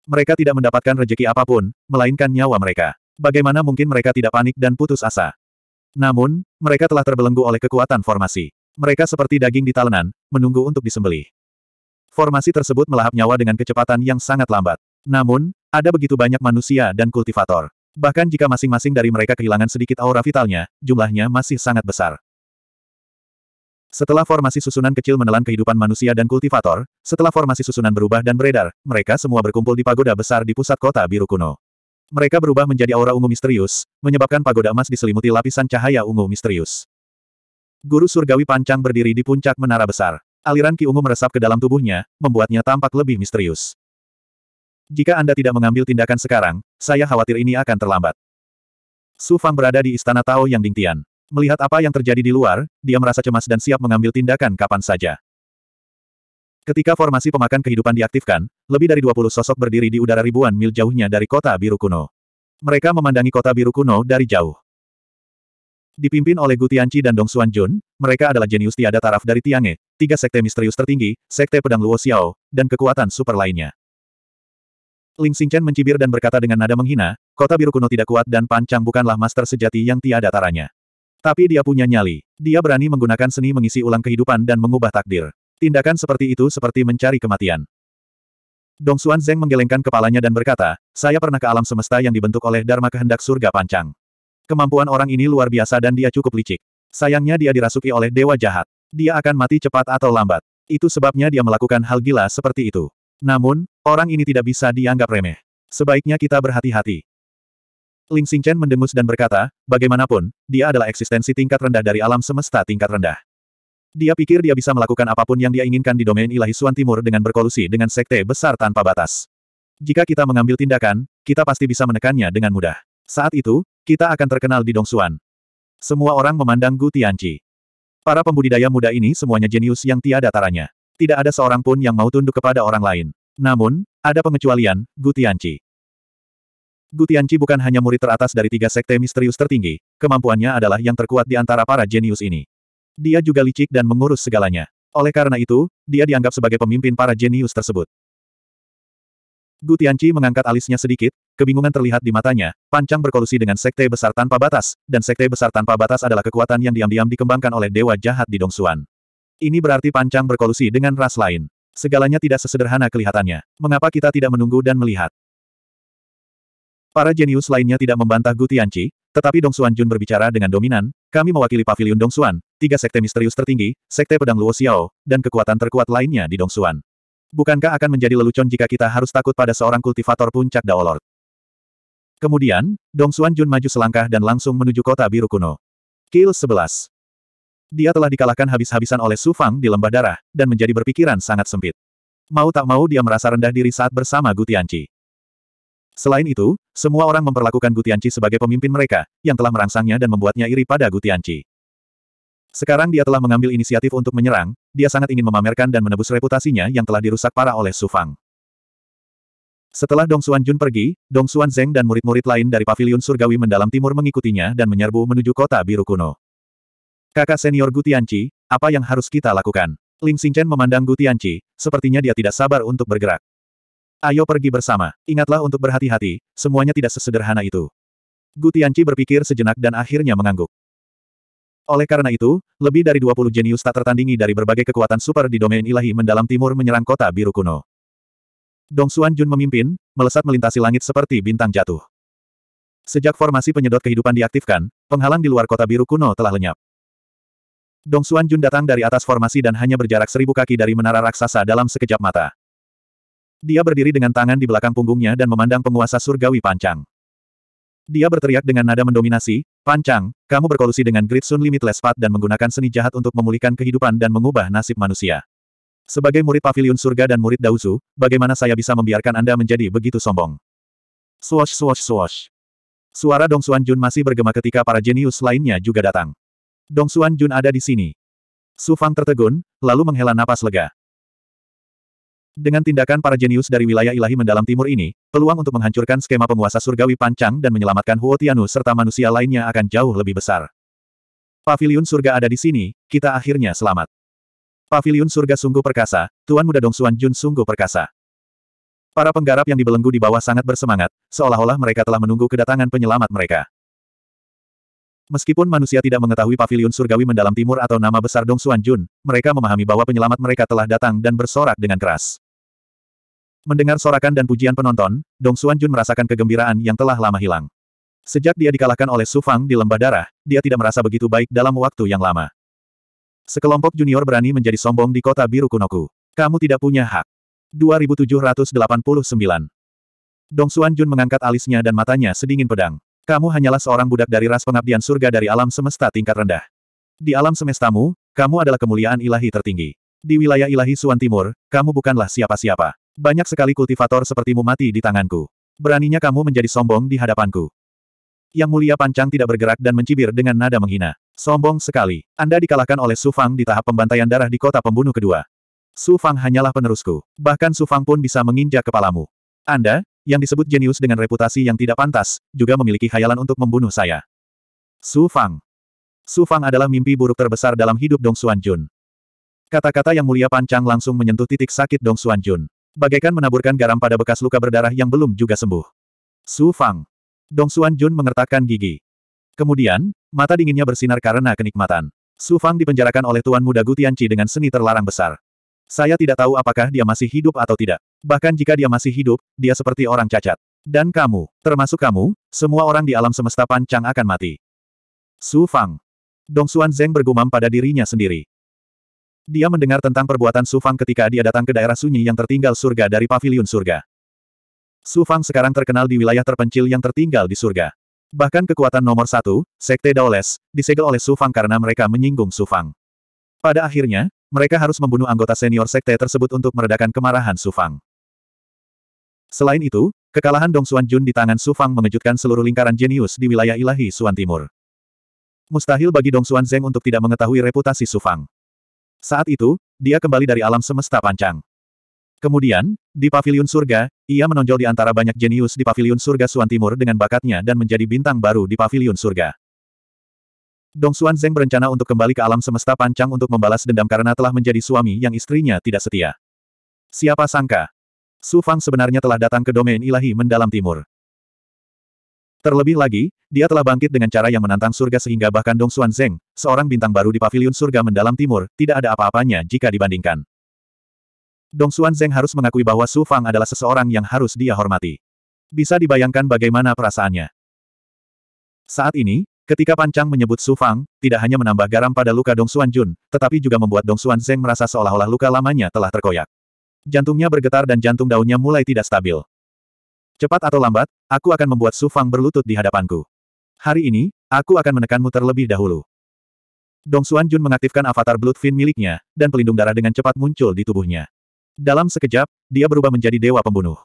Speaker 1: Mereka tidak mendapatkan rejeki apapun, melainkan nyawa mereka. Bagaimana mungkin mereka tidak panik dan putus asa? Namun, mereka telah terbelenggu oleh kekuatan formasi. Mereka seperti daging di talenan, menunggu untuk disembelih. Formasi tersebut melahap nyawa dengan kecepatan yang sangat lambat. Namun, ada begitu banyak manusia dan kultivator. Bahkan jika masing-masing dari mereka kehilangan sedikit aura vitalnya, jumlahnya masih sangat besar. Setelah formasi susunan kecil menelan kehidupan manusia dan kultivator, setelah formasi susunan berubah dan beredar, mereka semua berkumpul di pagoda besar di pusat kota biru kuno. Mereka berubah menjadi aura ungu misterius, menyebabkan pagoda emas diselimuti lapisan cahaya ungu misterius. Guru Surgawi Pancang berdiri di puncak menara besar. Aliran ki ungu meresap ke dalam tubuhnya, membuatnya tampak lebih misterius. Jika Anda tidak mengambil tindakan sekarang, saya khawatir ini akan terlambat. Su Fang berada di istana Tao Yang ding Tian. Melihat apa yang terjadi di luar, dia merasa cemas dan siap mengambil tindakan kapan saja. Ketika formasi pemakan kehidupan diaktifkan, lebih dari 20 sosok berdiri di udara ribuan mil jauhnya dari kota biru kuno. Mereka memandangi kota biru kuno dari jauh. Dipimpin oleh Gu Tianqi dan Dong Xuan Jun, mereka adalah jenius tiada taraf dari Tiange, tiga sekte misterius tertinggi, sekte pedang Luo Xiao, dan kekuatan super lainnya. Ling Xingchen mencibir dan berkata dengan nada menghina, kota biru kuno tidak kuat dan pancang bukanlah master sejati yang tiada taranya. Tapi dia punya nyali. Dia berani menggunakan seni mengisi ulang kehidupan dan mengubah takdir. Tindakan seperti itu seperti mencari kematian. Dong Xuan Zeng menggelengkan kepalanya dan berkata, saya pernah ke alam semesta yang dibentuk oleh Dharma kehendak surga pancang. Kemampuan orang ini luar biasa dan dia cukup licik. Sayangnya dia dirasuki oleh dewa jahat. Dia akan mati cepat atau lambat. Itu sebabnya dia melakukan hal gila seperti itu. Namun, orang ini tidak bisa dianggap remeh. Sebaiknya kita berhati-hati. Ling Xingchen mendengus dan berkata, bagaimanapun, dia adalah eksistensi tingkat rendah dari alam semesta tingkat rendah. Dia pikir dia bisa melakukan apapun yang dia inginkan di domain ilahi Suan Timur dengan berkolusi dengan sekte besar tanpa batas. Jika kita mengambil tindakan, kita pasti bisa menekannya dengan mudah. Saat itu, kita akan terkenal di Dong Suan. Semua orang memandang Gu Tianqi. Para pembudidaya muda ini semuanya jenius yang tiada taranya. Tidak ada seorang pun yang mau tunduk kepada orang lain. Namun, ada pengecualian, Gutianci. Gutianci bukan hanya murid teratas dari tiga sekte misterius tertinggi, kemampuannya adalah yang terkuat di antara para jenius ini. Dia juga licik dan mengurus segalanya. Oleh karena itu, dia dianggap sebagai pemimpin para jenius tersebut. Gutianci mengangkat alisnya sedikit, kebingungan terlihat di matanya, pancang berkolusi dengan sekte besar tanpa batas, dan sekte besar tanpa batas adalah kekuatan yang diam-diam dikembangkan oleh dewa jahat di Dongsuan. Ini berarti pancang berkolusi dengan ras lain. Segalanya tidak sesederhana kelihatannya. Mengapa kita tidak menunggu dan melihat? Para jenius lainnya tidak membantah Gu Tianqi, tetapi Dong Xuan Jun berbicara dengan dominan, kami mewakili pavilion Dong Xuan, tiga sekte misterius tertinggi, sekte pedang Luo Xiao, dan kekuatan terkuat lainnya di Dong Xuan. Bukankah akan menjadi lelucon jika kita harus takut pada seorang kultivator puncak Daolord? Kemudian, Dong Xuan Jun maju selangkah dan langsung menuju kota biru kuno. Kill 11. Dia telah dikalahkan habis-habisan oleh Su Fang di lembah darah, dan menjadi berpikiran sangat sempit. Mau tak mau dia merasa rendah diri saat bersama Gutianci. Selain itu, semua orang memperlakukan Gutianci sebagai pemimpin mereka, yang telah merangsangnya dan membuatnya iri pada Gutianci. Sekarang dia telah mengambil inisiatif untuk menyerang, dia sangat ingin memamerkan dan menebus reputasinya yang telah dirusak parah oleh Su Fang. Setelah Dong Xuan Jun pergi, Dong Xuan Zeng dan murid-murid lain dari Paviliun Surgawi Mendalam Timur mengikutinya dan menyerbu menuju kota biru kuno. Kakak senior Gutianci, apa yang harus kita lakukan? Ling Xingchen memandang Gutianci, sepertinya dia tidak sabar untuk bergerak. Ayo pergi bersama, ingatlah untuk berhati-hati, semuanya tidak sesederhana itu. Gutianci berpikir sejenak dan akhirnya mengangguk. Oleh karena itu, lebih dari 20 jenius tak tertandingi dari berbagai kekuatan super di domain ilahi mendalam timur menyerang kota biru kuno. Dong Xuan Jun memimpin, melesat melintasi langit seperti bintang jatuh. Sejak formasi penyedot kehidupan diaktifkan, penghalang di luar kota biru kuno telah lenyap. Dong Xuan Jun datang dari atas formasi dan hanya berjarak seribu kaki dari menara raksasa dalam sekejap mata. Dia berdiri dengan tangan di belakang punggungnya dan memandang penguasa surgawi Pancang. Dia berteriak dengan nada mendominasi, Pancang, kamu berkolusi dengan Great Sun Limitless Path dan menggunakan seni jahat untuk memulihkan kehidupan dan mengubah nasib manusia. Sebagai murid pavilion surga dan murid Dausu, bagaimana saya bisa membiarkan Anda menjadi begitu sombong? Swash swash swash. Suara Dong Xuan Jun masih bergema ketika para jenius lainnya juga datang. Dong Xuan Jun ada di sini. Su Fang tertegun, lalu menghela napas lega. Dengan tindakan para jenius dari wilayah ilahi mendalam timur ini, peluang untuk menghancurkan skema penguasa surgawi pancang dan menyelamatkan Huo Tianu serta manusia lainnya akan jauh lebih besar. Paviliun surga ada di sini, kita akhirnya selamat. Paviliun surga sungguh perkasa, Tuan Muda Dong Xuan Jun sungguh perkasa. Para penggarap yang dibelenggu di bawah sangat bersemangat, seolah-olah mereka telah menunggu kedatangan penyelamat mereka. Meskipun manusia tidak mengetahui pavilion surgawi mendalam timur atau nama besar Dong Xuan Jun, mereka memahami bahwa penyelamat mereka telah datang dan bersorak dengan keras. Mendengar sorakan dan pujian penonton, Dong Xuan Jun merasakan kegembiraan yang telah lama hilang. Sejak dia dikalahkan oleh Su Fang di Lembah Darah, dia tidak merasa begitu baik dalam waktu yang lama. Sekelompok junior berani menjadi sombong di kota biru Kunoku. Kamu tidak punya hak. 2789. Dong Xuan Jun mengangkat alisnya dan matanya sedingin pedang. Kamu hanyalah seorang budak dari ras pengabdian surga dari alam semesta tingkat rendah. Di alam semestamu, kamu adalah kemuliaan ilahi tertinggi. Di wilayah ilahi Suan Timur, kamu bukanlah siapa-siapa. Banyak sekali kultivator sepertimu mati di tanganku. Beraninya kamu menjadi sombong di hadapanku. Yang mulia Pancang tidak bergerak dan mencibir dengan nada menghina. Sombong sekali. Anda dikalahkan oleh Su Fang di tahap pembantaian darah di kota pembunuh kedua. Su Fang hanyalah penerusku. Bahkan Su Fang pun bisa menginjak kepalamu. Anda, yang disebut jenius dengan reputasi yang tidak pantas, juga memiliki khayalan untuk membunuh saya. Su Fang. Su Fang adalah mimpi buruk terbesar dalam hidup Dong Xuan Jun. Kata-kata yang mulia pancang langsung menyentuh titik sakit Dong Xuan Jun. Bagaikan menaburkan garam pada bekas luka berdarah yang belum juga sembuh. Su Fang. Dong Xuan Jun mengertakkan gigi. Kemudian, mata dinginnya bersinar karena kenikmatan. Su Fang dipenjarakan oleh Tuan Muda Gutianci dengan seni terlarang besar. Saya tidak tahu apakah dia masih hidup atau tidak. Bahkan jika dia masih hidup, dia seperti orang cacat. Dan kamu, termasuk kamu, semua orang di alam semesta pancang akan mati. Su Fang. Xuan Zeng bergumam pada dirinya sendiri. Dia mendengar tentang perbuatan Su Fang ketika dia datang ke daerah sunyi yang tertinggal surga dari paviliun surga. Su Fang sekarang terkenal di wilayah terpencil yang tertinggal di surga. Bahkan kekuatan nomor satu, Sekte Daoles, disegel oleh Su Fang karena mereka menyinggung Su Fang. Pada akhirnya, mereka harus membunuh anggota senior sekte tersebut untuk meredakan kemarahan Su Fang. Selain itu, kekalahan Dong Xuan Jun di tangan Su Fang mengejutkan seluruh lingkaran jenius di wilayah ilahi Suan Timur. Mustahil bagi Dong Xuan Zeng untuk tidak mengetahui reputasi Su Fang. Saat itu, dia kembali dari alam semesta pancang. Kemudian, di paviliun surga, ia menonjol di antara banyak jenius di paviliun surga Suan Timur dengan bakatnya dan menjadi bintang baru di paviliun surga. Dong Xuan Zeng berencana untuk kembali ke alam semesta pancang untuk membalas dendam karena telah menjadi suami yang istrinya tidak setia. Siapa sangka? Su Fang sebenarnya telah datang ke domain ilahi mendalam timur. Terlebih lagi, dia telah bangkit dengan cara yang menantang surga sehingga bahkan Dong Xuan Zeng, seorang bintang baru di Pavilion surga mendalam timur, tidak ada apa-apanya jika dibandingkan. Dong Xuan Zeng harus mengakui bahwa Su Fang adalah seseorang yang harus dia hormati. Bisa dibayangkan bagaimana perasaannya. Saat ini, Ketika Pan menyebut Su Fang, tidak hanya menambah garam pada luka Dong Xuan Jun, tetapi juga membuat Dong Xuan Zeng merasa seolah-olah luka lamanya telah terkoyak. Jantungnya bergetar dan jantung daunnya mulai tidak stabil. Cepat atau lambat, aku akan membuat Su Fang berlutut di hadapanku. Hari ini, aku akan menekanmu terlebih dahulu. Dong Xuan Jun mengaktifkan avatar Blood Fin miliknya, dan pelindung darah dengan cepat muncul di tubuhnya. Dalam sekejap, dia berubah menjadi dewa pembunuh.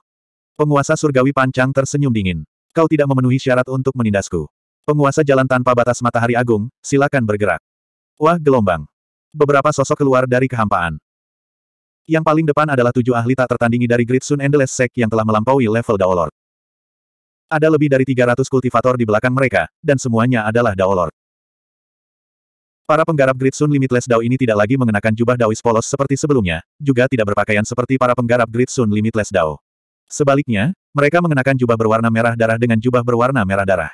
Speaker 1: Penguasa surgawi pancang tersenyum dingin. Kau tidak memenuhi syarat untuk menindasku. Penguasa jalan tanpa batas matahari agung, silakan bergerak. Wah gelombang. Beberapa sosok keluar dari kehampaan. Yang paling depan adalah tujuh ahli tak tertandingi dari Great Sun Endless Sect yang telah melampaui level Daolord. Ada lebih dari 300 kultivator di belakang mereka, dan semuanya adalah Daolord. Para penggarap Great Sun Limitless Dao ini tidak lagi mengenakan jubah Daois polos seperti sebelumnya, juga tidak berpakaian seperti para penggarap Great Sun Limitless Dao. Sebaliknya, mereka mengenakan jubah berwarna merah darah dengan jubah berwarna merah darah.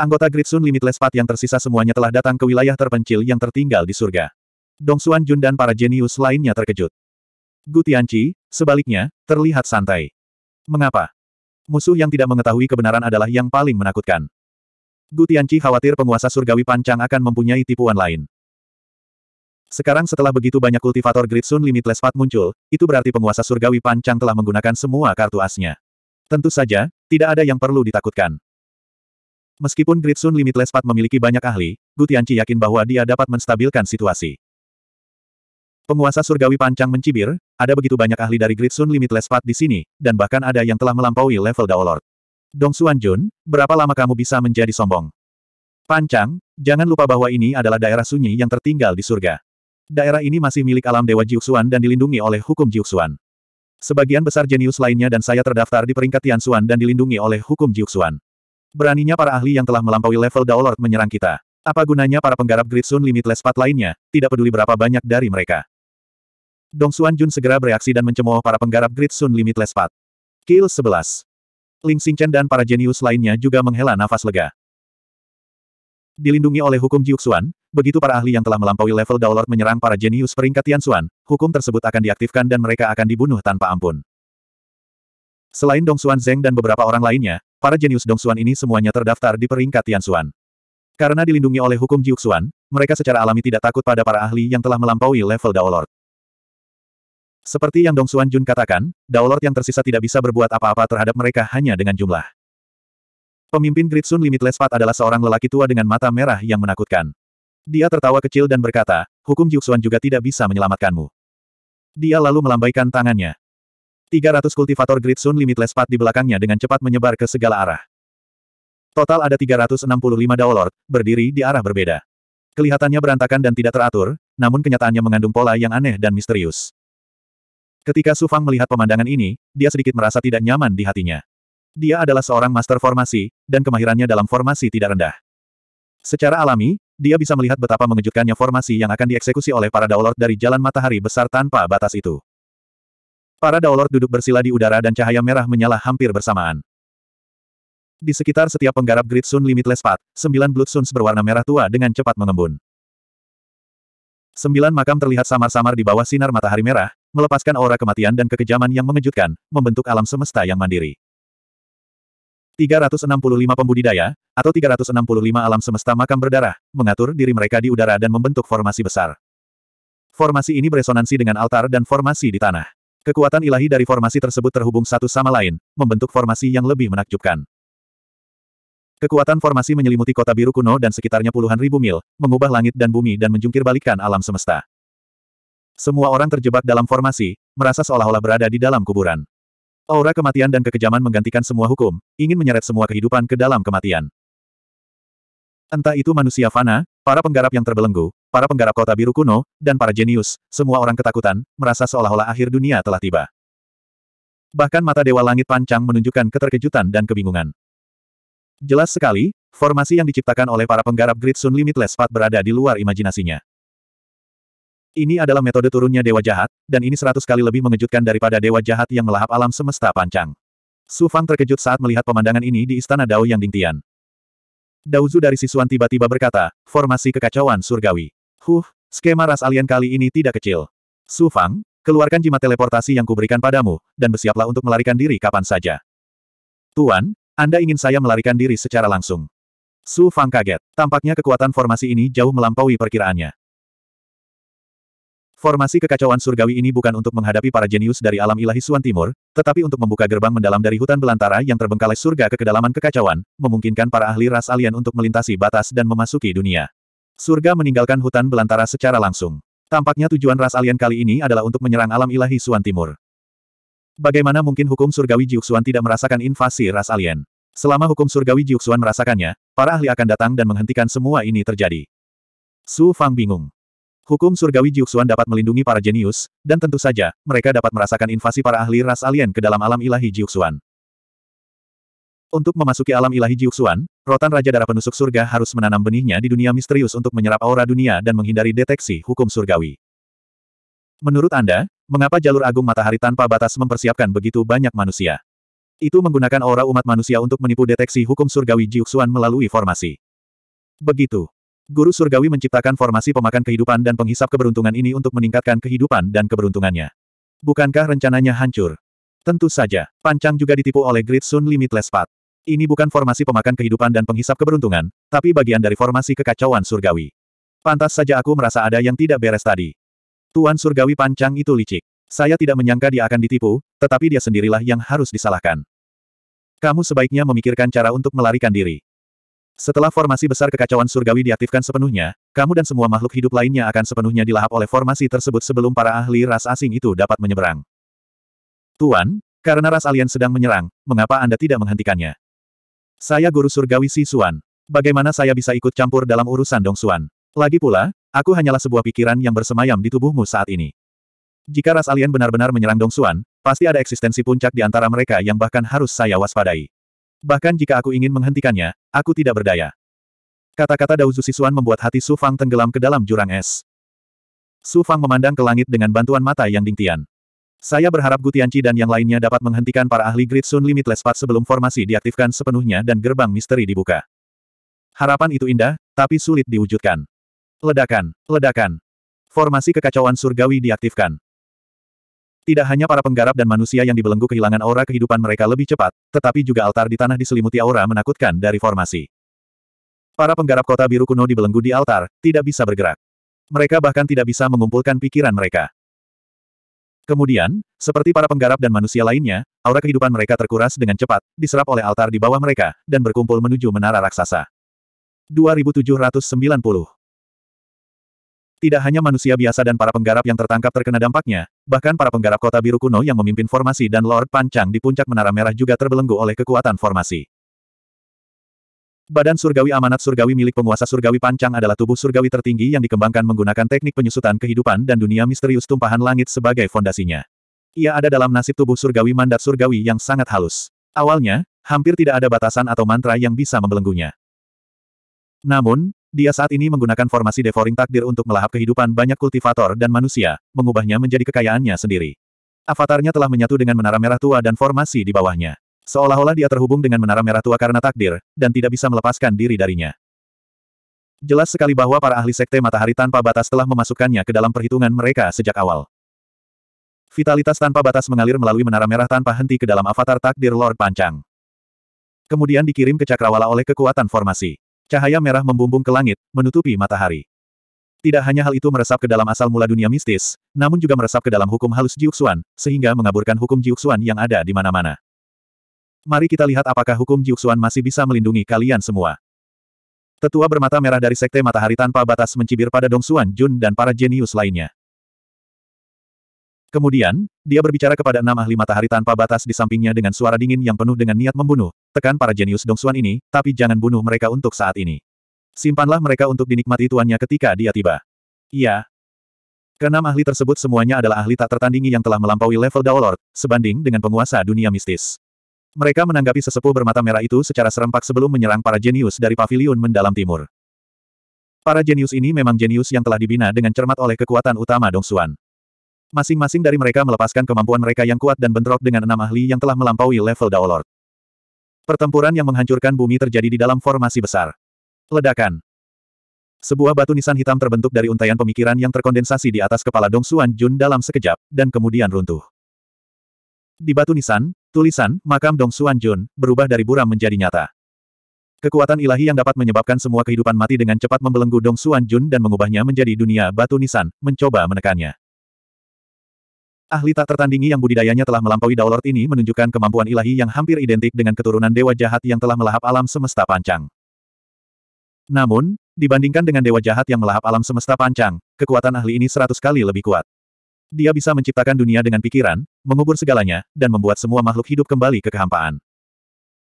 Speaker 1: Anggota Gridsun Limitless Path yang tersisa semuanya telah datang ke wilayah terpencil yang tertinggal di surga. Dong Xuan Jun dan para jenius lainnya terkejut. Gu Tianqi, sebaliknya, terlihat santai. Mengapa? Musuh yang tidak mengetahui kebenaran adalah yang paling menakutkan. Gu Tianqi khawatir penguasa surgawi pancang akan mempunyai tipuan lain. Sekarang setelah begitu banyak kultivator Gridsun Limitless Path muncul, itu berarti penguasa surgawi pancang telah menggunakan semua kartu asnya. Tentu saja, tidak ada yang perlu ditakutkan. Meskipun Great Sun Limitless Path memiliki banyak ahli, Gu Tianqi yakin bahwa dia dapat menstabilkan situasi. Penguasa surgawi pancang mencibir, ada begitu banyak ahli dari Great Sun Limitless Path di sini, dan bahkan ada yang telah melampaui level Dao Lord. Dong Xuan Jun, berapa lama kamu bisa menjadi sombong? Pancang, jangan lupa bahwa ini adalah daerah sunyi yang tertinggal di surga. Daerah ini masih milik alam Dewa Jiuxuan dan dilindungi oleh hukum Jiuxuan. Sebagian besar jenius lainnya dan saya terdaftar di peringkat Tianxuan dan dilindungi oleh hukum Jiuxuan. Beraninya para ahli yang telah melampaui level Daolord menyerang kita. Apa gunanya para penggarap Great Sun Limitless Path lainnya, tidak peduli berapa banyak dari mereka. Dong Xuan Jun segera bereaksi dan mencemooh para penggarap Great Sun Limitless Path. Kill 11. Ling Xingchen dan para jenius lainnya juga menghela nafas lega. Dilindungi oleh hukum Jiuxuan, begitu para ahli yang telah melampaui level Daolord menyerang para jenius peringkat Tian Xuan, hukum tersebut akan diaktifkan dan mereka akan dibunuh tanpa ampun. Selain Dong Xuan Zeng dan beberapa orang lainnya, para jenius Dong Xuan ini semuanya terdaftar di peringkat Tian Xuan. Karena dilindungi oleh hukum Xuan, mereka secara alami tidak takut pada para ahli yang telah melampaui level Dao Lord. Seperti yang Dong Xuan Jun katakan, Dao Lord yang tersisa tidak bisa berbuat apa-apa terhadap mereka hanya dengan jumlah. Pemimpin Great Sun Limitless Path adalah seorang lelaki tua dengan mata merah yang menakutkan. Dia tertawa kecil dan berkata, hukum Xuan juga tidak bisa menyelamatkanmu. Dia lalu melambaikan tangannya. 300 kultivator Great Sun Limitless Path di belakangnya dengan cepat menyebar ke segala arah. Total ada 365 daolor, berdiri di arah berbeda. Kelihatannya berantakan dan tidak teratur, namun kenyataannya mengandung pola yang aneh dan misterius. Ketika Su Fang melihat pemandangan ini, dia sedikit merasa tidak nyaman di hatinya. Dia adalah seorang master formasi, dan kemahirannya dalam formasi tidak rendah. Secara alami, dia bisa melihat betapa mengejutkannya formasi yang akan dieksekusi oleh para daolord dari jalan matahari besar tanpa batas itu. Para Daolord duduk bersila di udara dan cahaya merah menyala hampir bersamaan. Di sekitar setiap penggarap Great Sun Limitless Path, sembilan Blood Suns berwarna merah tua dengan cepat mengembun. Sembilan makam terlihat samar-samar di bawah sinar matahari merah, melepaskan aura kematian dan kekejaman yang mengejutkan, membentuk alam semesta yang mandiri. 365 pembudidaya, atau 365 alam semesta makam berdarah, mengatur diri mereka di udara dan membentuk formasi besar. Formasi ini beresonansi dengan altar dan formasi di tanah. Kekuatan ilahi dari formasi tersebut terhubung satu sama lain, membentuk formasi yang lebih menakjubkan. Kekuatan formasi menyelimuti kota biru kuno dan sekitarnya puluhan ribu mil, mengubah langit dan bumi dan menjungkirbalikkan alam semesta. Semua orang terjebak dalam formasi, merasa seolah-olah berada di dalam kuburan. Aura kematian dan kekejaman menggantikan semua hukum, ingin menyeret semua kehidupan ke dalam kematian. Entah itu manusia fana, para penggarap yang terbelenggu, para penggarap kota biru kuno, dan para jenius, semua orang ketakutan, merasa seolah-olah akhir dunia telah tiba. Bahkan mata Dewa Langit Pancang menunjukkan keterkejutan dan kebingungan. Jelas sekali, formasi yang diciptakan oleh para penggarap Great Sun Limitless Path berada di luar imajinasinya. Ini adalah metode turunnya Dewa Jahat, dan ini seratus kali lebih mengejutkan daripada Dewa Jahat yang melahap alam semesta pancang. Su Fang terkejut saat melihat pemandangan ini di Istana Dao Yang Dingtian. Zu dari Sisuan tiba-tiba berkata, formasi kekacauan surgawi. Huh, skema ras alien kali ini tidak kecil. Su Fang, keluarkan jimat teleportasi yang kuberikan padamu, dan bersiaplah untuk melarikan diri kapan saja. Tuan, Anda ingin saya melarikan diri secara langsung. Su Fang kaget, tampaknya kekuatan formasi ini jauh melampaui perkiraannya. Formasi kekacauan surgawi ini bukan untuk menghadapi para jenius dari alam ilahi Suan Timur, tetapi untuk membuka gerbang mendalam dari hutan belantara yang terbengkalai surga ke kedalaman kekacauan, memungkinkan para ahli ras alien untuk melintasi batas dan memasuki dunia. Surga meninggalkan hutan belantara secara langsung. Tampaknya tujuan ras alien kali ini adalah untuk menyerang alam ilahi Suan Timur. Bagaimana mungkin hukum surgawi Jiuxuan tidak merasakan invasi ras alien? Selama hukum surgawi Jiuxuan merasakannya, para ahli akan datang dan menghentikan semua ini terjadi. Su Fang bingung. Hukum surgawi Jiuxuan dapat melindungi para jenius, dan tentu saja, mereka dapat merasakan invasi para ahli ras alien ke dalam alam ilahi Jiuxuan. Untuk memasuki alam ilahi Jiuxuan, rotan Raja Darah Penusuk Surga harus menanam benihnya di dunia misterius untuk menyerap aura dunia dan menghindari deteksi hukum surgawi. Menurut Anda, mengapa jalur agung matahari tanpa batas mempersiapkan begitu banyak manusia? Itu menggunakan aura umat manusia untuk menipu deteksi hukum surgawi Jiuxuan melalui formasi. Begitu. Guru surgawi menciptakan formasi pemakan kehidupan dan penghisap keberuntungan ini untuk meningkatkan kehidupan dan keberuntungannya. Bukankah rencananya hancur? Tentu saja, Pancang juga ditipu oleh Great Sun Limitless Path. Ini bukan formasi pemakan kehidupan dan penghisap keberuntungan, tapi bagian dari formasi kekacauan surgawi. Pantas saja aku merasa ada yang tidak beres tadi. Tuan surgawi pancang itu licik. Saya tidak menyangka dia akan ditipu, tetapi dia sendirilah yang harus disalahkan. Kamu sebaiknya memikirkan cara untuk melarikan diri. Setelah formasi besar kekacauan surgawi diaktifkan sepenuhnya, kamu dan semua makhluk hidup lainnya akan sepenuhnya dilahap oleh formasi tersebut sebelum para ahli ras asing itu dapat menyeberang. Tuan, karena ras alien sedang menyerang, mengapa Anda tidak menghentikannya? Saya guru surgawi Si Suan. Bagaimana saya bisa ikut campur dalam urusan Dong Suan? Lagi pula, aku hanyalah sebuah pikiran yang bersemayam di tubuhmu saat ini. Jika ras alien benar-benar menyerang Dong Suan, pasti ada eksistensi puncak di antara mereka yang bahkan harus saya waspadai. Bahkan jika aku ingin menghentikannya, aku tidak berdaya. Kata-kata Dauzu Suan membuat hati Su Fang tenggelam ke dalam jurang es. Su Fang memandang ke langit dengan bantuan mata yang dingtian. Saya berharap Gutianci dan yang lainnya dapat menghentikan para ahli Grid Sun Limitless Path sebelum formasi diaktifkan sepenuhnya dan gerbang misteri dibuka. Harapan itu indah, tapi sulit diwujudkan. Ledakan, ledakan. Formasi kekacauan surgawi diaktifkan. Tidak hanya para penggarap dan manusia yang dibelenggu kehilangan aura kehidupan mereka lebih cepat, tetapi juga altar di tanah diselimuti aura menakutkan dari formasi. Para penggarap kota biru kuno dibelenggu di altar, tidak bisa bergerak. Mereka bahkan tidak bisa mengumpulkan pikiran mereka. Kemudian, seperti para penggarap dan manusia lainnya, aura kehidupan mereka terkuras dengan cepat, diserap oleh altar di bawah mereka, dan berkumpul menuju menara raksasa. 2790 Tidak hanya manusia biasa dan para penggarap yang tertangkap terkena dampaknya, bahkan para penggarap kota biru kuno yang memimpin formasi dan Lord Pancang di puncak menara merah juga terbelenggu oleh kekuatan formasi. Badan surgawi amanat surgawi milik penguasa surgawi pancang adalah tubuh surgawi tertinggi yang dikembangkan menggunakan teknik penyusutan kehidupan dan dunia misterius tumpahan langit sebagai fondasinya. Ia ada dalam nasib tubuh surgawi mandat surgawi yang sangat halus. Awalnya, hampir tidak ada batasan atau mantra yang bisa membelenggunya. Namun, dia saat ini menggunakan formasi devouring takdir untuk melahap kehidupan banyak kultivator dan manusia, mengubahnya menjadi kekayaannya sendiri. Avatarnya telah menyatu dengan menara merah tua dan formasi di bawahnya. Seolah-olah dia terhubung dengan menara merah tua karena takdir, dan tidak bisa melepaskan diri darinya. Jelas sekali bahwa para ahli sekte matahari tanpa batas telah memasukkannya ke dalam perhitungan mereka sejak awal. Vitalitas tanpa batas mengalir melalui menara merah tanpa henti ke dalam avatar takdir Lord Pancang. Kemudian dikirim ke Cakrawala oleh kekuatan formasi. Cahaya merah membumbung ke langit, menutupi matahari. Tidak hanya hal itu meresap ke dalam asal mula dunia mistis, namun juga meresap ke dalam hukum halus Jiuxuan, sehingga mengaburkan hukum Jiuxuan yang ada di mana-mana. Mari kita lihat apakah hukum Jiuxuan masih bisa melindungi kalian semua. Tetua bermata merah dari Sekte Matahari tanpa batas mencibir pada Dong Xuan Jun dan para jenius lainnya. Kemudian, dia berbicara kepada enam ahli matahari tanpa batas di sampingnya dengan suara dingin yang penuh dengan niat membunuh, tekan para jenius Dong Xuan ini, tapi jangan bunuh mereka untuk saat ini. Simpanlah mereka untuk dinikmati tuannya ketika dia tiba. Iya. Keenam ahli tersebut semuanya adalah ahli tak tertandingi yang telah melampaui level Daolord, sebanding dengan penguasa dunia mistis. Mereka menanggapi sesepuh bermata merah itu secara serempak sebelum menyerang para jenius dari pavilion mendalam timur. Para jenius ini memang jenius yang telah dibina dengan cermat oleh kekuatan utama Dong Dongsuan. Masing-masing dari mereka melepaskan kemampuan mereka yang kuat dan bentrok dengan enam ahli yang telah melampaui level Daolord. Pertempuran yang menghancurkan bumi terjadi di dalam formasi besar. Ledakan. Sebuah batu nisan hitam terbentuk dari untaian pemikiran yang terkondensasi di atas kepala Dong Xuan Jun dalam sekejap, dan kemudian runtuh. Di batu nisan, Tulisan, makam Dong Xuan Jun, berubah dari buram menjadi nyata. Kekuatan ilahi yang dapat menyebabkan semua kehidupan mati dengan cepat membelenggu Dong Xuan Jun dan mengubahnya menjadi dunia batu nisan, mencoba menekannya. Ahli tak tertandingi yang budidayanya telah melampaui Daulord ini menunjukkan kemampuan ilahi yang hampir identik dengan keturunan dewa jahat yang telah melahap alam semesta pancang. Namun, dibandingkan dengan dewa jahat yang melahap alam semesta pancang, kekuatan ahli ini seratus kali lebih kuat. Dia bisa menciptakan dunia dengan pikiran, mengubur segalanya, dan membuat semua makhluk hidup kembali ke kehampaan.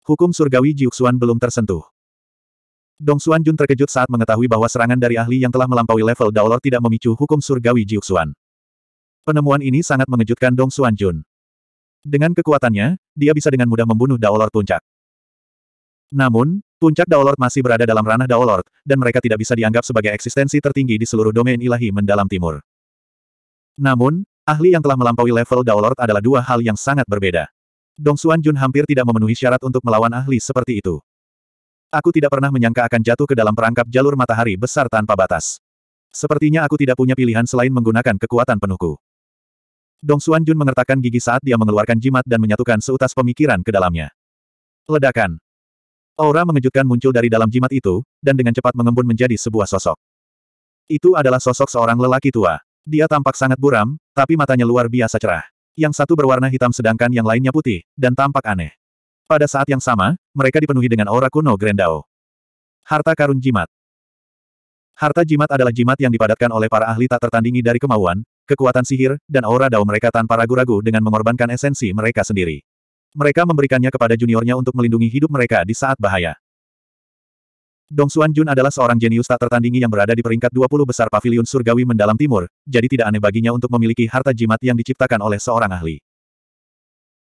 Speaker 1: Hukum surgawi Jiuxuan belum tersentuh. Dong Xuan Jun terkejut saat mengetahui bahwa serangan dari ahli yang telah melampaui level Daolor tidak memicu hukum surgawi Jiuxuan. Penemuan ini sangat mengejutkan Dong Xuan Jun. Dengan kekuatannya, dia bisa dengan mudah membunuh Daolor Puncak. Namun, Puncak Daolor masih berada dalam ranah Daolor, dan mereka tidak bisa dianggap sebagai eksistensi tertinggi di seluruh domain ilahi mendalam timur. Namun, ahli yang telah melampaui level Daolord adalah dua hal yang sangat berbeda. Dong Xuan Jun hampir tidak memenuhi syarat untuk melawan ahli seperti itu. Aku tidak pernah menyangka akan jatuh ke dalam perangkap jalur matahari besar tanpa batas. Sepertinya aku tidak punya pilihan selain menggunakan kekuatan penuhku. Dong Xuan Jun mengertakkan gigi saat dia mengeluarkan jimat dan menyatukan seutas pemikiran ke dalamnya. Ledakan. Aura mengejutkan muncul dari dalam jimat itu, dan dengan cepat mengembun menjadi sebuah sosok. Itu adalah sosok seorang lelaki tua. Dia tampak sangat buram, tapi matanya luar biasa cerah. Yang satu berwarna hitam sedangkan yang lainnya putih, dan tampak aneh. Pada saat yang sama, mereka dipenuhi dengan aura kuno Grendao. Harta karun jimat. Harta jimat adalah jimat yang dipadatkan oleh para ahli tak tertandingi dari kemauan, kekuatan sihir, dan aura dao mereka tanpa ragu-ragu dengan mengorbankan esensi mereka sendiri. Mereka memberikannya kepada juniornya untuk melindungi hidup mereka di saat bahaya. Dong Xuan Jun adalah seorang jenius tak tertandingi yang berada di peringkat 20 besar pavilion surgawi mendalam timur, jadi tidak aneh baginya untuk memiliki harta jimat yang diciptakan oleh seorang ahli.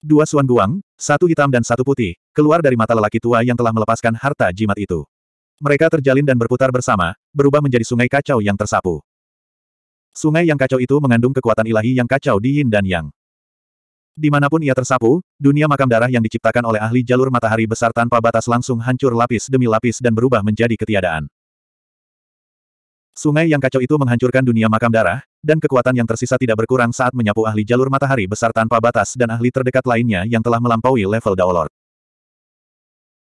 Speaker 1: Dua suan Guang, satu hitam dan satu putih, keluar dari mata lelaki tua yang telah melepaskan harta jimat itu. Mereka terjalin dan berputar bersama, berubah menjadi sungai kacau yang tersapu. Sungai yang kacau itu mengandung kekuatan ilahi yang kacau di yin dan yang. Dimanapun ia tersapu, dunia makam darah yang diciptakan oleh ahli jalur matahari besar tanpa batas langsung hancur lapis demi lapis dan berubah menjadi ketiadaan. Sungai yang kacau itu menghancurkan dunia makam darah, dan kekuatan yang tersisa tidak berkurang saat menyapu ahli jalur matahari besar tanpa batas dan ahli terdekat lainnya yang telah melampaui level Daolord.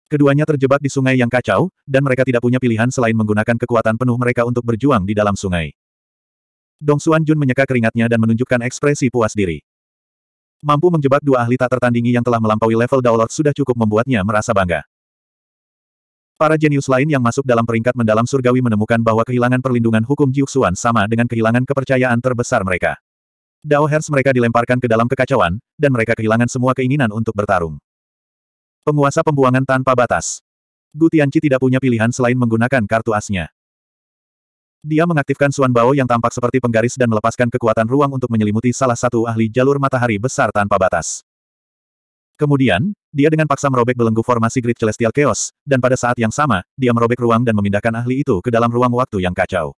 Speaker 1: Keduanya terjebak di sungai yang kacau, dan mereka tidak punya pilihan selain menggunakan kekuatan penuh mereka untuk berjuang di dalam sungai. Dong Xuan Jun menyeka keringatnya dan menunjukkan ekspresi puas diri. Mampu menjebak dua ahli tak tertandingi yang telah melampaui level Daolord sudah cukup membuatnya merasa bangga. Para jenius lain yang masuk dalam peringkat mendalam surgawi menemukan bahwa kehilangan perlindungan hukum Jiuxuan sama dengan kehilangan kepercayaan terbesar mereka. Dao Hers mereka dilemparkan ke dalam kekacauan, dan mereka kehilangan semua keinginan untuk bertarung. Penguasa pembuangan tanpa batas. Gu Tianqi tidak punya pilihan selain menggunakan kartu asnya. Dia mengaktifkan Suan Bao yang tampak seperti penggaris dan melepaskan kekuatan ruang untuk menyelimuti salah satu ahli jalur matahari besar tanpa batas. Kemudian, dia dengan paksa merobek belenggu formasi grid celestial chaos, dan pada saat yang sama, dia merobek ruang dan memindahkan ahli itu ke dalam ruang waktu yang kacau.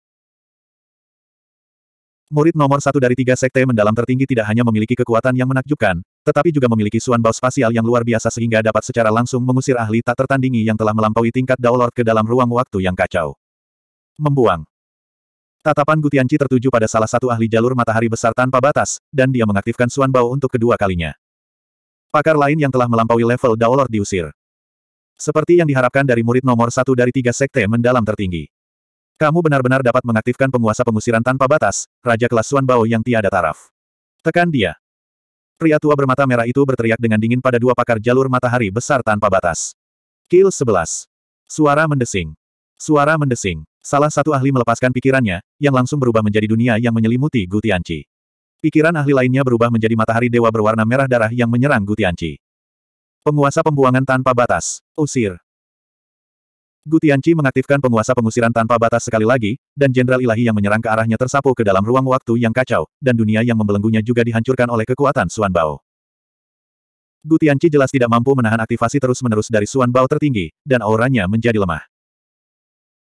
Speaker 1: Murid nomor satu dari tiga sekte mendalam tertinggi tidak hanya memiliki kekuatan yang menakjubkan, tetapi juga memiliki Suan Bao spasial yang luar biasa sehingga dapat secara langsung mengusir ahli tak tertandingi yang telah melampaui tingkat Daolord ke dalam ruang waktu yang kacau. Membuang Tatapan Gutianci tertuju pada salah satu ahli jalur matahari besar tanpa batas, dan dia mengaktifkan Suan Bao untuk kedua kalinya. Pakar lain yang telah melampaui level Daolord diusir. Seperti yang diharapkan dari murid nomor satu dari tiga sekte mendalam tertinggi. Kamu benar-benar dapat mengaktifkan penguasa pengusiran tanpa batas, Raja Kelas Suan Bao yang tiada taraf. Tekan dia. Pria tua bermata merah itu berteriak dengan dingin pada dua pakar jalur matahari besar tanpa batas. Kill 11. Suara mendesing. Suara mendesing. Salah satu ahli melepaskan pikirannya, yang langsung berubah menjadi dunia yang menyelimuti Gutianci. Pikiran ahli lainnya berubah menjadi matahari dewa berwarna merah darah yang menyerang Gutianci. Penguasa pembuangan tanpa batas, usir. Gutianci mengaktifkan penguasa pengusiran tanpa batas sekali lagi, dan Jenderal Ilahi yang menyerang ke arahnya tersapu ke dalam ruang waktu yang kacau, dan dunia yang membelenggunya juga dihancurkan oleh kekuatan Suan Bao. Gutianci jelas tidak mampu menahan aktivasi terus-menerus dari Suan Bao tertinggi, dan auranya menjadi lemah.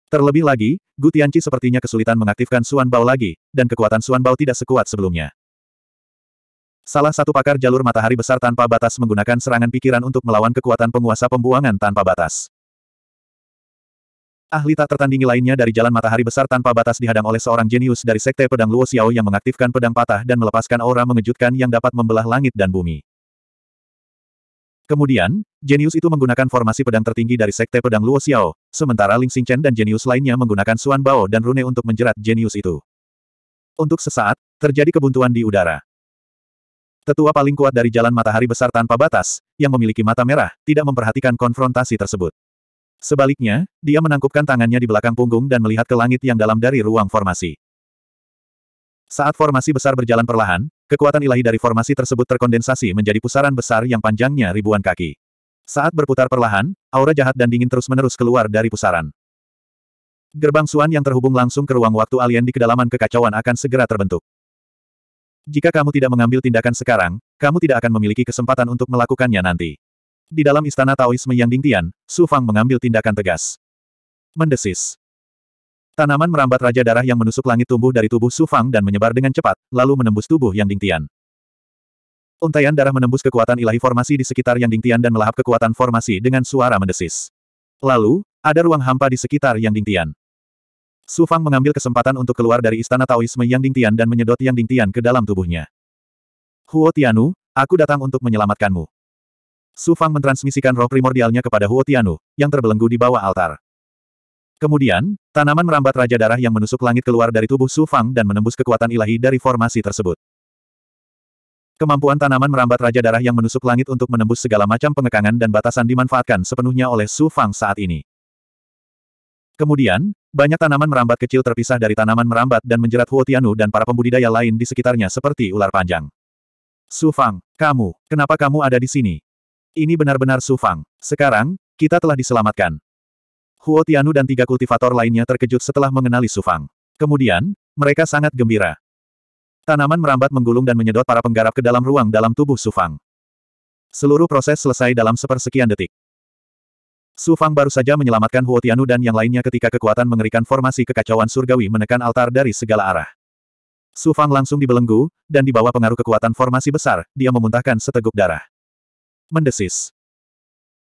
Speaker 1: Terlebih lagi, Gu Tianqi sepertinya kesulitan mengaktifkan Suan Bao lagi, dan kekuatan Suan Bao tidak sekuat sebelumnya. Salah satu pakar jalur matahari besar tanpa batas menggunakan serangan pikiran untuk melawan kekuatan penguasa pembuangan tanpa batas. Ahli tak tertandingi lainnya dari jalan matahari besar tanpa batas dihadang oleh seorang jenius dari sekte pedang Luo Xiao yang mengaktifkan pedang patah dan melepaskan aura mengejutkan yang dapat membelah langit dan bumi. Kemudian, jenius itu menggunakan formasi pedang tertinggi dari Sekte Pedang Luo Xiao, sementara Ling Xingchen dan jenius lainnya menggunakan Suan Bao dan Rune untuk menjerat jenius itu. Untuk sesaat, terjadi kebuntuan di udara. Tetua paling kuat dari jalan matahari besar tanpa batas, yang memiliki mata merah, tidak memperhatikan konfrontasi tersebut. Sebaliknya, dia menangkupkan tangannya di belakang punggung dan melihat ke langit yang dalam dari ruang formasi. Saat formasi besar berjalan perlahan, Kekuatan ilahi dari formasi tersebut terkondensasi menjadi pusaran besar yang panjangnya ribuan kaki. Saat berputar perlahan, aura jahat dan dingin terus-menerus keluar dari pusaran. Gerbang Suan yang terhubung langsung ke ruang waktu alien di kedalaman kekacauan akan segera terbentuk. Jika kamu tidak mengambil tindakan sekarang, kamu tidak akan memiliki kesempatan untuk melakukannya nanti. Di dalam istana Taoisme yang Dingtian, Su Fang mengambil tindakan tegas. Mendesis. Tanaman merambat raja darah yang menusuk langit tumbuh dari tubuh Su Fang dan menyebar dengan cepat, lalu menembus tubuh Yang Dingtian. Untaian darah menembus kekuatan ilahi formasi di sekitar Yang Dingtian dan melahap kekuatan formasi dengan suara mendesis. Lalu, ada ruang hampa di sekitar Yang Dingtian. Su Fang mengambil kesempatan untuk keluar dari istana Taoisme Yang Dingtian dan menyedot Yang Dingtian ke dalam tubuhnya. Huo Tianu, aku datang untuk menyelamatkanmu. Su Fang mentransmisikan roh primordialnya kepada Huo Tianu, yang terbelenggu di bawah altar. Kemudian, tanaman merambat Raja Darah yang menusuk langit keluar dari tubuh Su Fang dan menembus kekuatan ilahi dari formasi tersebut. Kemampuan tanaman merambat Raja Darah yang menusuk langit untuk menembus segala macam pengekangan dan batasan dimanfaatkan sepenuhnya oleh Su Fang saat ini. Kemudian, banyak tanaman merambat kecil terpisah dari tanaman merambat dan menjerat Huo Tianu dan para pembudidaya lain di sekitarnya seperti ular panjang. Su Fang, kamu, kenapa kamu ada di sini? Ini benar-benar Su Fang. Sekarang, kita telah diselamatkan. Huo Tianu dan tiga kultivator lainnya terkejut setelah mengenali Sufang. Kemudian, mereka sangat gembira. Tanaman merambat menggulung dan menyedot para penggarap ke dalam ruang dalam tubuh Sufang. Seluruh proses selesai dalam sepersekian detik. Sufang baru saja menyelamatkan Huo Tianu dan yang lainnya ketika kekuatan mengerikan formasi kekacauan surgawi menekan altar dari segala arah. Sufang langsung dibelenggu, dan di bawah pengaruh kekuatan formasi besar, dia memuntahkan seteguk darah. Mendesis.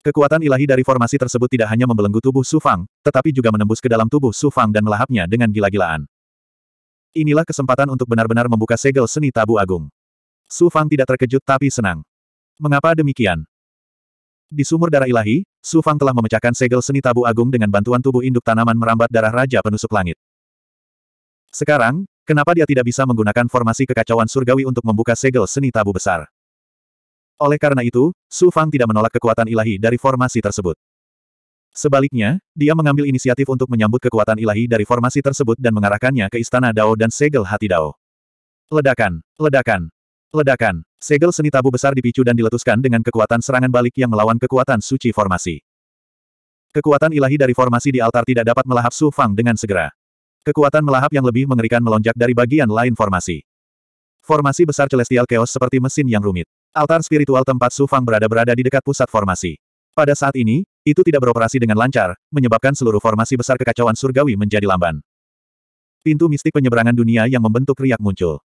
Speaker 1: Kekuatan ilahi dari formasi tersebut tidak hanya membelenggu tubuh Su Fang, tetapi juga menembus ke dalam tubuh Su Fang dan melahapnya dengan gila-gilaan. Inilah kesempatan untuk benar-benar membuka segel seni tabu agung. Su Fang tidak terkejut tapi senang. Mengapa demikian? Di sumur darah ilahi, Su Fang telah memecahkan segel seni tabu agung dengan bantuan tubuh induk tanaman merambat darah Raja Penusuk Langit. Sekarang, kenapa dia tidak bisa menggunakan formasi kekacauan surgawi untuk membuka segel seni tabu besar? Oleh karena itu, Su Fang tidak menolak kekuatan ilahi dari formasi tersebut. Sebaliknya, dia mengambil inisiatif untuk menyambut kekuatan ilahi dari formasi tersebut dan mengarahkannya ke istana Dao dan segel hati Dao. Ledakan, ledakan, ledakan. Segel seni tabu besar dipicu dan diletuskan dengan kekuatan serangan balik yang melawan kekuatan suci formasi. Kekuatan ilahi dari formasi di altar tidak dapat melahap Su Fang dengan segera. Kekuatan melahap yang lebih mengerikan melonjak dari bagian lain formasi. Formasi besar Celestial Chaos seperti mesin yang rumit. Altar spiritual tempat Sufang berada berada di dekat pusat formasi. Pada saat ini, itu tidak beroperasi dengan lancar, menyebabkan seluruh formasi besar kekacauan surgawi menjadi lamban. Pintu mistik penyeberangan dunia yang membentuk riak muncul.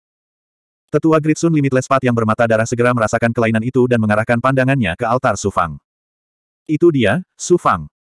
Speaker 1: Tetua Gritsun Limitless Path yang bermata darah segera merasakan kelainan itu dan mengarahkan pandangannya ke altar Sufang. Itu dia, Sufang.